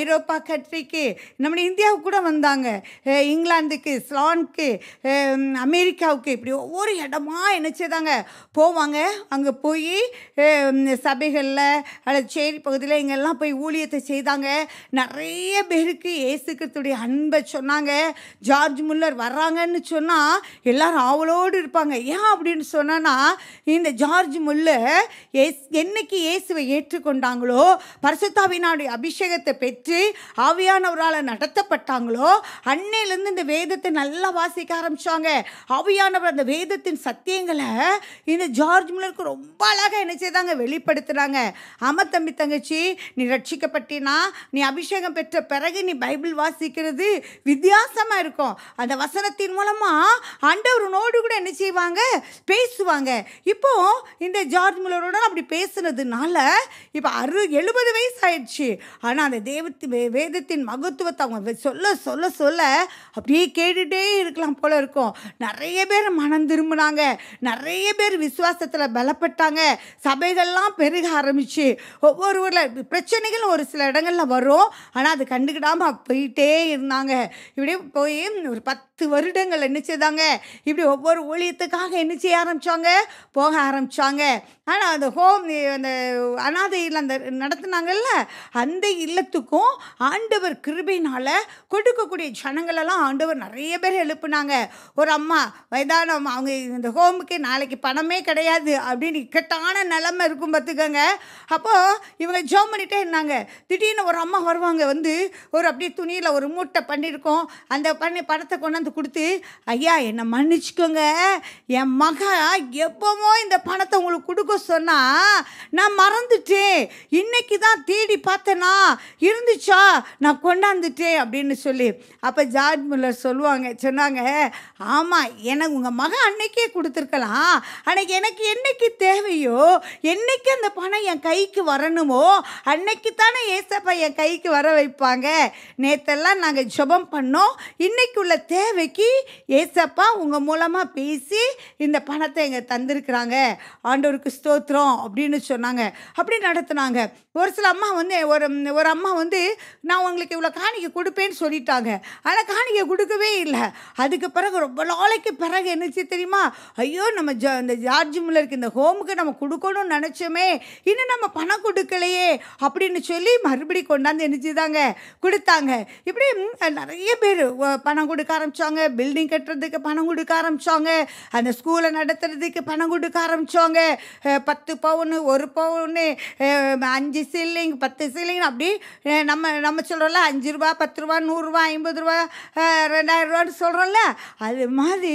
ஐரோப்பா கண்ட்ரிக்கு நம்ம இந்தியாவுக்கு கூட வந்தாங்க இங்கிலாந்துக்கு ஸ்லான்க்கு அமெரிக்காவுக்கு இப்படி ஒவ்வொரு இடமா என்ன தாங்க போவாங்க அங்கே போய் சபைகளில் அல்லது சேரி பகுதியில் இங்கெல்லாம் போய் ஊழியத்தை செய்தாங்க நிறைய பேருக்கு ஏசுக்கிறதுடைய அன்பை சொன்னாங்க ஜார்ஜ் முல்லர் வர்றாங்கன்னு சொன்னால் எல்லாரும் ஆவலோடு இருப்பாங்க ஏன் அப்படின்னு சொன்னால் இந்த ஜார்ஜ் முல்லர் ஏஸ் என்னைக்கு இயேசுவை ஏற்றுக்கொண்டாங்களோ பரசுத்தாவினாடைய அபிஷேகத்தை பெற்று ஆவியானவரால் நடத்தப்பட்டாங்களோ அன்னையிலேருந்து இந்த வேதத்தை நல்லா வாசிக்க ஆரம்பித்தாங்க ஆவியானவர் அந்த வேதத்தின் சத்தியங்களை இந்த ஜார்ஜ் முல்லருக்கு ரொம்ப அழகாக அழகாக என்ன செய்தாங்க வெளிப்படுத்துகிறாங்க ஆமாம் தம்பி தங்கச்சி நீ ரட்சிக்கப்பட்டினா நீ அபிஷேகம் பெற்ற பிறகு நீ பைபிள் வாசிக்கிறது வித்தியாசமாக இருக்கும் அந்த வசனத்தின் மூலமாக ஆண்டவருனோடு கூட என்ன செய்வாங்க பேசுவாங்க இப்போ இந்த ஜார்ஜ் முலரோட அப்படி பேசுனதுனால இப்போ அறு எழுபது வயசு ஆயிடுச்சு ஆனால் அந்த தேவத்து வேதத்தின் மகத்துவத்தை அவங்க சொல்ல சொல்ல சொல்ல அப்படியே கேட்டுட்டே இருக்கலாம் போல இருக்கும் நிறைய பேர் மனம் திரும்பினாங்க நிறைய பேர் விசுவாசத்தில் பலப்பட்டாங்க சபைகள்லாம் பெருக ஆரம்பிச்சு ஒவ்வொரு ஊரில் பிரச்சனைகள் ஒரு சில இடங்களில் வரும் ஆனால் அது கண்டுக்கிடாமல் போயிட்டே இருந்தாங்க இப்படியே போய் ஒரு பத்து பத்து வருடங்கள் என்னச்சதாங்க இப்படி ஒவ்வொரு ஊழியத்துக்காக என்ன செய்ய ஆரம்பித்தாங்க போக ஆரம்பித்தாங்க ஆனால் அந்த ஹோம் அந்த அனாதையில் அந்த நடத்துனாங்கல்ல அந்த இல்லத்துக்கும் ஆண்டவர் கிருபினால் கொடுக்கக்கூடிய ஜனங்களெல்லாம் ஆண்டவர் நிறைய பேர் எழுப்புனாங்க ஒரு அம்மா வயதான அவங்க இந்த ஹோமுக்கு நாளைக்கு பணமே கிடையாது அப்படின்னு இக்கட்டான நிலமை இருக்கும் பார்த்துக்கோங்க அப்போது இவங்க ஜோம் பண்ணிகிட்டே இருந்தாங்க திடீர்னு ஒரு அம்மா வருவாங்க வந்து ஒரு அப்படியே துணியில் ஒரு மூட்டை பண்ணியிருக்கோம் அந்த பண்ணி படத்தை கொண்டு கொண்டாந்து கொடுத்து ஐயா என்னை மன்னிச்சுக்கோங்க என் மகன் எப்பவுமோ இந்த பணத்தை உங்களுக்கு கொடுக்க சொன்னால் நான் மறந்துட்டேன் இன்னைக்கு தான் தேடி பார்த்தேனா இருந்துச்சா நான் கொண்டாந்துட்டேன் அப்படின்னு சொல்லி அப்போ ஜார்ஜ் முல்லர் சொல்லுவாங்க சொன்னாங்க ஆமாம் எனக்கு உங்கள் மகன் அன்னைக்கே கொடுத்துருக்கலாம் ஆனால் எனக்கு என்னைக்கு தேவையோ என்னைக்கு அந்த பணம் என் கைக்கு வரணுமோ அன்னைக்கு தானே ஏசப்பா என் கைக்கு வர வைப்பாங்க நேற்றெல்லாம் நாங்கள் ஜபம் பண்ணோம் இன்னைக்கு உள்ள தேவை வைக்கி ஏசப்பா உங்கள் மூலமாக பேசி இந்த பணத்தை எங்கள் தந்திருக்கிறாங்க ஆண்டவருக்கு ஸ்தோத்திரம் அப்படின்னு சொன்னாங்க அப்படி நடத்துனாங்க ஒரு சில அம்மா வந்து ஒரு ஒரு அம்மா வந்து நான் உங்களுக்கு இவ்வளோ காணிக்கை கொடுப்பேன்னு சொல்லிட்டாங்க ஆனால் காணிக்கை கொடுக்கவே இல்லை அதுக்கு பிறகு ரொம்ப நாளைக்கு பிறகு என்னச்சு தெரியுமா ஐயோ நம்ம ஜ இந்த ஜார்ஜ் முல்லருக்கு இந்த ஹோமுக்கு நம்ம கொடுக்கணும்னு நினச்சோமே இன்னும் நம்ம பணம் கொடுக்கலையே அப்படின்னு சொல்லி மறுபடி கொண்டாந்து என்னச்சுதாங்க கொடுத்தாங்க இப்படி நிறைய பேர் பணம் கொடுக்க ஆரம்பித்தாங்க ஆரம்பித்தாங்க பில்டிங் கட்டுறதுக்கு பணம் கொடுக்க ஆரம்பித்தாங்க அந்த ஸ்கூலை நடத்துறதுக்கு பணம் கொடுக்க ஆரம்பித்தாங்க பத்து பவுனு ஒரு பவுனு அஞ்சு சில்லிங் பத்து சில்லிங் அப்படி நம்ம நம்ம சொல்கிறோம்ல அஞ்சு ரூபா பத்து ரூபா நூறுரூவா ஐம்பது ரூபா ரூபான்னு சொல்கிறோம்ல அது மாதிரி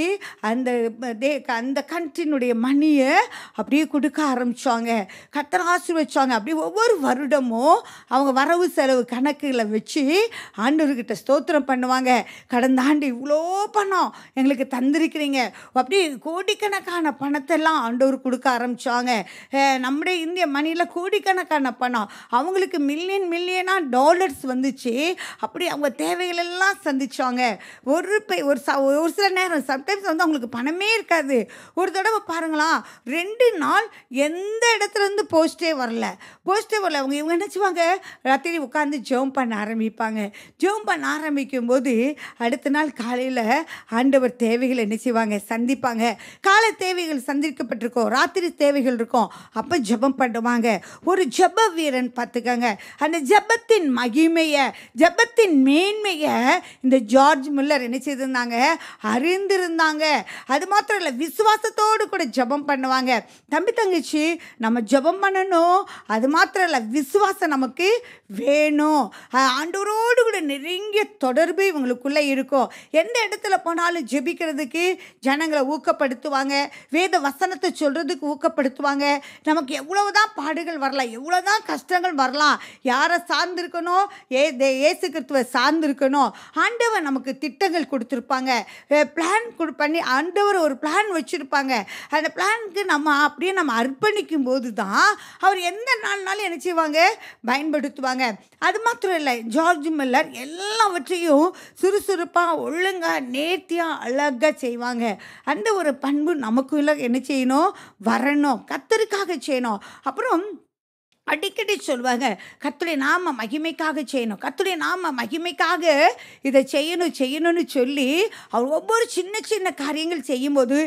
அந்த தே அந்த கண்ட்ரினுடைய மணியை அப்படியே கொடுக்க ஆரம்பித்தாங்க ஆசிரியர் வச்சாங்க அப்படி ஒவ்வொரு வருடமும் அவங்க வரவு செலவு கணக்குகளை வச்சு ஆண்டவர்கிட்ட ஸ்தோத்திரம் பண்ணுவாங்க கடந்த ஆண்டு இவ்வளோ எவ்வளோ பணம் எங்களுக்கு தந்திருக்கிறீங்க அப்படி கோடிக்கணக்கான பணத்தெல்லாம் ஆண்டவர் கொடுக்க ஆரம்பித்தாங்க நம்முடைய இந்திய மணியில் கோடிக்கணக்கான பணம் அவங்களுக்கு மில்லியன் மில்லியனாக டாலர்ஸ் வந்துச்சு அப்படி அவங்க தேவைகளெல்லாம் சந்தித்தாங்க ஒரு பை ஒரு ச ஒரு சில நேரம் சம்டைம்ஸ் வந்து அவங்களுக்கு பணமே இருக்காது ஒரு தடவை பாருங்களா ரெண்டு நாள் எந்த இடத்துலேருந்து போஸ்ட்டே வரல போஸ்ட்டே வரல அவங்க இவங்க நினச்சிவாங்க ராத்திரி உட்காந்து ஜோம் பண்ண ஆரம்பிப்பாங்க ஜெபம் பண்ண ஆரம்பிக்கும் போது அடுத்த நாள் காலையில் காலையில் ஆண்டவர் தேவைகளை என்ன செய்வாங்க சந்திப்பாங்க கால தேவைகள் சந்திக்கப்பட்டிருக்கோம் ராத்திரி தேவைகள் இருக்கும் அப்போ ஜபம் பண்ணுவாங்க ஒரு ஜப வீரன் பார்த்துக்கங்க அந்த ஜபத்தின் மகிமையை ஜபத்தின் மேன்மையை இந்த ஜார்ஜ் முல்லர் என்ன செய்திருந்தாங்க அறிந்திருந்தாங்க அது மாத்திரம் இல்லை விசுவாசத்தோடு கூட ஜபம் பண்ணுவாங்க தம்பி தங்கச்சி நம்ம ஜபம் பண்ணணும் அது மாத்திரம் இல்லை விசுவாசம் நமக்கு வேணும் ஆண்டவரோடு கூட நெருங்கிய தொடர்பு இவங்களுக்குள்ளே இருக்கும் எந்த இடத்துல போனாலும் ஜெபிக்கிறதுக்கு ஜனங்களை ஊக்கப்படுத்துவாங்க வேத வசனத்தை சொல்கிறதுக்கு ஊக்கப்படுத்துவாங்க நமக்கு எவ்வளவு தான் பாடுகள் வரலாம் எவ்வளோ தான் கஷ்டங்கள் வரலாம் யாரை சார்ந்திருக்கணும் ஏ ஏசு கிறிஸ்துவை சார்ந்திருக்கணும் ஆண்டவர் நமக்கு திட்டங்கள் கொடுத்துருப்பாங்க பிளான் கொடு பண்ணி ஆண்டவர் ஒரு பிளான் வச்சுருப்பாங்க அந்த பிளானுக்கு நம்ம அப்படியே நம்ம அர்ப்பணிக்கும் போது தான் அவர் எந்த நாள்னாலும் என்ன செய்வாங்க பயன்படுத்துவாங்க அது மாத்திரம் இல்லை ஜார்ஜ் மில்லர் எல்லாவற்றையும் சுறுசுறுப்பாக ஒழுங்காக அழகாக நேர்த்தியாக அழகாக செய்வாங்க அந்த ஒரு பண்பு நமக்குள்ள என்ன செய்யணும் வரணும் கத்தருக்காக செய்யணும் அப்புறம் அடிக்கடி சொல்லுவாங்க கத்துடைய நாம மகிமைக்காக செய்யணும் கத்துடைய நாம மகிமைக்காக இதை செய்யணும் செய்யணும்னு சொல்லி அவர் ஒவ்வொரு சின்ன சின்ன காரியங்கள் செய்யும்போது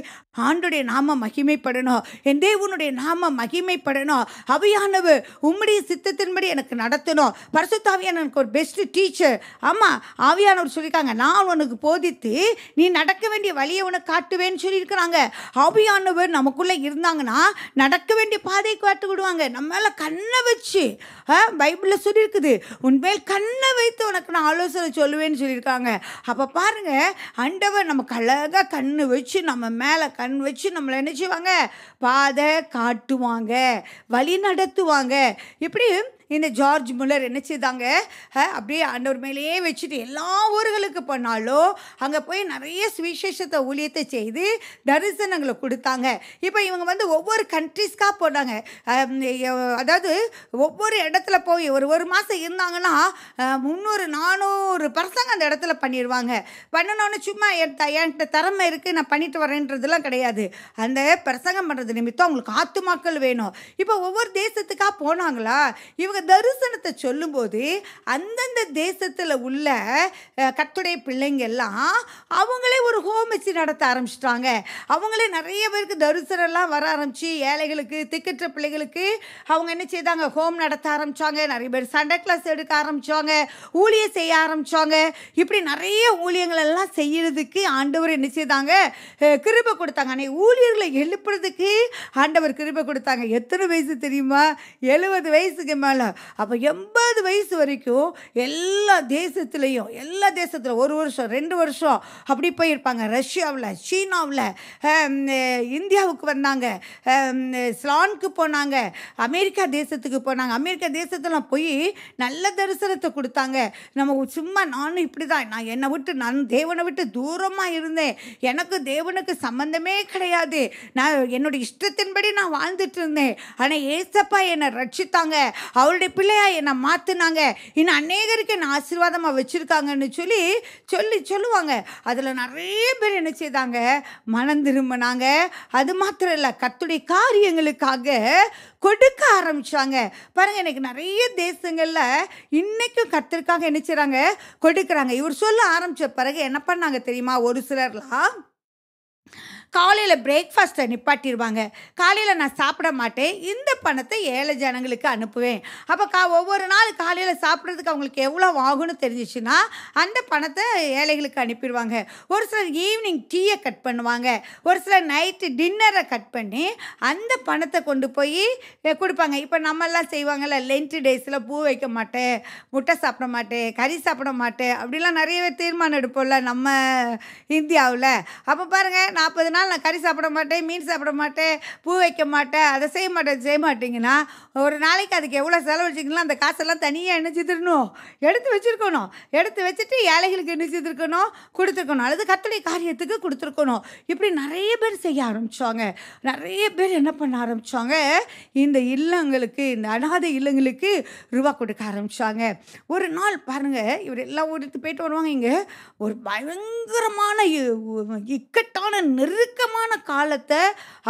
ஆண்டுடைய நாம மகிமைப்படணும் என் தேவனுடைய நாம மகிமைப்படணும் அவையானவு உம்முடைய சித்தத்தின்படி எனக்கு நடத்தணும் பரசுத்தாவியான எனக்கு ஒரு பெஸ்ட் டீச்சர் ஆமாம் ஆவியானவர் சொல்லியிருக்காங்க நான் உனக்கு போதித்து நீ நடக்க வேண்டிய வழியை உனக்கு காட்டுவேன்னு சொல்லியிருக்கிறாங்க ஆவியானவர் நமக்குள்ளே இருந்தாங்கன்னா நடக்க வேண்டிய பாதையை காட்டு விடுவாங்க நம்மளால் கண் கண்ணை வச்சு பைபிளில் சொல்லியிருக்குது உண்மையில் கண்ணை வைத்து உனக்கு நான் ஆலோசனை சொல்லுவேன்னு சொல்லியிருக்காங்க அப்போ பாருங்கள் அண்டவர் நம்ம கழக கண் வச்சு நம்ம மேலே கண் வச்சு நம்மளை என்ன செய்வாங்க பாதை காட்டுவாங்க வழி நடத்துவாங்க இப்படி இந்த ஜார்ஜ் முல்லர் என்ன செய்தாங்க அப்படியே அண்டவர் மேலேயே வச்சுட்டு எல்லா ஊர்களுக்கு போனாலும் அங்கே போய் நிறைய சுவிசேஷத்தை ஊழியத்தை செய்து தரிசனங்களை கொடுத்தாங்க இப்போ இவங்க வந்து ஒவ்வொரு கண்ட்ரிஸ்க்காக போனாங்க அதாவது ஒவ்வொரு இடத்துல போய் ஒரு ஒரு மாதம் இருந்தாங்கன்னா முந்நூறு நானூறு பர்சன்ட் அந்த இடத்துல பண்ணிடுவாங்க பண்ணணும்னு சும்மா என்கிட்ட திறமை இருக்குது நான் பண்ணிட்டு வரேன்றதுலாம் கிடையாது அந்த பிரசங்கம் பண்ணுறது நிமித்தம் அவங்களுக்கு ஆத்து மக்கள் வேணும் இப்போ ஒவ்வொரு தேசத்துக்காக போனாங்களா இவங்க தரிசனத்தை சொல்லும்போது அந்தந்த தேசத்தில் உள்ள கத்துடைய எல்லாம் அவங்களே ஒரு ஹோம் வச்சு நடத்த ஆரம்பிச்சிட்டாங்க அவங்களே நிறைய பேருக்கு தரிசனம்லாம் வர ஆரம்பிச்சு ஏழைகளுக்கு திக்கற்ற பிள்ளைகளுக்கு அவங்க என்ன செய்தாங்க ஹோம் நடத்த ஆரம்பித்தாங்க நிறைய பேர் சண்டை கிளாஸ் எடுக்க ஆரம்பித்தாங்க ஊழிய செய்ய ஆரம்பித்தாங்க இப்படி நிறைய ஊழியங்கள் எல்லாம் செய்கிறதுக்கு ஆண்டவர் என்ன செய்தாங்க கிருபை கொடுத்தாங்க அன்னைக்கு ஊழியர்களை எழுப்புறதுக்கு ஆண்டவர் கிருபை கொடுத்தாங்க எத்தனை வயசு தெரியுமா எழுபது வயசுக்கு மேலே அப்போ எண்பது வயசு வரைக்கும் எல்லா தேசத்துலேயும் எல்லா தேசத்தில் ஒரு வருஷம் ரெண்டு வருஷம் அப்படி போயிருப்பாங்க ரஷ்யாவில் சீனாவில் இந்தியாவுக்கு வந்தாங்க ஸ்லானுக்கு போனாங்க அமெரிக்கா தேசத்துக்கு போனாங்க அமெரிக்கா தேசத்துலாம் போய் நல்ல தரிசனத்தை கொடுத்தாங்க நம்ம சும்மா நானும் இப்படி தான் நான் என்னை விட்டு நான் தேவனை விட்டு தூரமாக இருந்தேன் எனக்கு தேவனுக்கு சம்மந்தமே கிடையாது நான் என்னுடைய இஷ்டத்தின்படி நான் வாழ்ந்துட்டு இருந்தேன் ஆனால் ஏசப்பா என்னை ரட்சித்தாங்க அவர் அவருடைய பிள்ளையா என்னை மாற்றுனாங்க இன்னும் அநேகருக்கு என்ன ஆசீர்வாதமாக வச்சுருக்காங்கன்னு சொல்லி சொல்லி சொல்லுவாங்க அதில் நிறைய பேர் என்ன செய்தாங்க மனம் திரும்பினாங்க அது மாத்திரம் இல்லை கத்துடைய காரியங்களுக்காக கொடுக்க ஆரம்பித்தாங்க பாருங்கள் எனக்கு நிறைய தேசங்களில் இன்றைக்கும் கத்திற்காக என்ன செய்கிறாங்க கொடுக்குறாங்க இவர் சொல்ல ஆரம்பித்த பிறகு என்ன பண்ணாங்க தெரியுமா ஒரு சிலர்லாம் காலையில் பிரேக்ஃபாஸ்ட்டை நிப்பாட்டிடுவாங்க காலையில் நான் சாப்பிட மாட்டேன் இந்த பணத்தை ஏழை ஜனங்களுக்கு அனுப்புவேன் அப்போ கா ஒவ்வொரு நாள் காலையில் சாப்பிட்றதுக்கு அவங்களுக்கு எவ்வளோ ஆகும்னு தெரிஞ்சிச்சுன்னா அந்த பணத்தை ஏழைகளுக்கு அனுப்பிடுவாங்க ஒரு சிலர் ஈவினிங் டீயை கட் பண்ணுவாங்க ஒரு சிலர் நைட்டு டின்னரை கட் பண்ணி அந்த பணத்தை கொண்டு போய் கொடுப்பாங்க இப்போ நம்மெல்லாம் செய்வாங்கள்ல லென்ட் டேஸில் பூ வைக்க மாட்டேன் முட்டை சாப்பிட மாட்டேன் கறி சாப்பிட மாட்டேன் அப்படிலாம் நிறையவே தீர்மானம் எடுப்போம்ல நம்ம இந்தியாவில் அப்போ பாருங்கள் நாற்பது நாள் நாள் நான் கறி சாப்பிட மாட்டேன் மீன் சாப்பிட மாட்டேன் பூ வைக்க மாட்டேன் அதை செய்ய மாட்டேன் செய்ய மாட்டீங்கன்னா ஒரு நாளைக்கு அதுக்கு எவ்வளோ செலவழிச்சிக்கலாம் அந்த காசெல்லாம் தனியாக இணைச்சித்திடணும் எடுத்து வச்சுருக்கணும் எடுத்து வச்சுட்டு ஏழைகளுக்கு இணைச்சித்திருக்கணும் கொடுத்துருக்கணும் அல்லது கத்தளை காரியத்துக்கு கொடுத்துருக்கணும் இப்படி நிறைய பேர் செய்ய ஆரம்பித்தாங்க நிறைய பேர் என்ன பண்ண ஆரம்பித்தாங்க இந்த இல்லங்களுக்கு இந்த அனாதை இல்லங்களுக்கு ரூபா கொடுக்க ஆரம்பித்தாங்க ஒரு நாள் பாருங்கள் இவர் எல்லா ஊருக்கு போயிட்டு வருவாங்க இங்கே ஒரு பயங்கரமான இக்கட்டான நெருக்க நெருக்கமான காலத்தை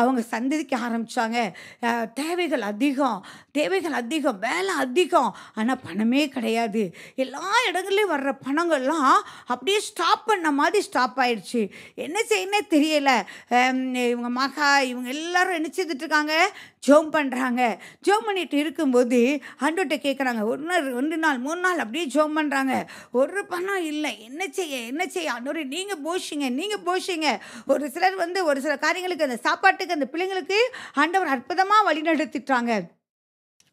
அவங்க சந்திக்க ஆரம்பித்தாங்க தேவைகள் அதிகம் தேவைகள் அதிகம் வேலை அதிகம் ஆனால் பணமே கிடையாது எல்லா இடங்கள்லையும் வர்ற பணங்கள்லாம் அப்படியே ஸ்டாப் பண்ண மாதிரி ஸ்டாப் ஆயிடுச்சு என்ன செய்யணே தெரியலை இவங்க மகா இவங்க எல்லாரும் என்ன ஜோம் பண்ணுறாங்க ஜோம் பண்ணிட்டு இருக்கும்போது ஆண்டோட்ட கேட்குறாங்க ஒன்று ரெண்டு நாள் மூணு நாள் அப்படியே ஜோம் பண்ணுறாங்க ஒரு பணம் இல்லை என்ன செய்ய என்ன செய்ய அன்னொரு நீங்கள் போஷிங்க நீங்கள் போஷிங்க ஒரு சிலர் வந்து வந்து ஒரு சில காரியங்களுக்கு அந்த சாப்பாட்டுக்கு அந்த பிள்ளைங்களுக்கு ஆண்டவர் அற்புதமாக வழிநடத்திட்டாங்க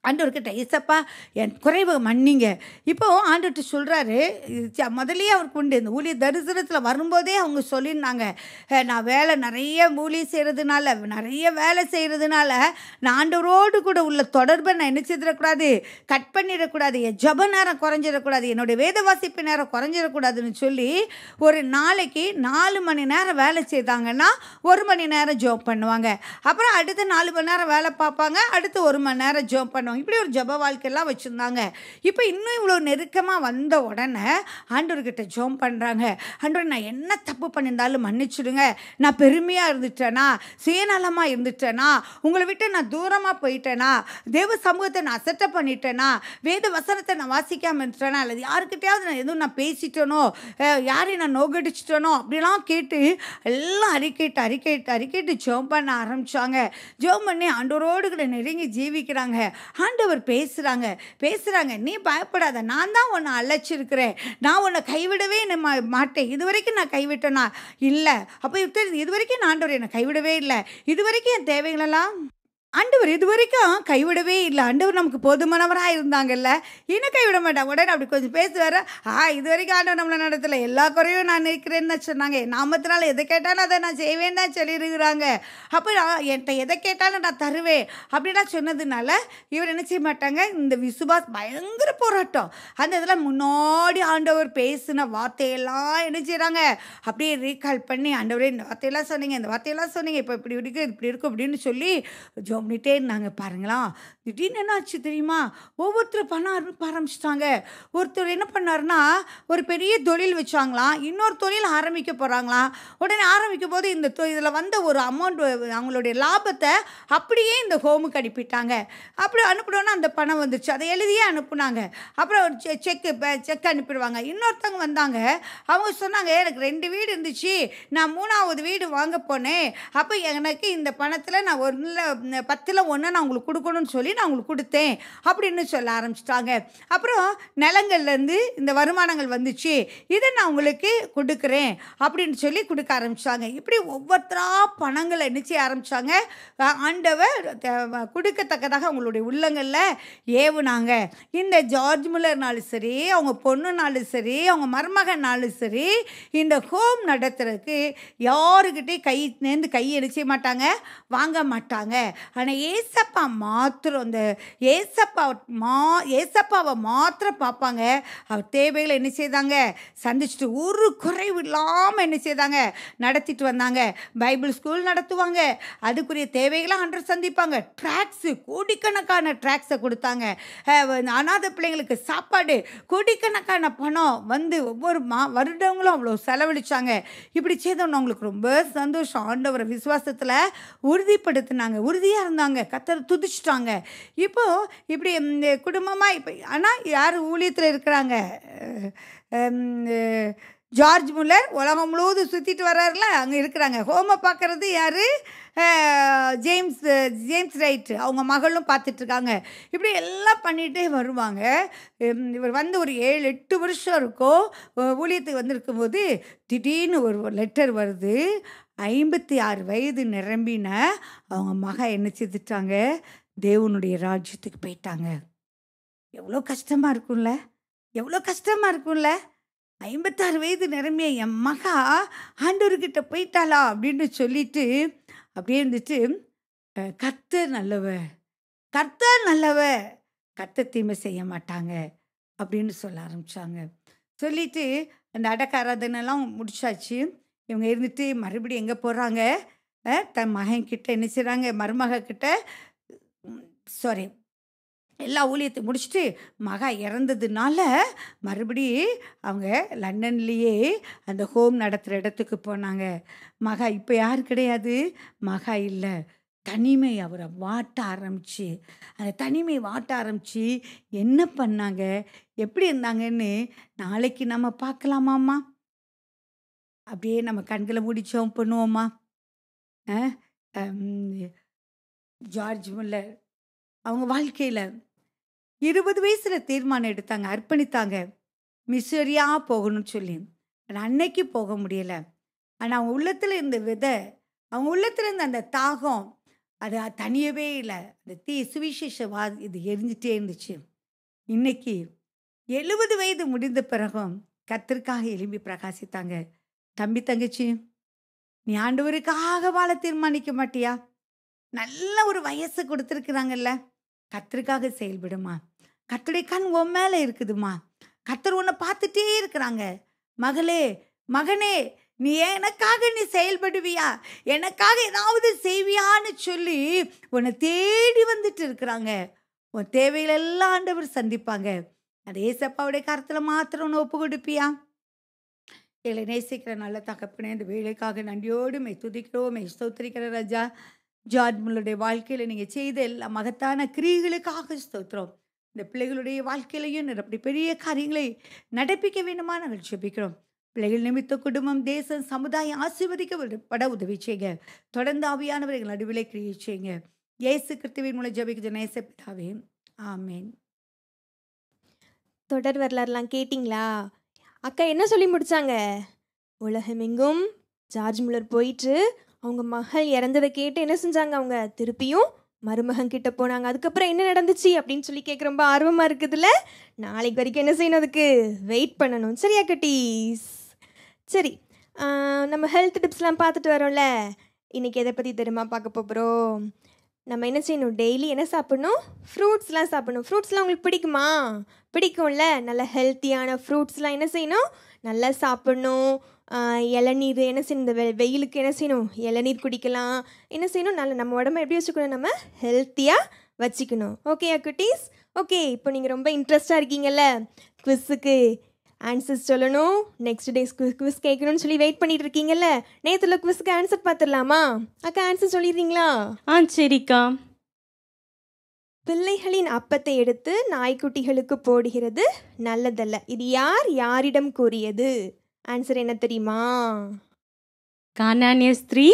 ஆண்டவர்கிட்ட ஏசப்பா என் குறைவு மன்னிங்க இப்போது ஆண்டவர்கிட்ட சொல்கிறாரு முதலே அவருக்கு உண்டு இந்த ஊழிய தரிசனத்தில் வரும்போதே அவங்க சொல்லியிருந்தாங்க நான் வேலை நிறைய மூலி செய்கிறதுனால நிறைய வேலை செய்கிறதுனால நான் ஆண்டவரோடு கூட உள்ள தொடர்பை நான் என்ன செய்திடக்கூடாது கட் பண்ணிடக்கூடாது என் ஜப நேரம் குறைஞ்சிடக்கூடாது என்னுடைய வேத வாசிப்பு நேரம் குறைஞ்சிடக்கூடாதுன்னு சொல்லி ஒரு நாளைக்கு நாலு மணி நேரம் வேலை செய்தாங்கன்னா ஒரு மணி நேரம் ஜோப் பண்ணுவாங்க அப்புறம் அடுத்து நாலு மணி நேரம் வேலை பார்ப்பாங்க அடுத்து ஒரு மணி நேரம் ஜோப் பண்ணுவாங்க பண்ணோம் இப்படி ஒரு ஜப வாழ்க்கையெல்லாம் வச்சுருந்தாங்க இப்போ இன்னும் இவ்வளோ நெருக்கமாக வந்த உடனே ஆண்டவர்கிட்ட ஜோம் பண்ணுறாங்க ஆண்டவர் நான் என்ன தப்பு பண்ணியிருந்தாலும் மன்னிச்சிடுங்க நான் பெருமையாக இருந்துட்டேனா சுயநலமாக இருந்துட்டேனா உங்களை விட்டு நான் தூரமாக போயிட்டேனா தேவ சமூகத்தை நான் அசட்டை பண்ணிட்டேனா வேத வசனத்தை நான் வாசிக்காமல் இருந்துட்டேனா அல்லது யாருக்கிட்டையாவது நான் எதுவும் நான் பேசிட்டேனோ யாரையும் நான் நோக்கடிச்சிட்டேனோ அப்படிலாம் கேட்டு எல்லாம் அறிக்கைட்டு அறிக்கைட்டு அறிக்கைட்டு ஜோம் பண்ண ஆரம்பித்தாங்க ஜோம் பண்ணி ஆண்டோரோடு கூட நெருங்கி ஜீவிக்கிறாங்க ஆண்டவர் பேசுகிறாங்க பேசுகிறாங்க நீ பயப்படாத நான் தான் உன்னை அழைச்சிருக்கிறேன் நான் உன்னை கைவிடவே மா மாட்டேன் இது வரைக்கும் நான் கைவிட்டேனா இல்லை அப்போ இது வரைக்கும் ஆண்டவர் என்னை கைவிடவே இல்லை இது வரைக்கும் என் தேவைகளெல்லாம் ஆண்டவர் இது வரைக்கும் கைவிடவே இல்லை ஆண்டவர் நமக்கு போதுமானவராக இருந்தாங்கல்ல இன்னும் கைவிட மாட்டாங்க உடனே அப்படி கொஞ்சம் பேசுவார் ஆ இது வரைக்கும் ஆண்டவர் நம்மளை நடத்தல எல்லா குறையும் நான் நிற்கிறேன்னு சொன்னாங்க நாமத்தினால எதை கேட்டாலும் அதை நான் செய்வேன் தான் சொல்லியிருக்கிறாங்க அப்போ நான் என்கிட்ட எதை கேட்டாலும் நான் தருவேன் அப்படின்னா சொன்னதுனால இவர் என்ன செய்ய மாட்டாங்க இந்த விசுவாஸ் பயங்கர போராட்டம் அந்த இதில் முன்னாடி ஆண்டவர் பேசின வார்த்தையெல்லாம் என்ன செய்கிறாங்க அப்படியே ரீகால் பண்ணி ஆண்டவரே இந்த வார்த்தையெல்லாம் சொன்னீங்க இந்த வார்த்தையெல்லாம் சொன்னீங்க இப்போ இப்படி இருக்குது இப்படி இருக்கும் அப்படின்னு சொல்லி ஜோ பண்ணிகிட்டே இருந்தாங்க பாருங்களா திடீர்னு என்ன ஆச்சு தெரியுமா ஒவ்வொருத்தர் பண்ண ஆரம்பிச்சிட்டாங்க ஒருத்தர் என்ன பண்ணார்னா ஒரு பெரிய தொழில் வச்சாங்களாம் இன்னொரு தொழில் ஆரம்பிக்க போகிறாங்களாம் உடனே ஆரம்பிக்கும் போது இந்த இதில் வந்த ஒரு அமௌண்ட் அவங்களுடைய லாபத்தை அப்படியே இந்த ஹோமுக்கு அனுப்பிட்டாங்க அப்படி அனுப்பினோன்னா அந்த பணம் வந்துச்சு அதை எழுதியே அனுப்புனாங்க அப்புறம் ஒரு செ செக்கு செக் அனுப்பிடுவாங்க இன்னொருத்தவங்க வந்தாங்க அவங்க சொன்னாங்க எனக்கு ரெண்டு வீடு இருந்துச்சு நான் மூணாவது வீடு வாங்க போனேன் அப்போ எனக்கு இந்த பணத்தில் நான் ஒன்றில் பத்தில் ஒன்று நான் உங்களுக்கு கொடுக்கணும்னு சொல்லி நான் உங்களுக்கு கொடுத்தேன் அப்படின்னு சொல்ல ஆரம்பிச்சிட்டாங்க அப்புறம் நிலங்கள்லேருந்து இந்த வருமானங்கள் வந்துச்சு இதை நான் உங்களுக்கு கொடுக்குறேன் அப்படின்னு சொல்லி கொடுக்க ஆரம்பித்தாங்க இப்படி ஒவ்வொருத்தரா பணங்களை நிச்சய ஆரம்பித்தாங்க ஆண்டவர் கொடுக்கத்தக்கதாக அவங்களுடைய உள்ளங்களில் ஏவுனாங்க இந்த ஜார்ஜ் முல்லர்னாலும் சரி அவங்க பொண்ணுனாலும் சரி அவங்க மருமகனாலும் சரி இந்த ஹோம் நடத்துறதுக்கு யாருக்கிட்டே கை நேர்ந்து கை என்ன மாட்டாங்க வாங்க மாட்டாங்க ஆனால் ஏசப்பா மாத்திரம் அந்த ஏசப்பா மா ஏசப்பாவை மாத்திரம் பார்ப்பாங்க அவர் தேவைகளை என்ன செய்தாங்க சந்திச்சுட்டு ஒரு குறைவு இல்லாமல் என்ன செய்தாங்க நடத்திட்டு வந்தாங்க பைபிள் ஸ்கூல் நடத்துவாங்க அதுக்குரிய தேவைகளை அன்று சந்திப்பாங்க ட்ராக்ஸு கோடிக்கணக்கான ட்ராக்ஸை கொடுத்தாங்க அனாத பிள்ளைங்களுக்கு சாப்பாடு கோடிக்கணக்கான பணம் வந்து ஒவ்வொரு மா வருடங்களும் அவ்வளோ செலவழித்தாங்க இப்படி செய்தோன்னு அவங்களுக்கு ரொம்ப சந்தோஷம் ஆண்டவரை விசுவாசத்தில் உறுதிப்படுத்தினாங்க உறுதியாக இருந்தாங்க கத்தரை துதிச்சிட்டாங்க இப்போது இப்படி குடும்பமாக இப்போ ஆனால் யார் ஊழியத்தில் இருக்கிறாங்க ஜார்ஜ் முல்லர் உலகம் முழுவதும் சுற்றிட்டு வர்றாருல அங்கே இருக்கிறாங்க ஹோமை பார்க்குறது யார் ஜேம்ஸ் ஜேம்ஸ் ரைட்டு அவங்க மகளும் பார்த்துட்ருக்காங்க இப்படி எல்லாம் பண்ணிகிட்டே வருவாங்க இவர் வந்து ஒரு ஏழு எட்டு வருஷம் இருக்கும் ஊழியத்துக்கு வந்திருக்கும் போது திடீர்னு ஒரு லெட்டர் வருது ஐம்பத்தி ஆறு வயது நிரம்பின அவங்க மக என்ன செஞ்சுட்டாங்க தேவனுடைய ராஜ்யத்துக்கு போயிட்டாங்க எவ்வளோ கஷ்டமாக இருக்கும்ல எவ்வளோ கஷ்டமாக இருக்கும்ல ஐம்பத்தாறு வயது நிரம்பிய என் மகா ஆண்டோர்கிட்ட போயிட்டாளா அப்படின்னு சொல்லிட்டு அப்படியே இருந்துட்டு கர்த்தர் நல்லவ கர்த்தர் நல்லவ கத்த தீமை செய்ய மாட்டாங்க அப்படின்னு சொல்ல ஆரம்பித்தாங்க சொல்லிட்டு அந்த அடக்காராதனெல்லாம் முடிச்சாச்சு இவங்க இருந்துட்டு மறுபடியும் எங்கே போகிறாங்க தன் மகன் கிட்டே என்ன செய்கிறாங்க மருமகக்கிட்ட சாரி எல்லா ஊழியத்தையும் முடிச்சுட்டு மகா இறந்ததுனால மறுபடி அவங்க லண்டன்லேயே அந்த ஹோம் நடத்துகிற இடத்துக்கு போனாங்க மகா இப்போ யார் கிடையாது மகா இல்லை தனிமை அவரை வாட்ட ஆரம்பிச்சு அந்த தனிமை வாட்ட ஆரம்பித்து என்ன பண்ணாங்க எப்படி இருந்தாங்கன்னு நாளைக்கு நம்ம பார்க்கலாமாம்மா அப்படியே நம்ம கண்களை முடிச்சோம் பண்ணுவோமா ஜார்ஜ் முல்லர் அவங்க வாழ்க்கையில் இருபது வயசில் தீர்மானம் எடுத்தாங்க அர்ப்பணித்தாங்க மிஸ்ஸரியாக போகணும்னு சொல்லி ஆனால் அன்னைக்கு போக முடியலை ஆனால் அவங்க உள்ளத்தில் இருந்த விதை அவங்க உள்ளத்தில் இருந்த அந்த தாகம் அது தனியவே இல்லை அந்த தீ சுவிசேஷ வா இது எரிஞ்சிட்டே இருந்துச்சு இன்னைக்கு எழுபது வயது முடிந்த பிறகும் கத்திற்காக எலும்பி பிரகாசித்தாங்க தம்பி தங்கச்சி நீ ஆண்டவருக்காக வாழ தீர்மானிக்க மாட்டியா நல்ல ஒரு வயசு கொடுத்துருக்குறாங்கல்ல கத்தருக்காக செயல்படுமா கத்தடை கண் உன் மேலே இருக்குதுமா கத்தர் உன்னை பார்த்துட்டே இருக்கிறாங்க மகளே மகனே நீ எனக்காக நீ செயல்படுவியா எனக்காக ஏதாவது செய்வியான்னு சொல்லி உன்னை தேடி வந்துட்டு இருக்கிறாங்க உன் தேவைகளெல்லாம் ஆண்டவர் சந்திப்பாங்க அதே ஏசப்பாவுடைய கருத்தில் மாத்திரம் ஒன்று ஒப்பு கொடுப்பியா இல்லை நேசிக்கிற நல்ல தகப்பனே இந்த வேலைக்காக நன்றியோடு மெய் துதிக்கிறோம் மெய் ஸ்தோத்திரிக்கிற ராஜா ஜார்ஜ் உங்களுடைய வாழ்க்கையில் நீங்கள் செய்த எல்லா மகத்தான கிரிகளுக்காக ஸ்தோத்திரம் இந்த பிள்ளைகளுடைய வாழ்க்கையிலையும் அப்படி பெரிய காரியங்களை நடப்பிக்க வேண்டுமா நாங்கள் ஜெபிக்கிறோம் பிள்ளைகள் நிமித்த குடும்பம் தேசம் சமுதாயம் ஆசீர்வதிக்க பட உதவி செய்யுங்க தொடர்ந்து ஆவியானவர் எங்கள் நடுவில் கிரியை செய்யுங்க ஏசு கிருத்துவின் மூலம் ஜெபிக்க நேசப்பிதாவே ஆமேன் தொடர் வரலாறுலாம் கேட்டிங்களா அக்கா என்ன சொல்லி முடித்தாங்க உலகமெங்கும் ஜார்ஜ் முலர் போயிட்டு அவங்க மகள் இறந்ததை கேட்டு என்ன செஞ்சாங்க அவங்க திருப்பியும் மருமகன் கிட்ட போனாங்க அதுக்கப்புறம் என்ன நடந்துச்சு அப்படின்னு சொல்லி கேட்க ரொம்ப ஆர்வமாக இருக்குதுல்ல நாளைக்கு வரைக்கும் என்ன செய்யணும் அதுக்கு வெயிட் பண்ணணும் சரியா கட்டீஸ் சரி நம்ம ஹெல்த் டிப்ஸ்லாம் பார்த்துட்டு வரோம்ல இன்னைக்கு எதை பற்றி தெரியுமா பார்க்க போகிறோம் நம்ம என்ன செய்யணும் டெய்லி என்ன சாப்பிடணும் ஃப்ரூட்ஸ்லாம் சாப்பிடணும் ஃப்ரூட்ஸ்லாம் உங்களுக்கு பிடிக்குமா பிடிக்கும்ல நல்ல ஹெல்த்தியான ஃப்ரூட்ஸ்லாம் என்ன செய்யணும் நல்லா சாப்பிடணும் இளநீர் என்ன செய்யணும் இந்த வெ வெயிலுக்கு என்ன செய்யணும் இளநீர் குடிக்கலாம் என்ன செய்யணும் நல்ல நம்ம உடம்ப எப்படி வச்சுக்கணும் நம்ம ஹெல்த்தியாக வச்சுக்கணும் ஓகே குட்டீஸ் ஓகே இப்போ நீங்கள் ரொம்ப இன்ட்ரெஸ்ட்டாக இருக்கீங்கல்ல குவிஸுக்கு ஆன்சர்ஸ் சொல்லணும் நெக்ஸ்ட் டே குவிஸ் கேட்கணும்னு சொல்லி வெயிட் பண்ணிட்டு இருக்கீங்கல்ல நேற்றுல குவிஸுக்கு ஆன்சர் பார்த்துடலாமா அக்கா ஆன்சர் சொல்லிடுறீங்களா ஆ சரிக்கா பிள்ளைகளின் அப்பத்தை எடுத்து நாய்க்குட்டிகளுக்கு போடுகிறது நல்லதல்ல இது யார் யாரிடம் கூறியது ஆன்சர் என்ன தெரியுமா கானானிய ஸ்திரீ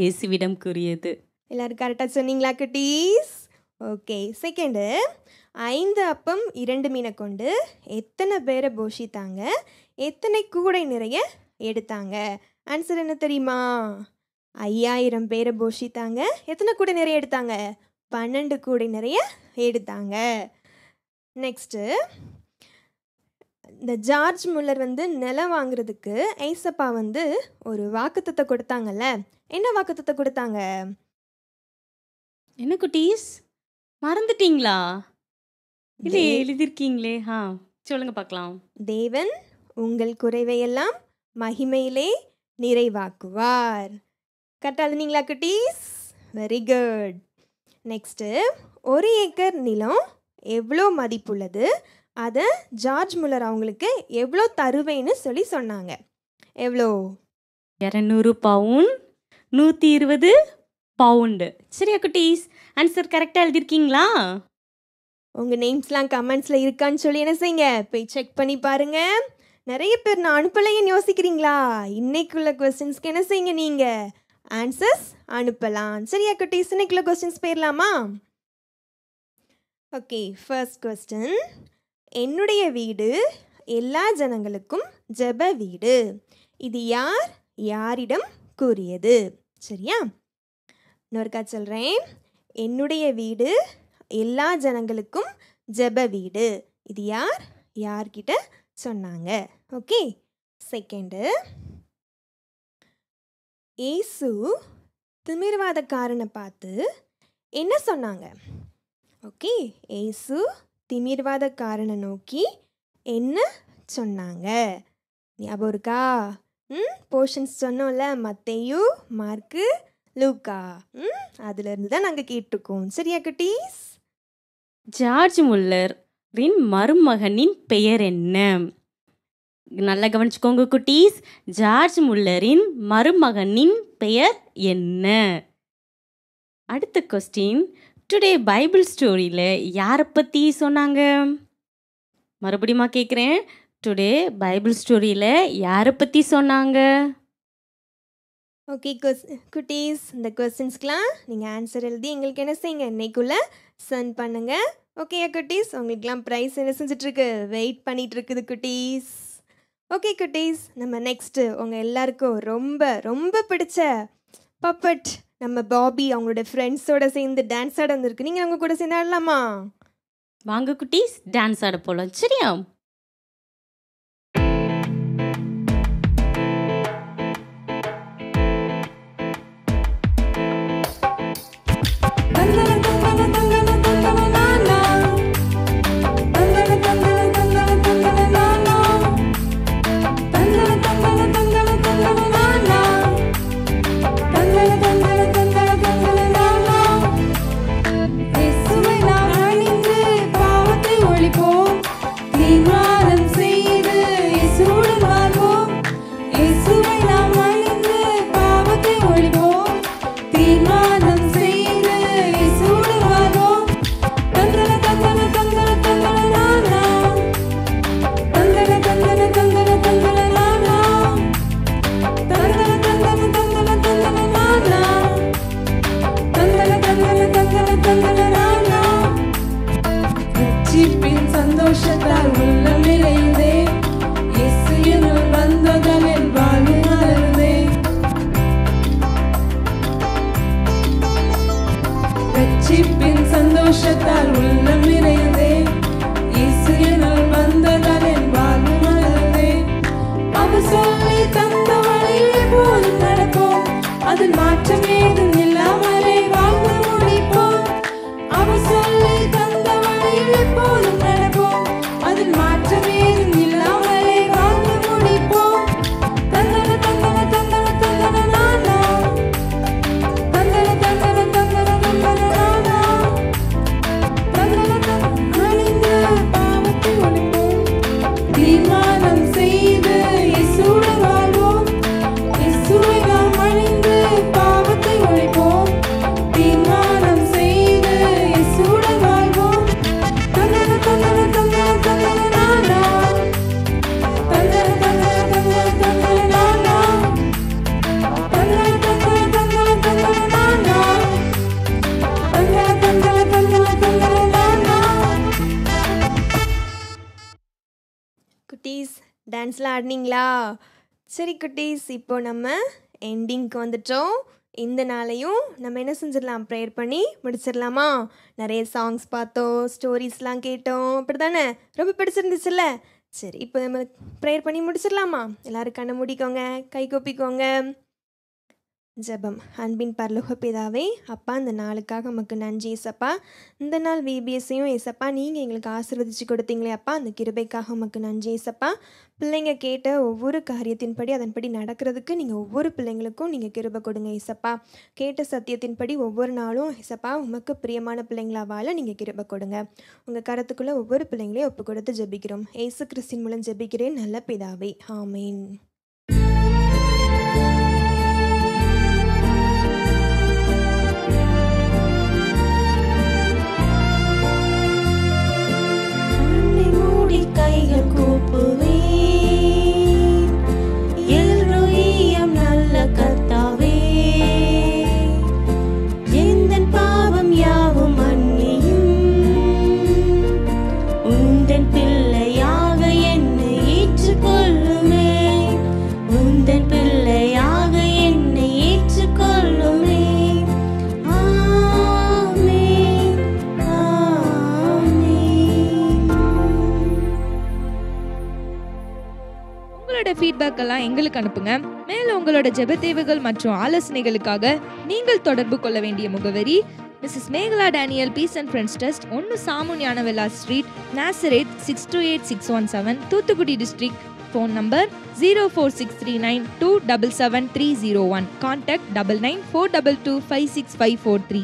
இயேசுவிடம் கூறியது எல்லாரும் கரெக்டாக சொன்னீங்களா குட்டீஸ் ஓகே செகண்டு ஐந்து அப்பம் இரண்டு மீனை கொண்டு எத்தனை பேரை போஷித்தாங்க எத்தனை கூடை நிறைய எடுத்தாங்க ஆன்சர் என்ன தெரியுமா ஐயாயிரம் பேரை போஷித்தாங்க எத்தனை கூடை நிறைய எடுத்தாங்க பன்னெண்டு கூடை நிறைய எடுத்தாங்க நெக்ஸ்ட்டு இந்த ஜார்ஜ் முல்லர் வந்து நிலம் வாங்குறதுக்கு ஐசப்பா வந்து ஒரு வாக்குத்தத்தை கொடுத்தாங்கல்ல என்ன வாக்குத்தத்தை கொடுத்தாங்க என்ன குட்டீஸ் மறந்துட்டீங்களா இல்லை எழுதிருக்கீங்களே ஆ சொல்லுங்க பார்க்கலாம் தேவன் உங்கள் குறைவையெல்லாம் மகிமையிலே நிறைவாக்குவார் கரெக்டாக நீங்களா குட்டீஸ் வெரி குட் நெக்ஸ்ட்டு ஒரு ஏக்கர் நிலம் எவ்வளோ மதிப்புள்ளது அதை ஜார்ஜ் முல்லர் அவங்களுக்கு எவ்வளோ தருவேன்னு சொல்லி சொன்னாங்க எவ்வளோ இரநூறு பவுன் நூற்றி இருபது பவுண்டு சரியா குட்டீஸ் ஆன்சர் கரெக்டாக எழுதியிருக்கீங்களா உங்கள் நேம்ஸ்லாம் கமெண்ட்ஸில் இருக்கான்னு சொல்லி என்ன செய்யுங்க போய் செக் பண்ணி பாருங்கள் நிறைய பேர் நான் அனுப்பலையேன்னு யோசிக்கிறீங்களா இன்னைக்குள்ள கொஸ்டின்ஸ்க்கு என்ன செய்யுங்க நீங்கள் ஆன்சர்ஸ் அனுப்பலாம் சரியா குட்டீஸ் இன்னைக்குள்ள கொஸ்டின்ஸ் போயிடலாமா ஓகே ஃபர்ஸ்ட் கொஸ்டின் என்னுடைய வீடு எல்லா ஜனங்களுக்கும் ஜெப வீடு இது யார் யாரிடம் கூறியது சரியா இன்னொருக்கா சொல்கிறேன் என்னுடைய வீடு எல்லா ஜனங்களுக்கும் ஜெப வீடு இது யார் யார்கிட்ட சொன்னாங்க ஓகே செகண்டு ஏசு திமிர்வாதக்காரனை பார்த்து என்ன சொன்னாங்க ஓகே ஏசு திமிர்வாதக்காரனை நோக்கி என்ன சொன்னாங்க ஞாபகம் இருக்கா ம் போர்ஷன்ஸ் சொன்னோம்ல மத்தையு மார்க்கு லூக்கா ம் அதுலேருந்து தான் நாங்கள் கேட்டிருக்கோம் சரியா குட்டீஸ் ஜார்ஜ் முல்லரின் மருமகனின் பெயர் என்ன நல்லா கவனிச்சுக்கோங்க குட்டீஸ் ஜார்ஜ் முல்லரின் மருமகனின் பெயர் என்ன அடுத்த கொஸ்டின் டுடே பைபிள் ஸ்டோரியில் யாரை பற்றி சொன்னாங்க மறுபடியுமா கேட்குறேன் டுடே பைபிள் ஸ்டோரியில் யாரை பற்றி சொன்னாங்க ஓகே கொஸ் குட்டீஸ் இந்த கொஸ்டின்ஸ்க்கெலாம் நீங்கள் ஆன்சர் எழுதி எங்களுக்கு என்ன செய்யுங்க இன்னைக்குள்ளே சென்ட் பண்ணுங்கள் ஓகே குட்டீஸ் உங்களுக்குலாம் ப்ரைஸ் என்ன செஞ்சிட்ருக்கு வெயிட் பண்ணிகிட்ருக்குது குட்டீஸ் ஓகே குட்டீஸ் நம்ம நெக்ஸ்ட்டு உங்கள் எல்லாருக்கும் ரொம்ப ரொம்ப பிடிச்ச பப்பட் நம்ம பாபி அவங்களோட ஃப்ரெண்ட்ஸோட சேர்ந்து டான்ஸ் ஆட வந்திருக்கு நீங்கள் அவங்க கூட சேர்ந்து ஆடலாமா வாங்க குட்டீஸ் டான்ஸ் ஆட போகலாம் சரியா ரட்சிப்பின் சந்தோஷத்தால் உள்ளம் நிறைந்தே இசையினால் வந்ததால் என் வாழ்வு மலர்ந்தே அவர் சொல்லி தந்த வழியில் போதும் நடக்கும் அதில் மாற்றமே டான்ஸ்லாம் ஆடினீங்களா சரி குட்டீஸ் இப்போ நம்ம எண்டிங்க்கு வந்துட்டோம் இந்த நாளையும் நம்ம என்ன செஞ்சிடலாம் ப்ரேயர் பண்ணி முடிச்சிடலாமா நிறைய சாங்ஸ் பார்த்தோம் ஸ்டோரிஸ்லாம் கேட்டோம் அப்படி தானே ரொம்ப பிடிச்சிருந்துச்சுல்ல சரி இப்போ நம்ம ப்ரேயர் பண்ணி முடிச்சிடலாமா எல்லோரும் கண்ணை முடிக்கோங்க கை கொப்பிக்கோங்க ஜபம் அன்பின் பரலோக பிதாவே அப்பா இந்த நாளுக்காக நமக்கு நன்றி ஏசப்பா இந்த நாள் விபிஎஸ்ஸையும் ஏசப்பா நீங்கள் எங்களுக்கு ஆசிர்வதிச்சு கொடுத்தீங்களே அப்பா அந்த கிருபைக்காக நமக்கு நன்றி ஏசப்பா பிள்ளைங்க கேட்ட ஒவ்வொரு காரியத்தின்படி அதன்படி நடக்கிறதுக்கு நீங்கள் ஒவ்வொரு பிள்ளைங்களுக்கும் நீங்கள் கிருப கொடுங்க இசப்பா கேட்ட சத்தியத்தின்படி ஒவ்வொரு நாளும் இசப்பா உமக்கு பிரியமான பிள்ளைங்களா வாழ நீங்கள் கிருப கொடுங்க உங்கள் கரத்துக்குள்ளே ஒவ்வொரு பிள்ளைங்களையும் ஒப்பு கொடுத்து ஜெபிக்கிறோம் ஏசு கிறிஸ்டின் மூலம் ஜபிக்கிறேன் நல்ல பிதாவை ஆமீன் கைகள் கூப்ப உங்களோட ஃபீட்பேக் எல்லாம் எங்களுக்கு அனுப்புங்க மேலும் உங்களோட தேவைகள் மற்றும் ஆலோசனைகளுக்காக நீங்கள் தொடர்பு கொள்ள வேண்டிய முகவரி Mrs Megala Daniel peace and friends test ஒன்று சாமுனியான வெல்லா street Nazareth six two eight six one seven Thoothukudi district phone number zero four six three nine two double seven three zero one contact double nine four double two five six five four three